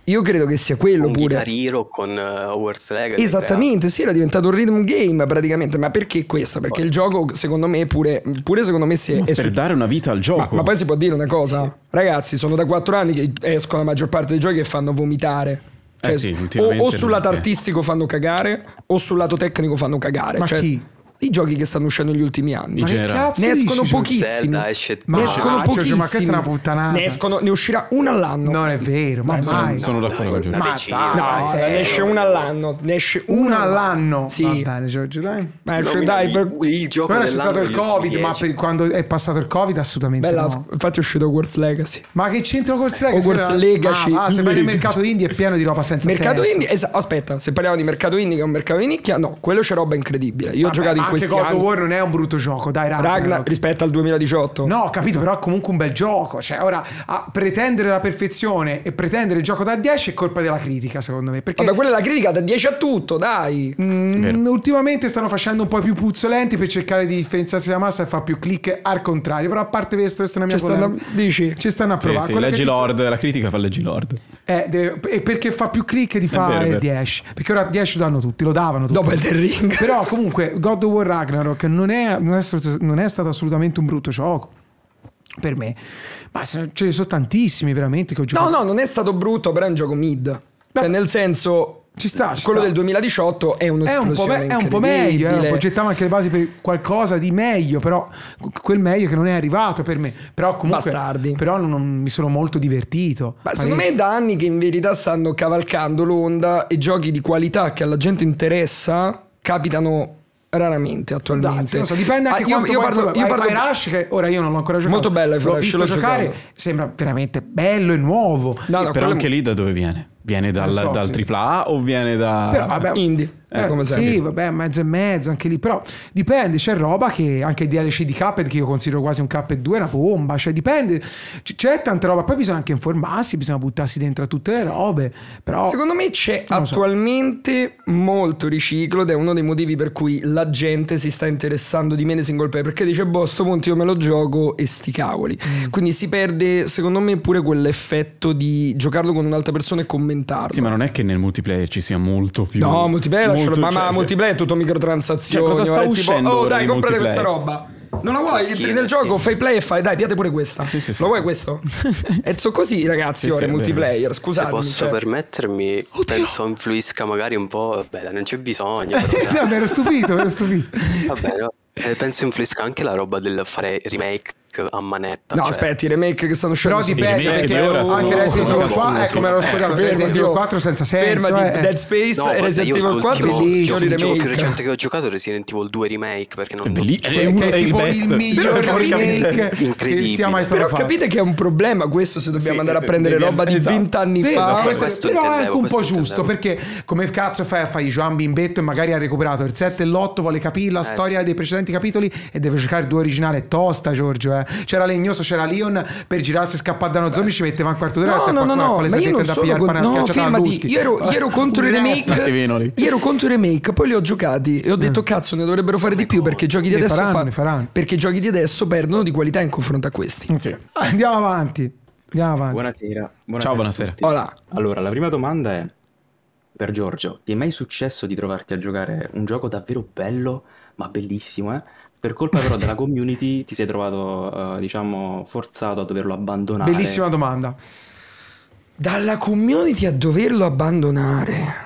io credo che sia quello con pure. Guitar con uh, Hogwarts Legacy. Esattamente, sì, era diventato un rhythm game praticamente. Ma perché questo? Perché il gioco, secondo me, pure, pure secondo me si è. per su... dare una vita al gioco. Ma, ma, poi si può dire una cosa, sì. ragazzi, sono da 4 anni che escono la maggior parte dei giochi che fanno vomitare. Eh cioè, eh sì, o, o, sul lato artistico fanno cagare, o sul lato tecnico fanno cagare. Ma cioè, chi? i giochi che stanno uscendo negli ultimi anni. ne escono pochissimi. Zelda esce ma ne escono ah, pochissimi. Ma questa è una puttana. Ne, escono, ne uscirà una all'anno. Non è vero, ma eh, mai. Sono, sono d'accordo con Giorgio. No, eh, se ne esce una all'anno. Ne esce una all'anno. Sì. Va bene, Giorgio, dai. Ma no, dai, per... il gioco Quando c'è stato il Covid, ma per quando è passato il Covid assolutamente Bella, no. Infatti è uscito Wars Legacy. Ma che c'entra Wars Legacy? O Wars Legacy. Ah, se vai nel mercato indie è pieno di roba senza senso. Mercato indie, aspetta, se parliamo di mercato indie che è un mercato di nicchia, no, quello c'è roba incredibile. Io ho giocato in anche God anni... of War non è un brutto gioco, dai Ragnarok. Ragnarok rispetto al 2018. No, ho capito, però è comunque un bel gioco. Cioè, ora, pretendere la perfezione e pretendere il gioco da 10 è colpa della critica, secondo me. Perché... Vabbè, quella è la critica da 10 a tutto, dai. Mm, ultimamente stanno facendo un po' più puzzolenti per cercare di differenziarsi la massa e fa più click al contrario. Però a parte questo, questa è una mia stanno, Dici? Ci stanno a provare. Sì, sì, leggi Lord, sta... la critica fa leggi Lord. Eh, deve... e perché fa più click di fare 10. Perché ora 10 lo danno tutti, lo davano tutti. Dopo il The Ring. Però comunque God of War Thor Ragnarok non è, non è stato assolutamente un brutto gioco per me. Ma ce ne sono tantissimi veramente che ho giocato. No, no, non è stato brutto, però è un gioco mid. Cioè, Beh, cioè, nel senso. Ci sta, ci quello sta. del 2018 è uno è un po', me- è un po meglio. Eh, progettavo anche le basi per qualcosa di meglio, però quel meglio che non è arrivato per me. Però comunque Bastardi. però non, non mi sono molto divertito. Ma secondo me è da anni che in verità stanno cavalcando l'onda e giochi di qualità che alla gente interessa capitano Raramente attualmente. Darsi, so, dipende ah, anche ah, io, io parlo, fai, io parlo fai Rush che ora io non l'ho ancora giocato. Molto bello, l'ho visto giocare, giocare, sembra veramente bello e nuovo. No, sì, no, però quello... anche lì da dove viene? Viene dal, so, dal sì. AAA o viene da però, vabbè, indie? Eh, eh, come Sì, vabbè, mezzo e mezzo anche lì, però dipende, c'è roba che anche il DLC di Cuphead che io considero quasi un K2 è una bomba, cioè dipende, C- c'è tanta roba, poi bisogna anche informarsi, bisogna buttarsi dentro a tutte le robe, però... Secondo me c'è attualmente so. molto riciclo ed è uno dei motivi per cui la gente si sta interessando di meno single player, perché dice, boh, sto punto io me lo gioco e sti cavoli, mm. quindi si perde secondo me pure quell'effetto di giocarlo con un'altra persona e commentarlo. Sì, ma non è che nel multiplayer ci sia molto più... No, multiplayer molto, ma, cioè, ma multiplayer è tutto microtransazione. Cioè, cosa sta uscendo? Tipo, oh, dai, comprate questa roba. Non la vuoi? Entri nel gioco fai play e fai, dai, piate pure questa. Sì, sì, sì. Lo vuoi questo? (laughs) e so così, ragazzi, sì, ora sì, multiplayer. Scusate. Se posso cioè. permettermi, Oddio. penso influisca magari un po'. Vabbè, non c'è bisogno. Però, no, (laughs) mi ero stupito, ero stupito. Vabbè, no. Eh, penso influisca anche la roba del fare remake a manetta. No, cioè... aspetti, i remake che stanno uscendo Però dipende, perché ora anche Resident Evil 4, ecco, me l'ero scordato, Resident Evil 4 senza senso. Fermati, eh. Dead Space e Resident Evil 4 sono i remake. Il recente che ho giocato è Resident Evil 2 remake, perché non... È, belli- il, miglior remake che sia mai stato Però capite che è un problema questo se dobbiamo andare a eh, prendere roba di 20 esatto. anni fa. Esatto, però è anche un po' giusto, perché come cazzo fai a fare i Joan Bimbetto e magari ha recuperato il 7 e l'8, vuole capire la eh, storia dei precedenti capitoli e deve giocare due originali. È tosta, Giorgio, eh c'era, c'era Legnoso, c'era Leon per girarsi e scappare da uno zombie ci metteva un quarto d'ora. No, no, no, no, ma io non sono con... no, fermati, io ero, io ero contro i remake. Io ero contro i remake, poi li ho giocati e ho mm. detto cazzo, ne dovrebbero fare di più perché giochi di adesso faranno, faranno. perché giochi di adesso perdono di qualità in confronto a questi. Mm, sì. Ah, andiamo avanti. Andiamo avanti. Buonasera. buonasera Ciao, buonasera. Allora. allora, la prima domanda è per Giorgio, ti è mai successo di trovarti a giocare un gioco davvero bello, ma bellissimo, eh? Per colpa però della community ti sei trovato, uh, diciamo, forzato a doverlo abbandonare. Bellissima domanda. Dalla community a doverlo abbandonare.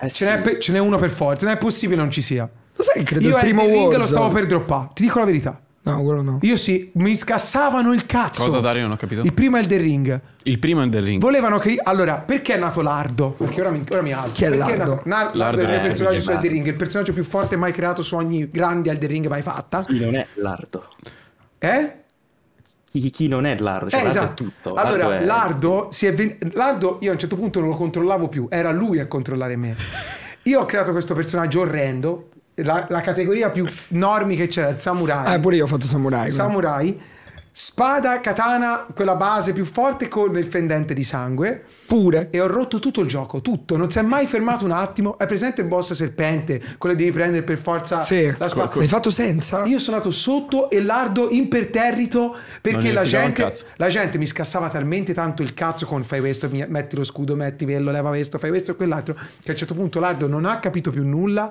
Eh ce, sì. n'è ce n'è uno per forza, non è possibile non ci sia. Lo sai, che credo Io il primo Elden Ring lo stavo per droppare, ti dico la verità. No, quello no. Io sì, mi scassavano il cazzo. Cosa Dario non ho capito? Il primo è il The Ring. Il primo è il The Ring. Volevano che... Allora, perché è nato Lardo? Perché ora mi, ora mi alzo. Chi è perché Lardo? È nato... Na... Lardo è il personaggio su The Ring, il personaggio più forte mai creato su ogni grande Elder Ring mai fatta. Chi non è Lardo? Eh? Chi, chi non è Lardo? Cioè, eh, Lardo esatto. è tutto. Allora, Lardo, è... Lardo si è ven... Lardo io a un certo punto non lo controllavo più, era lui a controllare me. (laughs) Io ho creato questo personaggio orrendo, la, la, categoria più normi che c'era, il samurai. Ah, pure io ho fatto samurai. Samurai. Quindi. Spada, katana, quella base più forte con il fendente di sangue. Pure. E ho rotto tutto il gioco, tutto. Non si è mai fermato un attimo. Hai presente il boss serpente? Quello devi prendere per forza sì, la spada. L'hai fatto senza? Io sono andato sotto e lardo imperterrito perché la gente, la gente, mi scassava talmente tanto il cazzo con fai questo, metti lo scudo, metti quello, leva questo, fai questo e quell'altro, che a un certo punto lardo non ha capito più nulla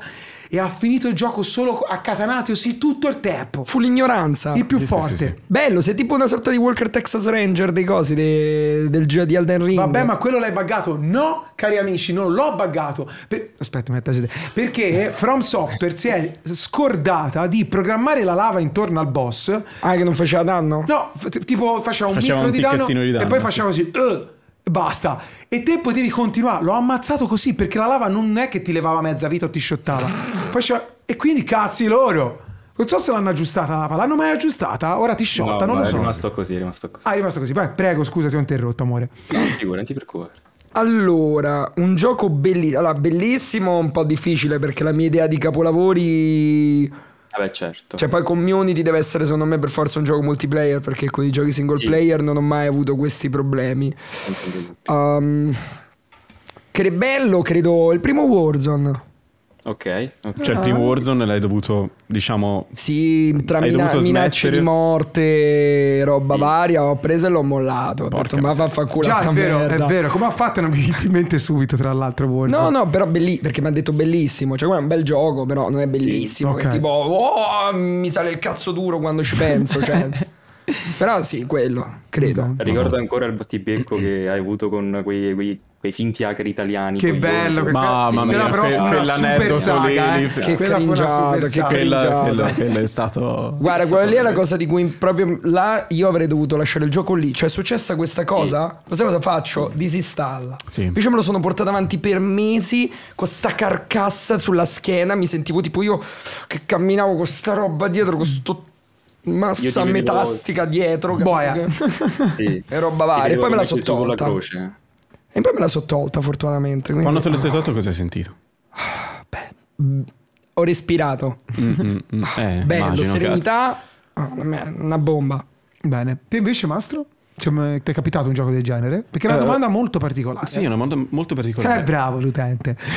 e ha finito il gioco solo accatanatosi tutto il tempo. Fu l'ignoranza. Il più sì, forte. Sì, sì, Bello, se sei tipo una sorta di Walker Texas Ranger dei cosi de, del giro di Elden Ring. Vabbè, ma quello l'hai buggato? No, cari amici, non l'ho buggato. Per... Aspetta, mi attacci. Perché From Software si è scordata di programmare la lava intorno al boss. Ah, che non faceva danno? No, tipo faceva un piccolo di, danno, di danno e poi faceva così. Uh, Basta. E te potevi continuare. L'ho ammazzato così perché la lava non è che ti levava mezza vita o ti sciottava. Faceva... E quindi cazzi loro. Non so se l'hanno aggiustata la palla, l'hanno mai aggiustata? Ora ti sciotta, no, non lo so. È rimasto così, è rimasto così. Ah, è rimasto così. Vai, prego, scusa, ti ho interrotto, amore. No, figurati per cuore. Allora, un gioco belli- allora, bellissimo, un po' difficile perché la mia idea di capolavori... Vabbè, eh certo. Cioè, poi community deve essere, secondo me, per forza un gioco multiplayer perché con i giochi single sì. player non ho mai avuto questi problemi. Um, che bello, credo, il primo Warzone. Ok, okay. Cioè il primo ah. Warzone l'hai dovuto, diciamo... Sì, tra mina- minacce di morte, roba sì. varia, ho preso e l'ho mollato. Ho Porca detto, ma vaffanculo Già, sta è vero, merda. è vero. Come ha fatto non mi viene in mente subito, tra l'altro, Warzone? No, no, però belli- perché mi ha detto bellissimo. Cioè, è un bel gioco, però non è bellissimo. Okay. È tipo, oh, mi sale il cazzo duro quando ci penso, cioè... (laughs) Però sì, quello, credo. Ricordo ancora il battibecco che hai avuto con quei, quei quei finti acri italiani. Che bello, che mamma mia, però, però quell'aneddoto lì, eh. che quella che quella, quella, quella è stato Guarda, quella lì è la cosa di cui proprio là io avrei dovuto lasciare il gioco lì, cioè è successa questa cosa, sì. lo sai cosa faccio? Disinstalla. Sì. Invece me lo sono portato avanti per mesi con sta carcassa sulla schiena, mi sentivo tipo io che camminavo con sta roba dietro con sto massa metastica dietro boia sì. e (laughs) roba varia e poi me la sono tolta sulla croce e poi me la sono tolta fortunatamente. Quindi... Quando te la ah. sei tolta cosa hai sentito? Ah, beh, mm, ho respirato. Mm, mm, mm. Ah, eh, Bello, immagino, serenità, oh, una bomba. Bene. Te invece, Mastro? Cioè, ti è capitato un gioco del genere? Perché è una uh, domanda molto particolare. Sì, è una domanda molto particolare. Eh, bravo l'utente. Sì.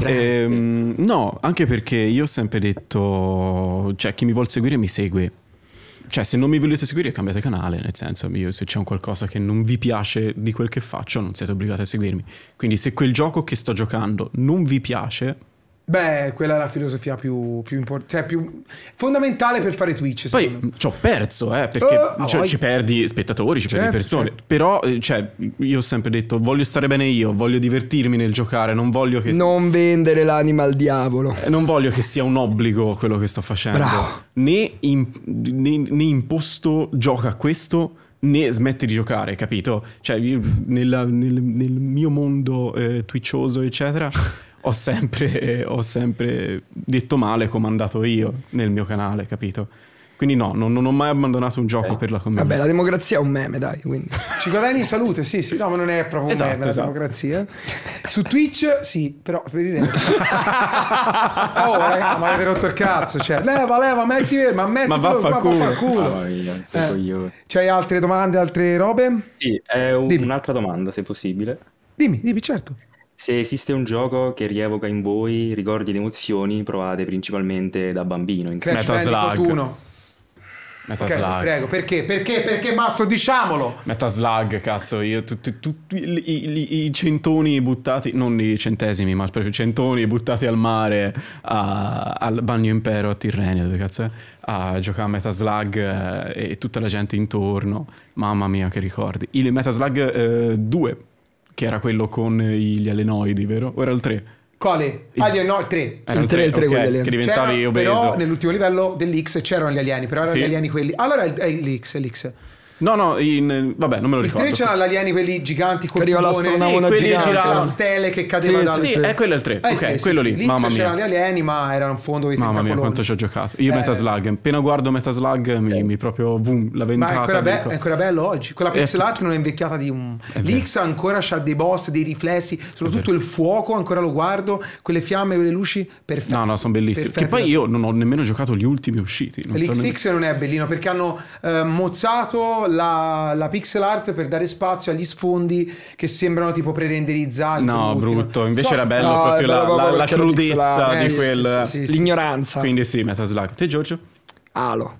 ehm, no, anche perché io ho sempre detto, cioè chi mi vuol seguire mi segue cioè, se non mi volete seguire, cambiate canale. Nel senso, io, se c'è un qualcosa che non vi piace di quel che faccio, non siete obbligati a seguirmi. Quindi, se quel gioco che sto giocando non vi piace Beh, quella è la filosofia più, più importante, cioè più fondamentale per fare Twitch. Poi ci ho perso, eh, perché uh, cioè, ah, ci perdi spettatori, ci certo, perdi persone. Certo. Però, eh, cioè, io ho sempre detto, voglio stare bene io, voglio divertirmi nel giocare, non voglio che... Non vendere l'anima al diavolo. Eh, non voglio che sia un obbligo quello che sto facendo. Bravo. Né, in, né, né imposto gioca a questo, né smetti di giocare, capito? Cioè, nella, nel, nel, mio mondo eh, twitchoso, eccetera, (laughs) ho sempre, ho sempre detto male come andato io nel mio canale, capito? Quindi no, non, non, ho mai abbandonato un gioco eh. per la community. Vabbè, la democrazia è un meme, dai. Quindi. (laughs) Ci guadagni salute, sì, sì. No, ma non è proprio esatto, un meme esatto. la democrazia. Su Twitch, sì, però... Per dire... (laughs) oh, raga, eh, ma avete rotto il cazzo. Cioè, leva, leva, metti... Ma metti... Ma vaffanculo. Ma vaffanculo. Oh, eh, c'hai altre domande, altre robe? Sì, è un, un'altra domanda, se possibile. Dimmi, dimmi, certo. Se esiste un gioco che rievoca in voi ricordi ed emozioni provate principalmente da bambino. In Crash Metal Slug 1. Metal okay, Slug. Prego, perché? Perché? Perché Masso diciamolo? Metal Slug, cazzo, io tutti tu, tu, i, centoni buttati, non i centesimi, ma i centoni buttati al mare, a, al bagno impero a Tirrenia, dove cazzo è? A giocare a Metal Slug eh, e tutta la gente intorno. Mamma mia, che ricordi. Il Metal Slug eh, 2 che era quello con eh, gli alenoidi, vero? O era il 3? Quale? Il... Ah, Alien, no, il 3. Era il 3, il 3 okay, quelli Che diventavi c'era, obeso. Però nell'ultimo livello dell'X c'erano gli alieni, però erano sì. gli alieni quelli. Allora è l'X, è l'X. No, no, in, vabbè, non me lo ricordo. Il 3 c'erano gli alieni quelli giganti con arriva l'astronauta sì, gigante, girava... la stelle che cadeva sì, dal Sì, sì. è quello il 3. Ah, eh, ok, sì, quello lì, lì mamma mia. c'erano gli alieni, ma era un fondo di Mamma mia, coloni. quanto ci ho giocato. Io eh. Metaslug, appena guardo Metaslug mi, eh. mi proprio boom, la ventata. Ma è ancora, be- è ancora bello oggi. Quella pixel art non è invecchiata di un L'X ancora ha dei boss, dei riflessi, soprattutto il fuoco, ancora lo guardo, quelle fiamme, quelle luci perfette. No, no, sono bellissime. Che poi io non ho nemmeno giocato gli ultimi usciti, L'XX non è bellino perché hanno eh, mozzato la, la, pixel art per dare spazio agli sfondi che sembrano tipo pre-renderizzati. No, brutto. Invece so, era bello no, proprio la, la, la crudezza di eh, quel... Sì, sì, sì, l'ignoranza. Quindi sì, Metaslack. Te Giorgio? Alo.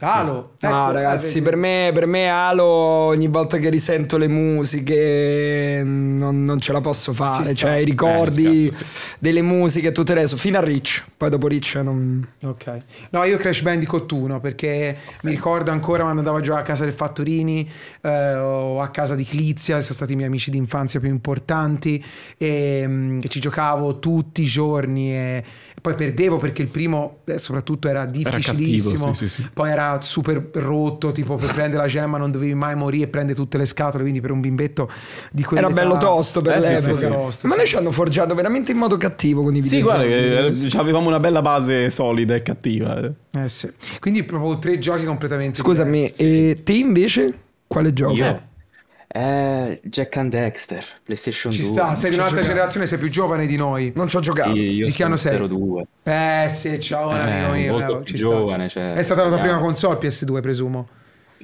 Alo, Ecco, no, eh, ragazzi, per me, per me, Halo ogni volta che risento le musiche mm, non, non ce la posso fare. Cioè, i eh, ricordi eh, cazzo, sì. delle musiche e tutto il resto, fino a Rich. Poi dopo Rich non... Ok. No, io Crash Bandicoot 1 perché okay. mi ricordo ancora quando andavo a giocare a casa del Fattorini eh, o a casa di Clizia, sono stati i miei amici d'infanzia più importanti e, mm, e ci giocavo tutti i giorni e, poi perdevo perché il primo eh, soprattutto era difficilissimo. Era cattivo, sì, poi era super rotto, tipo per prendere la gemma non dovevi mai morire e prendere tutte le scatole, quindi per un bimbetto di quello... Era bello tosto per eh, l'epoca. Sì, sì, tosto, Ma noi ci hanno forgiato veramente in modo cattivo con i video. Sì, guarda, che, eh, avevamo una bella base solida e cattiva. Eh. eh sì. Quindi proprio tre giochi completamente... Scusami, e te invece quale gioco? Yeah. Eh, Jack and Dexter, PlayStation Ci 2. Ci sta, sei di un'altra generazione, sei più giovane di noi. Non ci ho giocato. Io, io di che anno Eh sì, ciao, eh, io, mio. Molto eh, giovane, cioè, È stata la tua prima console PS2, presumo.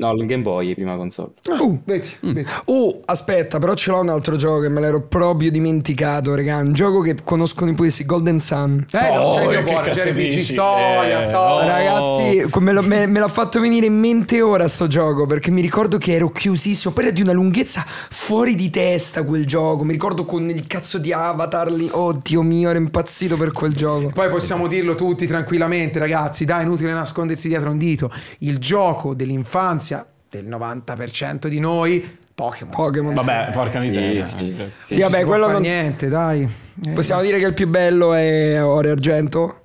No, il Game Boy è prima console. Ah, uh, vedi, mm. vedi. Oh, aspetta, però ce l'ho un altro gioco che me l'ero proprio dimenticato, regà. Un gioco che conoscono i poesi, Golden Sun. Eh, no, no oh, cioè, che cazzo dici? Storia, eh, storia. Ragazzi, me, lo, me, me, l'ha fatto venire in mente ora sto gioco, perché mi ricordo che ero chiusissimo, però era di una lunghezza fuori di testa quel gioco. Mi ricordo con il cazzo di Avatar lì, oddio mio, ero impazzito per quel gioco. Poi possiamo dirlo tutti tranquillamente, ragazzi, dai, inutile nascondersi dietro un dito. Il gioco dell'infanzia infanzia del 90% di noi Pokémon. Vabbè, eh, porca miseria. Sì, sì. sì, sì vabbè, quello non... niente, dai. Eh. Possiamo dire che il più bello è Ore Argento?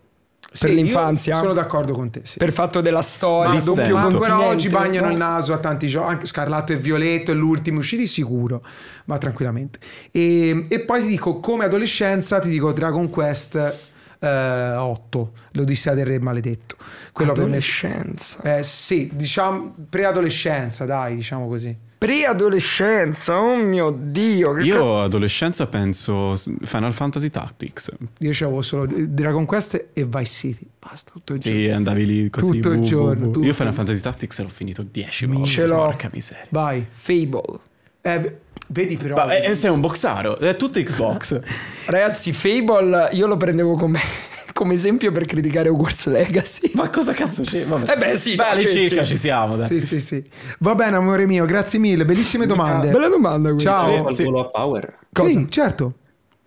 per sì, l'infanzia. sono d'accordo con te. Sì. Per fatto della storia, ma, doppio ma ancora oggi bagnano il naso a tanti giochi. Anche Scarlatto e Violetto è l'ultimo uscito, sicuro, ma tranquillamente. E, e, poi ti dico, come adolescenza, ti dico Dragon Quest eh, 8, l'Odissea del Re Maledetto. Quello Adolescenza. Per le... eh, sì, diciamo preadolescenza, dai, diciamo così. Preadolescenza, oh mio dio. Che Io ca- adolescenza penso Final Fantasy Tactics. Io avevo solo Dragon Quest e Vice City. Basta tutto il giorno. Sì, andavi lì così. Tutto bu, il giorno. Bu, bu. Tutto. Io Final Fantasy Tactics l'ho finito 10 volte. Ce l'ho. Porca miseria. Vai. Fable. Eh, Vedi però... Ma, eh, sei un boxaro, è tutto Xbox. (laughs) Ragazzi, Fable io lo prendevo come, (laughs) come esempio per criticare Hogwarts Legacy. Ma cosa cazzo c'è? Eh beh sì, Beh, cioè, circa sì. ci siamo. Dai. Sì, sì, sì. Va bene, amore mio, grazie mille, bellissime ah, domande. Ah, bella domanda questa. Ciao. Sì, sì. a Power. Cosa? Sì, certo.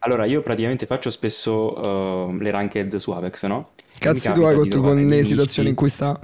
Allora, io praticamente faccio spesso uh, le ranked su Apex, no? Cazzo tu hai tu con le situazioni in cui sta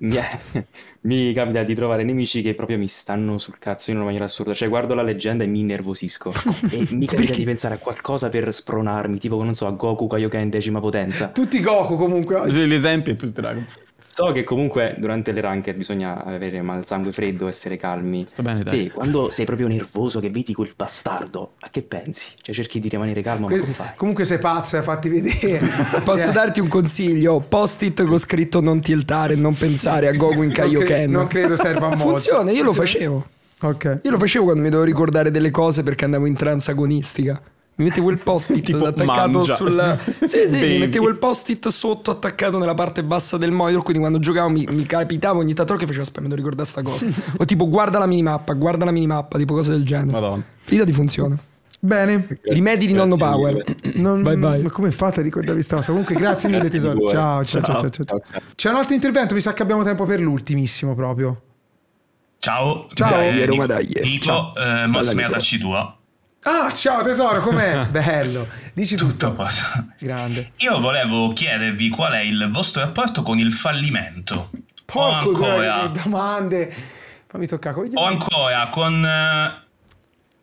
mi, (laughs) mi capita di trovare nemici che proprio mi stanno sul cazzo in una maniera assurda. Cioè, guardo la leggenda e mi innervosisco. (laughs) Ecco, e mi capita Perché? di pensare a qualcosa per spronarmi, tipo, non so, a Goku Kaioken decima potenza. Tutti Goku comunque. L'esempio è tutto Dragon. So che comunque durante le ranked bisogna avere mal sangue freddo, essere calmi. Va bene, dai. Te, quando sei proprio nervoso che vedi quel bastardo, a che pensi? Cioè cerchi di rimanere calmo, que- ma come fai? Comunque sei pazzo, hai eh, fatti vedere. (laughs) Posso cioè... darti un consiglio? Post-it con scritto non tiltare, non pensare a in Kaioken. non, cre- non credo serva a molto. Funziona, io lo facevo. Ok. Io lo facevo quando mi dovevo ricordare delle cose perché andavo in trance agonistica. Mi mette quel post-it (laughs) attaccato mangia. sulla... (laughs) Sì, sì, mi mette quel post-it sotto attaccato nella parte bassa del monitor, quindi quando giocavo mi, mi capitava ogni tanto che facevo aspetta, mi devo ricordare sta cosa. o tipo guarda la minimappa, guarda la minimappa, tipo cose del genere. Madonna. Fida ti funziona. Bene. Rimedi di Nonno Power. (laughs) Non, bye bye. Ma come fate a ricordarvi sta cosa? Comunque, grazie mille tesoro. Ciao, ciao, ciao, ciao, ciao. C'è un altro intervento, mi sa che abbiamo tempo per l'ultimissimo proprio. Ciao. Ciao. Dai, Roma, dai. Nico, eh, mostra tua. Ah, ciao tesoro, com'è? (laughs) Bello, dici tutto. tutto Grande. Io volevo chiedervi qual è il vostro rapporto con il fallimento. Porco o ancora... Dai, domande. tocca toccare. Io... O ancora con eh,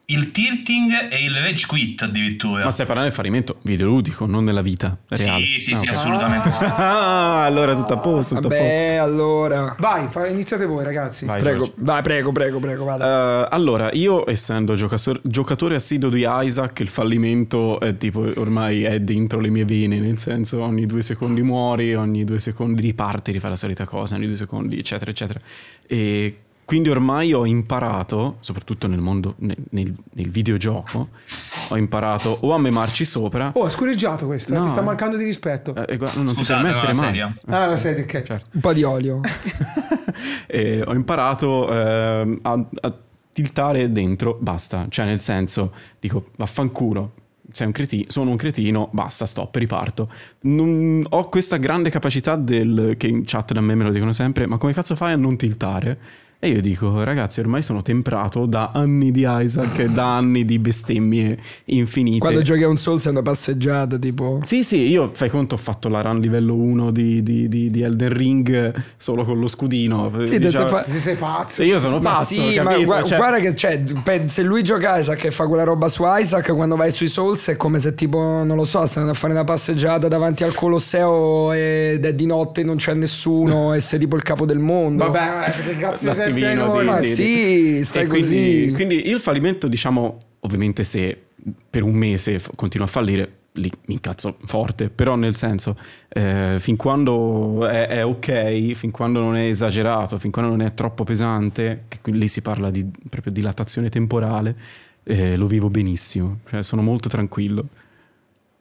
il tilting e il wedge quit addirittura. Ma stai parlando del farimento videoludico, non nella vita reale. Sì, sì, no, ah, sì, okay. assolutamente sì. Ah, ah, allora tutto a posto, tutto Vabbè, a posto. allora. Vai, fa, iniziate voi ragazzi. Vai, prego, vai, prego, prego, prego, uh, allora, io essendo giocator- giocatore assiduo di Isaac, il fallimento è tipo ormai è dentro le mie vene, nel senso ogni due secondi muori, ogni due secondi riparti, rifai la solita cosa, ogni due secondi eccetera eccetera. E quindi ormai ho imparato, soprattutto nel mondo, nel, nel, nel videogioco, ho imparato o a memarci sopra. Oh, è scureggiato questo, eh, no, ti sta eh. mancando di rispetto. Eh, eh, non Scusate, ti permettere mai. Sedia. Ah, la serie, ok. Certo. Un po' di olio. (laughs) ho imparato ehm, a, a tiltare dentro, basta. Cioè, nel senso, dico, vaffanculo, sei un cretino, sono un cretino, basta, stop, riparto. Non, ho questa grande capacità del, che in chat da me me lo dicono sempre, ma come cazzo fai a non tiltare? E io dico, ragazzi, ormai sono temprato da anni di Isaac e da anni di bestemmie infinite. Quando giochi a un Souls è una passeggiata, tipo... Sì, sì, io, fai conto, ho fatto la run livello 1 di, di, di, di Elden Ring solo con lo scudino. Sì, diciamo... fa... sei pazzo. Io sono ma pazzo, sì, ma gu- cioè... guarda che, cioè, se lui gioca Isaac e fa quella roba su Isaac, quando vai sui Souls è come se, tipo, non lo so, stai andando a fare una passeggiata davanti al Colosseo ed è di notte, e non c'è nessuno (laughs) e sei tipo il capo del mondo. Vabbè, che cazzo sei? cattivino. Certo, di, ma di, sì, stai così. Quindi, il fallimento, diciamo, ovviamente se per un mese continuo a fallire, lì mi incazzo forte, però nel senso, eh, fin quando è, è, ok, fin quando non è esagerato, fin quando non è troppo pesante, che qui, lì si parla di proprio dilatazione temporale, eh, lo vivo benissimo, cioè sono molto tranquillo.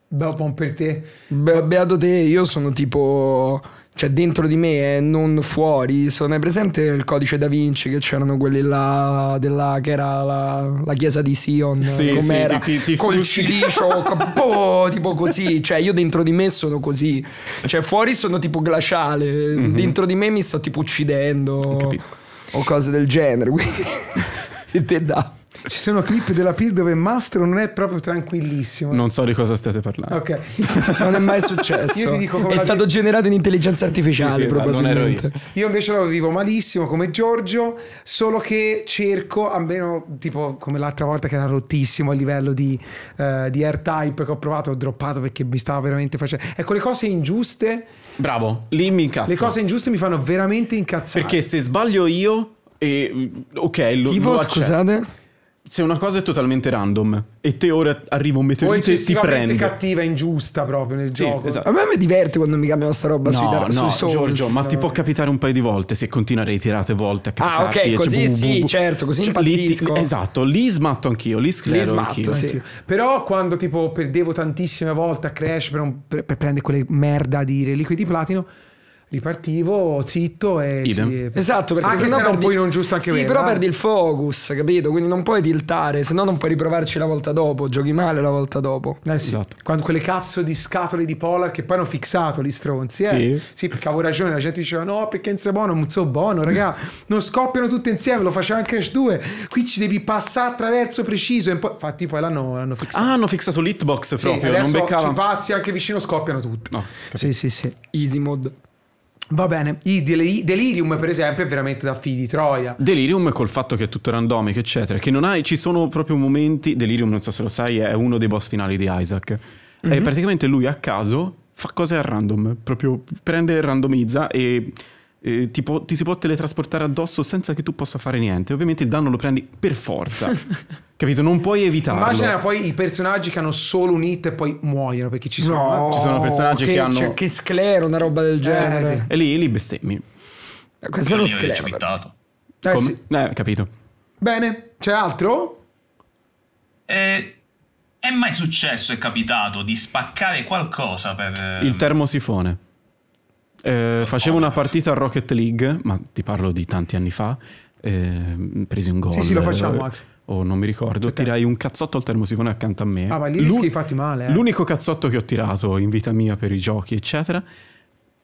Beh, buon per te. Be- beato te, io sono tipo cioè dentro di me e non fuori. Sono hai presente il codice da Vinci che c'erano quelli là della che era la, la chiesa di Sion sì, com'era sì, ti, ti, ti col cilicio co- (laughs) tipo così, cioè io dentro di me sono così. Cioè fuori sono tipo glaciale, mm-hmm. dentro di me mi sto tipo uccidendo capisco. o cose del genere, quindi che (laughs) te dà ci sono clip della PIL dove Mastro non è proprio tranquillissimo. Non so di cosa state parlando. Ok. (laughs) non è mai successo. Io ti dico come è stato vi... generato in intelligenza artificiale, sì, sì, probabilmente. Io. io. invece lo vivo malissimo come Giorgio, solo che cerco, almeno tipo come l'altra volta che era rottissimo a livello di, uh, di R-Type che ho provato, ho droppato perché mi stava veramente facendo... Ecco, le cose ingiuste... Bravo, lì mi incazzo. Le cose ingiuste mi fanno veramente incazzare. Perché se sbaglio io... E, eh, ok, lo, tipo, lo accetto se una cosa è totalmente random e te ora arriva un meteorite e ti prende cattiva ingiusta proprio nel sì, gioco esatto. a me mi diverte quando mi cambiano sta roba no, sui dar- no, sui Giorgio ma ti eh. può capitare un paio di volte se continua a reiterate volte a ah, capitarti ah ok così cioè, bu, sì bu, bu, certo così cioè, impazzisco lì, esatto lì smatto anch'io lì sclero lì smatto, anch'io. Sì. anch'io. però quando tipo perdevo tantissime volte a Crash per, un, per, per prendere quelle merda di reliquie di platino ripartivo zitto e sì, esatto perché anche se no perdi, poi non giusto anche sì bene, però eh? perdi il focus capito quindi non puoi tiltare se no non puoi riprovarci la volta dopo giochi male la volta dopo eh sì. esatto quando quelle cazzo di scatole di Polar che poi hanno fissato gli stronzi eh? sì. sì perché avevo ragione la gente diceva no perché non sei buono non so buono raga non scoppiano tutte insieme lo faceva anche Crash 2 qui ci devi passare attraverso preciso e poi, infatti poi l'hanno hanno fissato ah hanno fissato l'hitbox proprio sì, non beccava ci passi anche vicino scoppiano tutti no, sì sì sì easy mode Va bene, I del- Delirium per esempio è veramente da figli di Troia. Delirium col fatto che è tutto randomico, eccetera, che non hai, ci sono proprio momenti, Delirium non so se lo sai, è uno dei boss finali di Isaac. Mm-hmm. E mhm. praticamente lui a caso fa cose a random, proprio prende e randomizza e eh, ti, po- ti, si può teletrasportare addosso senza che tu possa fare niente. Ovviamente il danno lo prendi per forza. (laughs) Capito? Non puoi evitarlo. Immagina poi i personaggi che hanno solo un hit e poi muoiono perché ci sono, no, ci sono personaggi che, che hanno. Cioè, che sclero, una roba del eh, genere. Eh, e lì, lì bestemmi. Eh, questo è lo sclero. Eh, Com- sì. eh, capito. Bene, c'è altro? Eh. È mai successo, è capitato, di spaccare qualcosa per... Il termosifone. Eh, facevo una partita a Rocket League, ma ti parlo di tanti anni fa, eh, presi un gol. Sì, sì, lo facciamo anche o non mi ricordo, Aspetta. Certo. tirai un cazzotto al termosifone accanto a me. Ah, ma lì rischi fatti male. Eh. L'unico cazzotto che ho tirato in vita mia per i giochi, eccetera.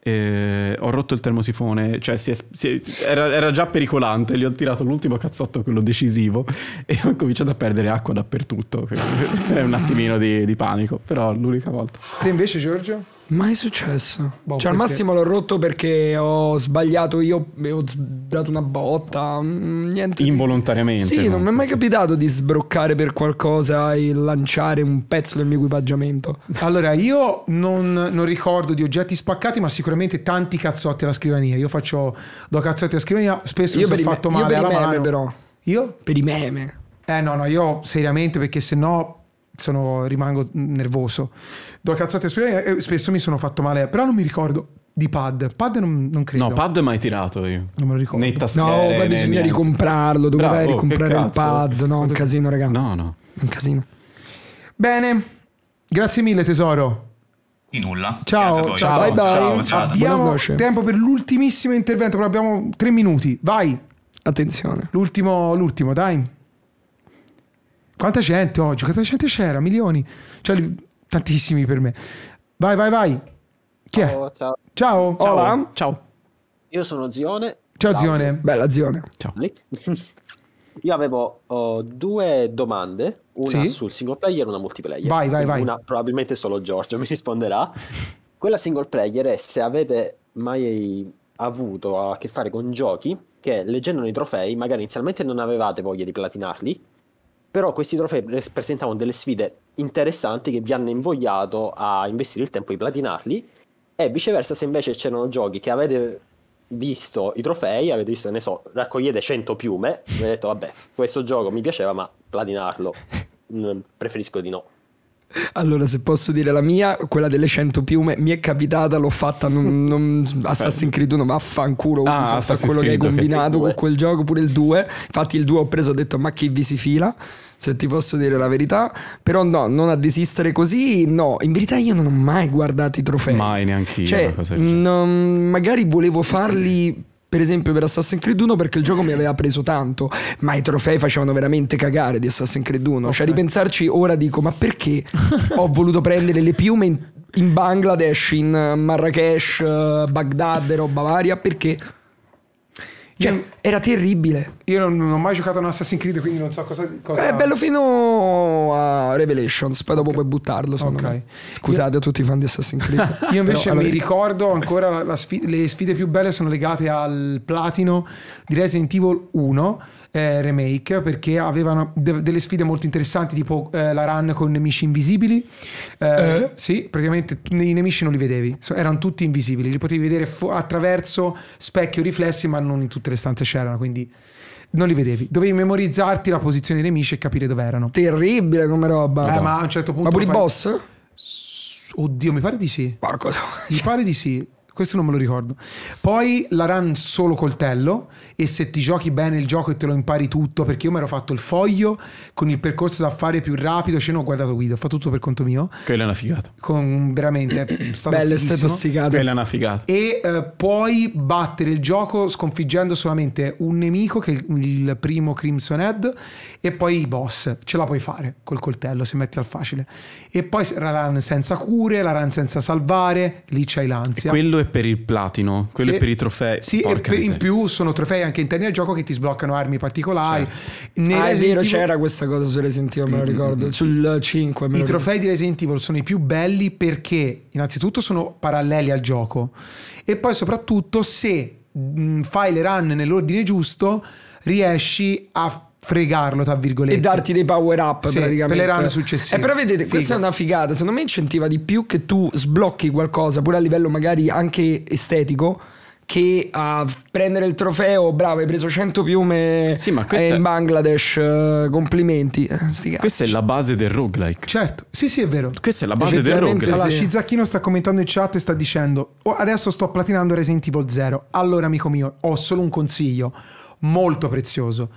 Eh, ho rotto il termosifone, cioè si è, si è, era, era, già pericolante. Gli ho tirato l'ultimo cazzotto, quello decisivo, (laughs) e ho cominciato a perdere acqua dappertutto. (laughs) è un attimino di, di panico, però l'unica volta. Te invece, Giorgio? Mai successo. Boh, cioè, al massimo l'ho rotto perché ho sbagliato io, ho dato una botta. Mm, niente. Involontariamente. Sì, non mi è mai sì. capitato di sbroccare per qualcosa e lanciare un pezzo del mio equipaggiamento. Allora, io non, non ricordo di oggetti spaccati, ma sicuramente tanti cazzotti alla scrivania. Io faccio do cazzotti alla scrivania, spesso io mi sono fatto i, male io per alla meme, mano. però. Io? Per i meme. Eh no, no, io seriamente perché sennò. no sono, rimango nervoso. Do cazzate e eh, spesso mi sono fatto male, però non mi ricordo di pad. Pad non, non credo. No, pad mai tirato io. Non me lo ricordo. Nei tastiere, no, poi bisogna niente. ricomprarlo, dove Bravo, vai a ricomprare il pad, no, un casino, raga. No, no. Un casino. Bene. Grazie mille tesoro. Di nulla. Ciao, ciao, ciao, bye bye. Ciao, abbiamo tempo per l'ultimissimo intervento, però abbiamo tre minuti. Vai. Attenzione. L'ultimo, l'ultimo, dai. Quanta gente oggi, quanta gente c'era? Milioni. Cioè, tantissimi per me. Vai, vai, vai. Chi è? ciao. Ciao. Ciao. Hola. ciao. Io sono Zione. Ciao, ciao. Zione. Bella Zione. Ciao. (laughs) Io avevo oh, due domande, una sì? sul single player e una multiplayer. Vai, vai, vai. Una, probabilmente solo Giorgio mi risponderà. Quella single player è se avete mai avuto a che fare con giochi che leggendo i trofei magari inizialmente non avevate voglia di platinarli, però questi trofei presentavano delle sfide interessanti che vi hanno invogliato a investire il tempo di platinarli e viceversa se invece c'erano giochi che avete visto i trofei, avete visto, ne so, raccogliete 100 piume, avete detto vabbè, questo gioco mi piaceva ma platinarlo (laughs) mm, preferisco di no. Allora, se posso dire la mia, quella delle 100 piume mi è capitata, l'ho fatta. Non, non, Assassin's Creed 1, vaffanculo. affanculo ah, Ubisoft quello Creed, che hai combinato con quel gioco, pure il 2. Infatti, il 2 ho preso ho detto, ma chi vi si fila? Se ti posso dire la verità, però no, non a desistere così, no. In verità, io non ho mai guardato i trofei. Mai neanche io. Cioè, non, magari volevo farli per esempio per Assassin's Creed 1 perché il gioco mi aveva preso tanto, ma i trofei facevano veramente cagare di Assassin's Creed 1. Cioè, okay. Cioè, ripensarci ora dico, ma perché ho voluto prendere le piume in, in Bangladesh, in Marrakesh, eh, Baghdad, roba varia? Perché cioè, io, era terribile. Io non, non, ho mai giocato a un Assassin's Creed, quindi non so cosa. cosa... È eh, bello fino a Revelations, poi okay. dopo puoi buttarlo. Okay. Scusate io... a tutti i fan di Assassin's Creed. (laughs) io invece Però, mi allora... ricordo ancora sfida, le sfide più belle sono legate al platino di Resident Evil 1 eh, remake perché avevano de delle sfide molto interessanti tipo eh, la run con nemici invisibili eh, eh? sì praticamente i nemici non li vedevi so, erano tutti invisibili li potevi vedere attraverso specchio riflessi ma non in tutte le stanze c'erano quindi non li vedevi, dovevi memorizzarti la posizione dei nemici e capire dove erano. Terribile come roba. Eh, ma a un certo punto. Ma pure i boss? Oddio, mi pare di sì. Porco. Mi pare di sì. Questo non me lo ricordo. Poi la run solo coltello e se ti giochi bene il gioco e te lo impari tutto, perché io mi ero fatto il foglio con il percorso da fare più rapido, cioè non ho guardato guido, ho fatto tutto per conto mio. Quella è una figata. Con, veramente, è stato Bello, fighissimo. è stato sfigato. Quella è una figata. E eh, poi battere il gioco sconfiggendo solamente un nemico, che è il primo Crimson Head, e poi i boss. Ce la puoi fare col coltello se metti al facile. E poi la run senza cure, la run senza salvare, lì c'hai l'ansia. E quello è per il platino, quello sì. è per i trofei. Sì, Porca e per, in più sono trofei anche interni al gioco che ti sbloccano armi particolari. Certo. ah, è vero, Evil... c'era questa cosa su Resident Evil, me lo mm, mm, ricordo, mm. sul 5. I trofei di Resident Evil sono i più belli perché innanzitutto sono paralleli al gioco e poi soprattutto se mh, mm, fai le run nell'ordine giusto riesci a fregarlo, tra virgolette. E darti dei power up sì, praticamente. Per le run successive. Eh, però vedete, Figo. questa è una figata. Secondo me incentiva di più che tu sblocchi qualcosa, pure a livello magari anche estetico. Che a prendere il trofeo, bravo, hai preso 100 piume sì, ma eh, in Bangladesh. Uh, complimenti. Eh, questa è la base del roguelike. Certo, sì, sì, è vero. Questa è la base del roguelike. Allora, sì. sta commentando in chat e sta dicendo: oh, Adesso sto platinando Resident Evil 0. Allora, amico mio, ho solo un consiglio molto prezioso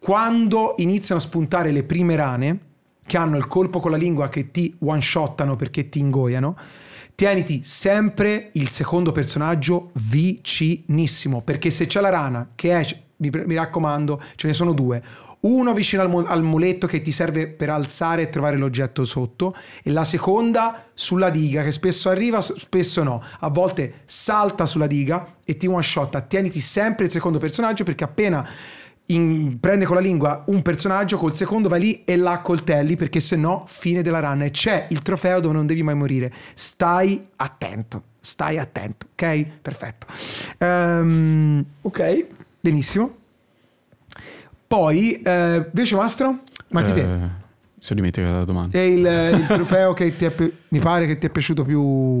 quando iniziano a spuntare le prime rane, che hanno il colpo con la lingua che ti one-shottano perché ti ingoiano, tieniti sempre il secondo personaggio vicinissimo, perché se c'è la rana che esce, mi, mi raccomando, ce ne sono due, uno vicino al, al, muletto che ti serve per alzare e trovare l'oggetto sotto e la seconda sulla diga che spesso arriva, spesso no, a volte salta sulla diga e ti one shot, tieniti sempre il secondo personaggio perché appena in, prende con la lingua un personaggio, col secondo va lì e la coltelli perché se no fine della run e c'è il trofeo dove non devi mai morire. Stai attento, stai attento, ok? Perfetto. Um, ok. Benissimo. Poi, eh, invece Mastro, ma chi eh, te? Se dimentica la domanda. È il, (laughs) il trofeo che ti è, mi pare che ti è piaciuto più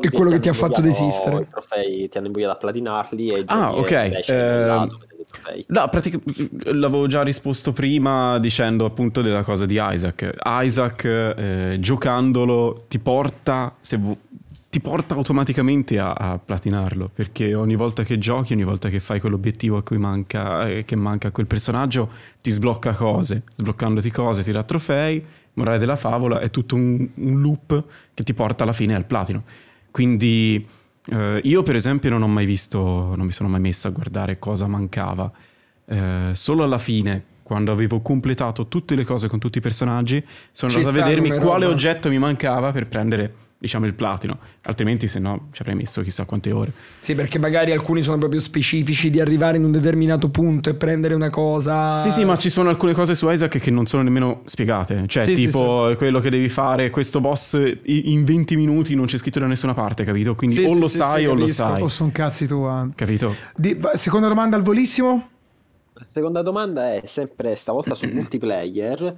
e quello che ti ha fatto desistere. I trofei ti hanno invogliato a platinarli e ah, ok. Eh, punto No, praticamente l'avevo già risposto prima dicendo appunto della cosa di Isaac. Isaac eh, giocandolo ti porta, vu- ti porta automaticamente a, a, platinarlo perché ogni volta che giochi, ogni volta che fai quell'obiettivo a cui manca, eh, che manca a quel personaggio, ti sblocca cose. Sbloccandoti cose ti dà trofei. Morale della favola è tutto un, un loop che ti porta alla fine al platino. Quindi Uh, io per esempio non ho mai visto, non mi sono mai messo a guardare cosa mancava. Uh, solo alla fine, quando avevo completato tutte le cose con tutti i personaggi, sono Ci andato a vedermi quale roba. oggetto mi mancava per prendere diciamo il platino, altrimenti se no ci avrei messo chissà quante ore. Sì, perché magari alcuni sono proprio specifici di arrivare in un determinato punto e prendere una cosa. Sì, sì, ma ci sono alcune cose su Isaac che non sono nemmeno spiegate, cioè sì, tipo sì, sì. quello che devi fare, questo boss in 20 minuti non c'è scritto da nessuna parte, capito? Quindi o lo sai o lo sai. O sono cazzi tu, Capito? Di, seconda domanda al volissimo? La seconda domanda è sempre stavolta sul (clears throat) multiplayer.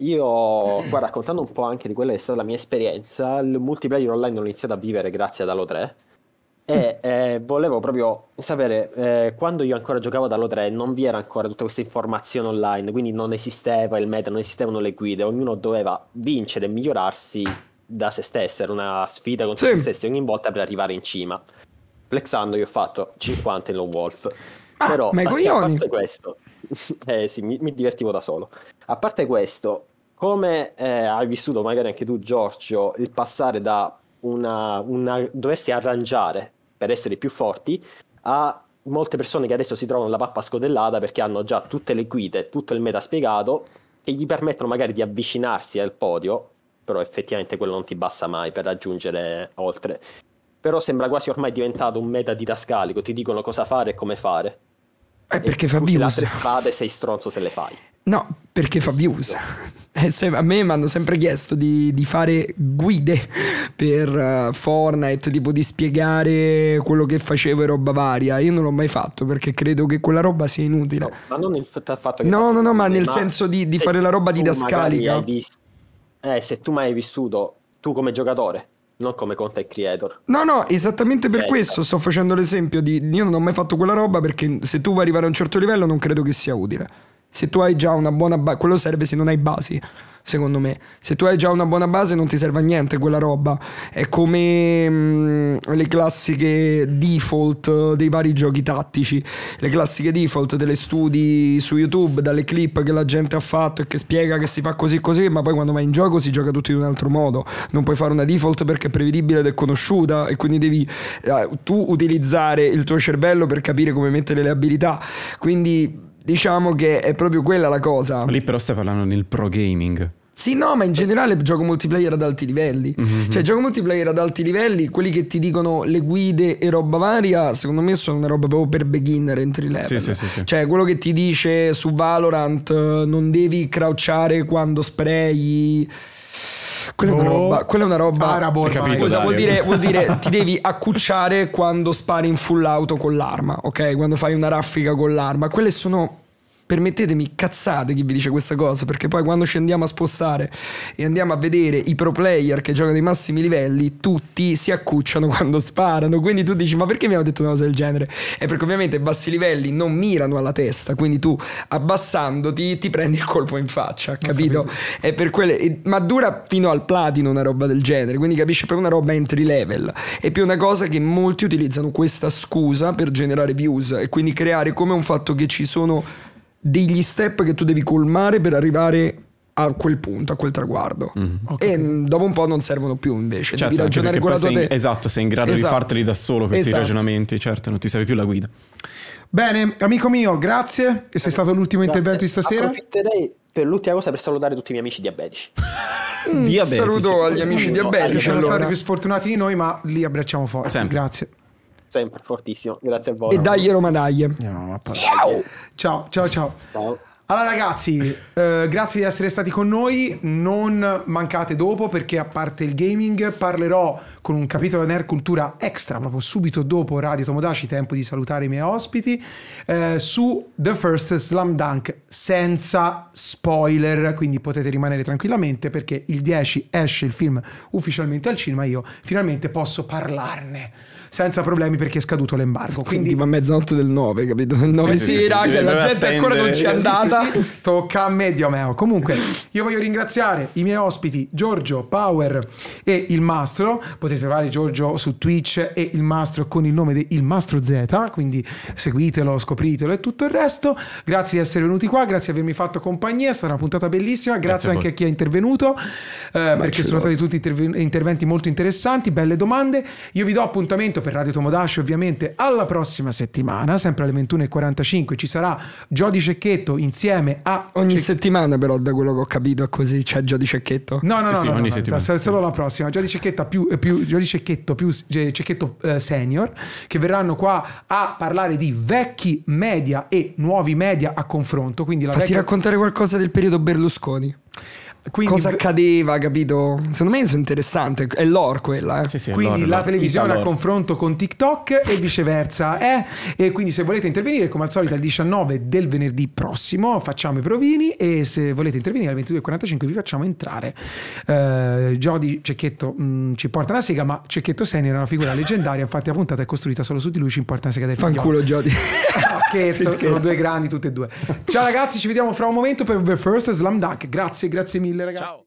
Io, qua (clears throat) raccontando un po' anche di quella che è stata la mia esperienza, il multiplayer online l'ho iniziato a vivere grazie ad Halo 3 e mm. eh, volevo proprio sapere, eh, quando io ancora giocavo ad Halo 3 non vi era ancora tutta questa informazione online, quindi non esisteva il meta, non esistevano le guide, ognuno doveva vincere e migliorarsi da se stesso, era una sfida contro sì. se stessi ogni volta per arrivare in cima. Flexando io ho fatto 50 in Lone Wolf, ah, però a parte questo... (laughs) eh sì, mi, mi divertivo da solo. A parte questo, come eh, hai vissuto magari anche tu Giorgio il passare da una, una doversi arrangiare per essere più forti a molte persone che adesso si trovano la pappa scodellata perché hanno già tutte le guide, tutto il meta spiegato che gli permettono magari di avvicinarsi al podio, però effettivamente quello non ti basta mai per raggiungere oltre. Però sembra quasi ormai diventato un meta didascalico, ti dicono cosa fare e come fare. Eh, perché fa views. Le altre strade sei stronzo se le fai. No, perché fa views. (laughs) Eh, a me mi hanno sempre chiesto di, di, fare guide per eh, Fortnite, tipo di spiegare quello che facevo e roba varia. Io non l'ho mai fatto perché credo che quella roba sia inutile. No, ma non il fatto che... No, no, no, ma nel ma senso di, di fare la roba didascalica. Vist- eh, se tu mai hai vissuto, tu come giocatore, non come content creator. No, no, esattamente per certo. questo sto facendo l'esempio di io non ho mai fatto quella roba perché se tu vuoi arrivare a un certo livello non credo che sia utile. Se tu hai già una buona base, quello serve se non hai basi secondo me. Se tu hai già una buona base non ti serve a niente quella roba. È come mh, mm, le classiche default dei vari giochi tattici, le classiche default delle studi su YouTube, dalle clip che la gente ha fatto e che spiega che si fa così così, ma poi quando vai in gioco si gioca tutto in un altro modo. Non puoi fare una default perché è prevedibile ed è conosciuta e quindi devi eh, tu utilizzare il tuo cervello per capire come mettere le abilità. Quindi diciamo che è proprio quella la cosa. Lì però stai parlando nel pro gaming. Sì, no, ma in generale gioco multiplayer ad alti livelli. Mm-hmm. Cioè, gioco multiplayer ad alti livelli, quelli che ti dicono le guide e roba varia, secondo me sono una roba proprio per beginner entry level. Sì, sì, sì, sì. Cioè, quello che ti dice su Valorant eh, non devi crouchare quando spray. Quella, oh. è roba, quella, è una roba, Arabo, ah, capito, cosa vuol dire, vuol dire (laughs) ti devi accucciare quando spari in full auto con l'arma, ok? Quando fai una raffica con l'arma. Quelle sono permettetemi cazzate chi vi dice questa cosa, perché poi quando ci andiamo a spostare e andiamo a vedere i pro player che giocano ai massimi livelli, tutti si accucciano (laughs) quando sparano, quindi tu dici ma perché mi hanno detto una cosa del genere? È perché ovviamente bassi livelli non mirano alla testa, quindi tu abbassandoti ti prendi il colpo in faccia, capito? capito. È per quelle... Ma dura fino al platino una roba del genere, quindi capisci per una roba entry level, è più una cosa che molti utilizzano questa scusa per generare views e quindi creare come un fatto che ci sono degli step che tu devi colmare per arrivare a quel punto, a quel traguardo. Mm-hmm. Okay. E dopo un po' non servono più invece, certo, devi ragionare con la tua testa. Esatto, sei in grado esatto. di farteli da solo questi esatto. ragionamenti, certo, non ti serve più la guida. Bene, amico mio, grazie che sei stato l'ultimo grazie. intervento di stasera. Approfitterei per l'ultima cosa per salutare tutti i miei amici diabetici. (laughs) diabetici. Saluto agli amici diabetici. Sono stati più sfortunati di noi, ma li abbracciamo forte. Sempre. Grazie sempre fortissimo. Grazie a voi. E dai, Roma, dai. Ciao. Ciao, ciao, ciao. ciao. Allora ragazzi, eh, grazie di essere stati con noi, non mancate dopo perché a parte il gaming parlerò con un capitolo Nerd Cultura extra proprio subito dopo Radio Tomodaci, tempo di salutare i miei ospiti, eh, su The First Slam Dunk senza spoiler, quindi potete rimanere tranquillamente perché il 10 esce il film ufficialmente al cinema, io finalmente posso parlarne senza problemi perché è scaduto l'embargo. Quindi, ma mezzanotte del 9, capito? Del 9 sì, sì, sì raga, sì, la gente attendere. ancora non ci è andata. Tocca a me, Diomeo. Comunque, io voglio ringraziare i miei ospiti, Giorgio, Power e il Mastro. Potete trovare Giorgio su Twitch e il Mastro con il nome di Il Mastro Z, quindi seguitelo, scopritelo e tutto il resto. Grazie di essere venuti qua, grazie di avermi fatto compagnia, è stata una puntata bellissima, grazie, grazie anche a, a chi è intervenuto, eh, perché sono stati tutti interven- interventi molto interessanti, belle domande. Io vi do appuntamento appuntamento per Radio Tomodashi ovviamente alla prossima settimana, sempre alle 21.45 ci sarà Giodi Cecchetto insieme a... Ogni Ce... settimana però da quello che ho capito è così, c'è Giodi Cecchetto. No, no, sì, no, sì, no, ogni no, settimana. No, solo la prossima, Giodi Cecchetto più, più, Giodi Cecchetto più eh, Cecchetto eh, Senior che verranno qua a parlare di vecchi media e nuovi media a confronto. Quindi la Fatti vecchia... raccontare qualcosa del periodo Berlusconi. Quindi, cosa accadeva, capito? Secondo me è interessante, è lore quella. Eh? Sì, sì, quindi lore, la televisione a confronto con TikTok e viceversa. Eh? E quindi se volete intervenire, come al solito, al 19 del venerdì prossimo facciamo i provini e se volete intervenire alle 22.45 vi facciamo entrare. Uh, Jody Cecchetto mh, mm, ci porta una sega, ma Cecchetto Senior è una figura leggendaria, infatti la puntata è costruita solo su di lui, ci importa la sega del figlio. Fanculo Jody. Ah, (laughs) scherzo, sono due grandi tutte e due. Ciao ragazzi, ci vediamo fra un momento per The First Slam Dunk. Grazie, grazie mille. Miller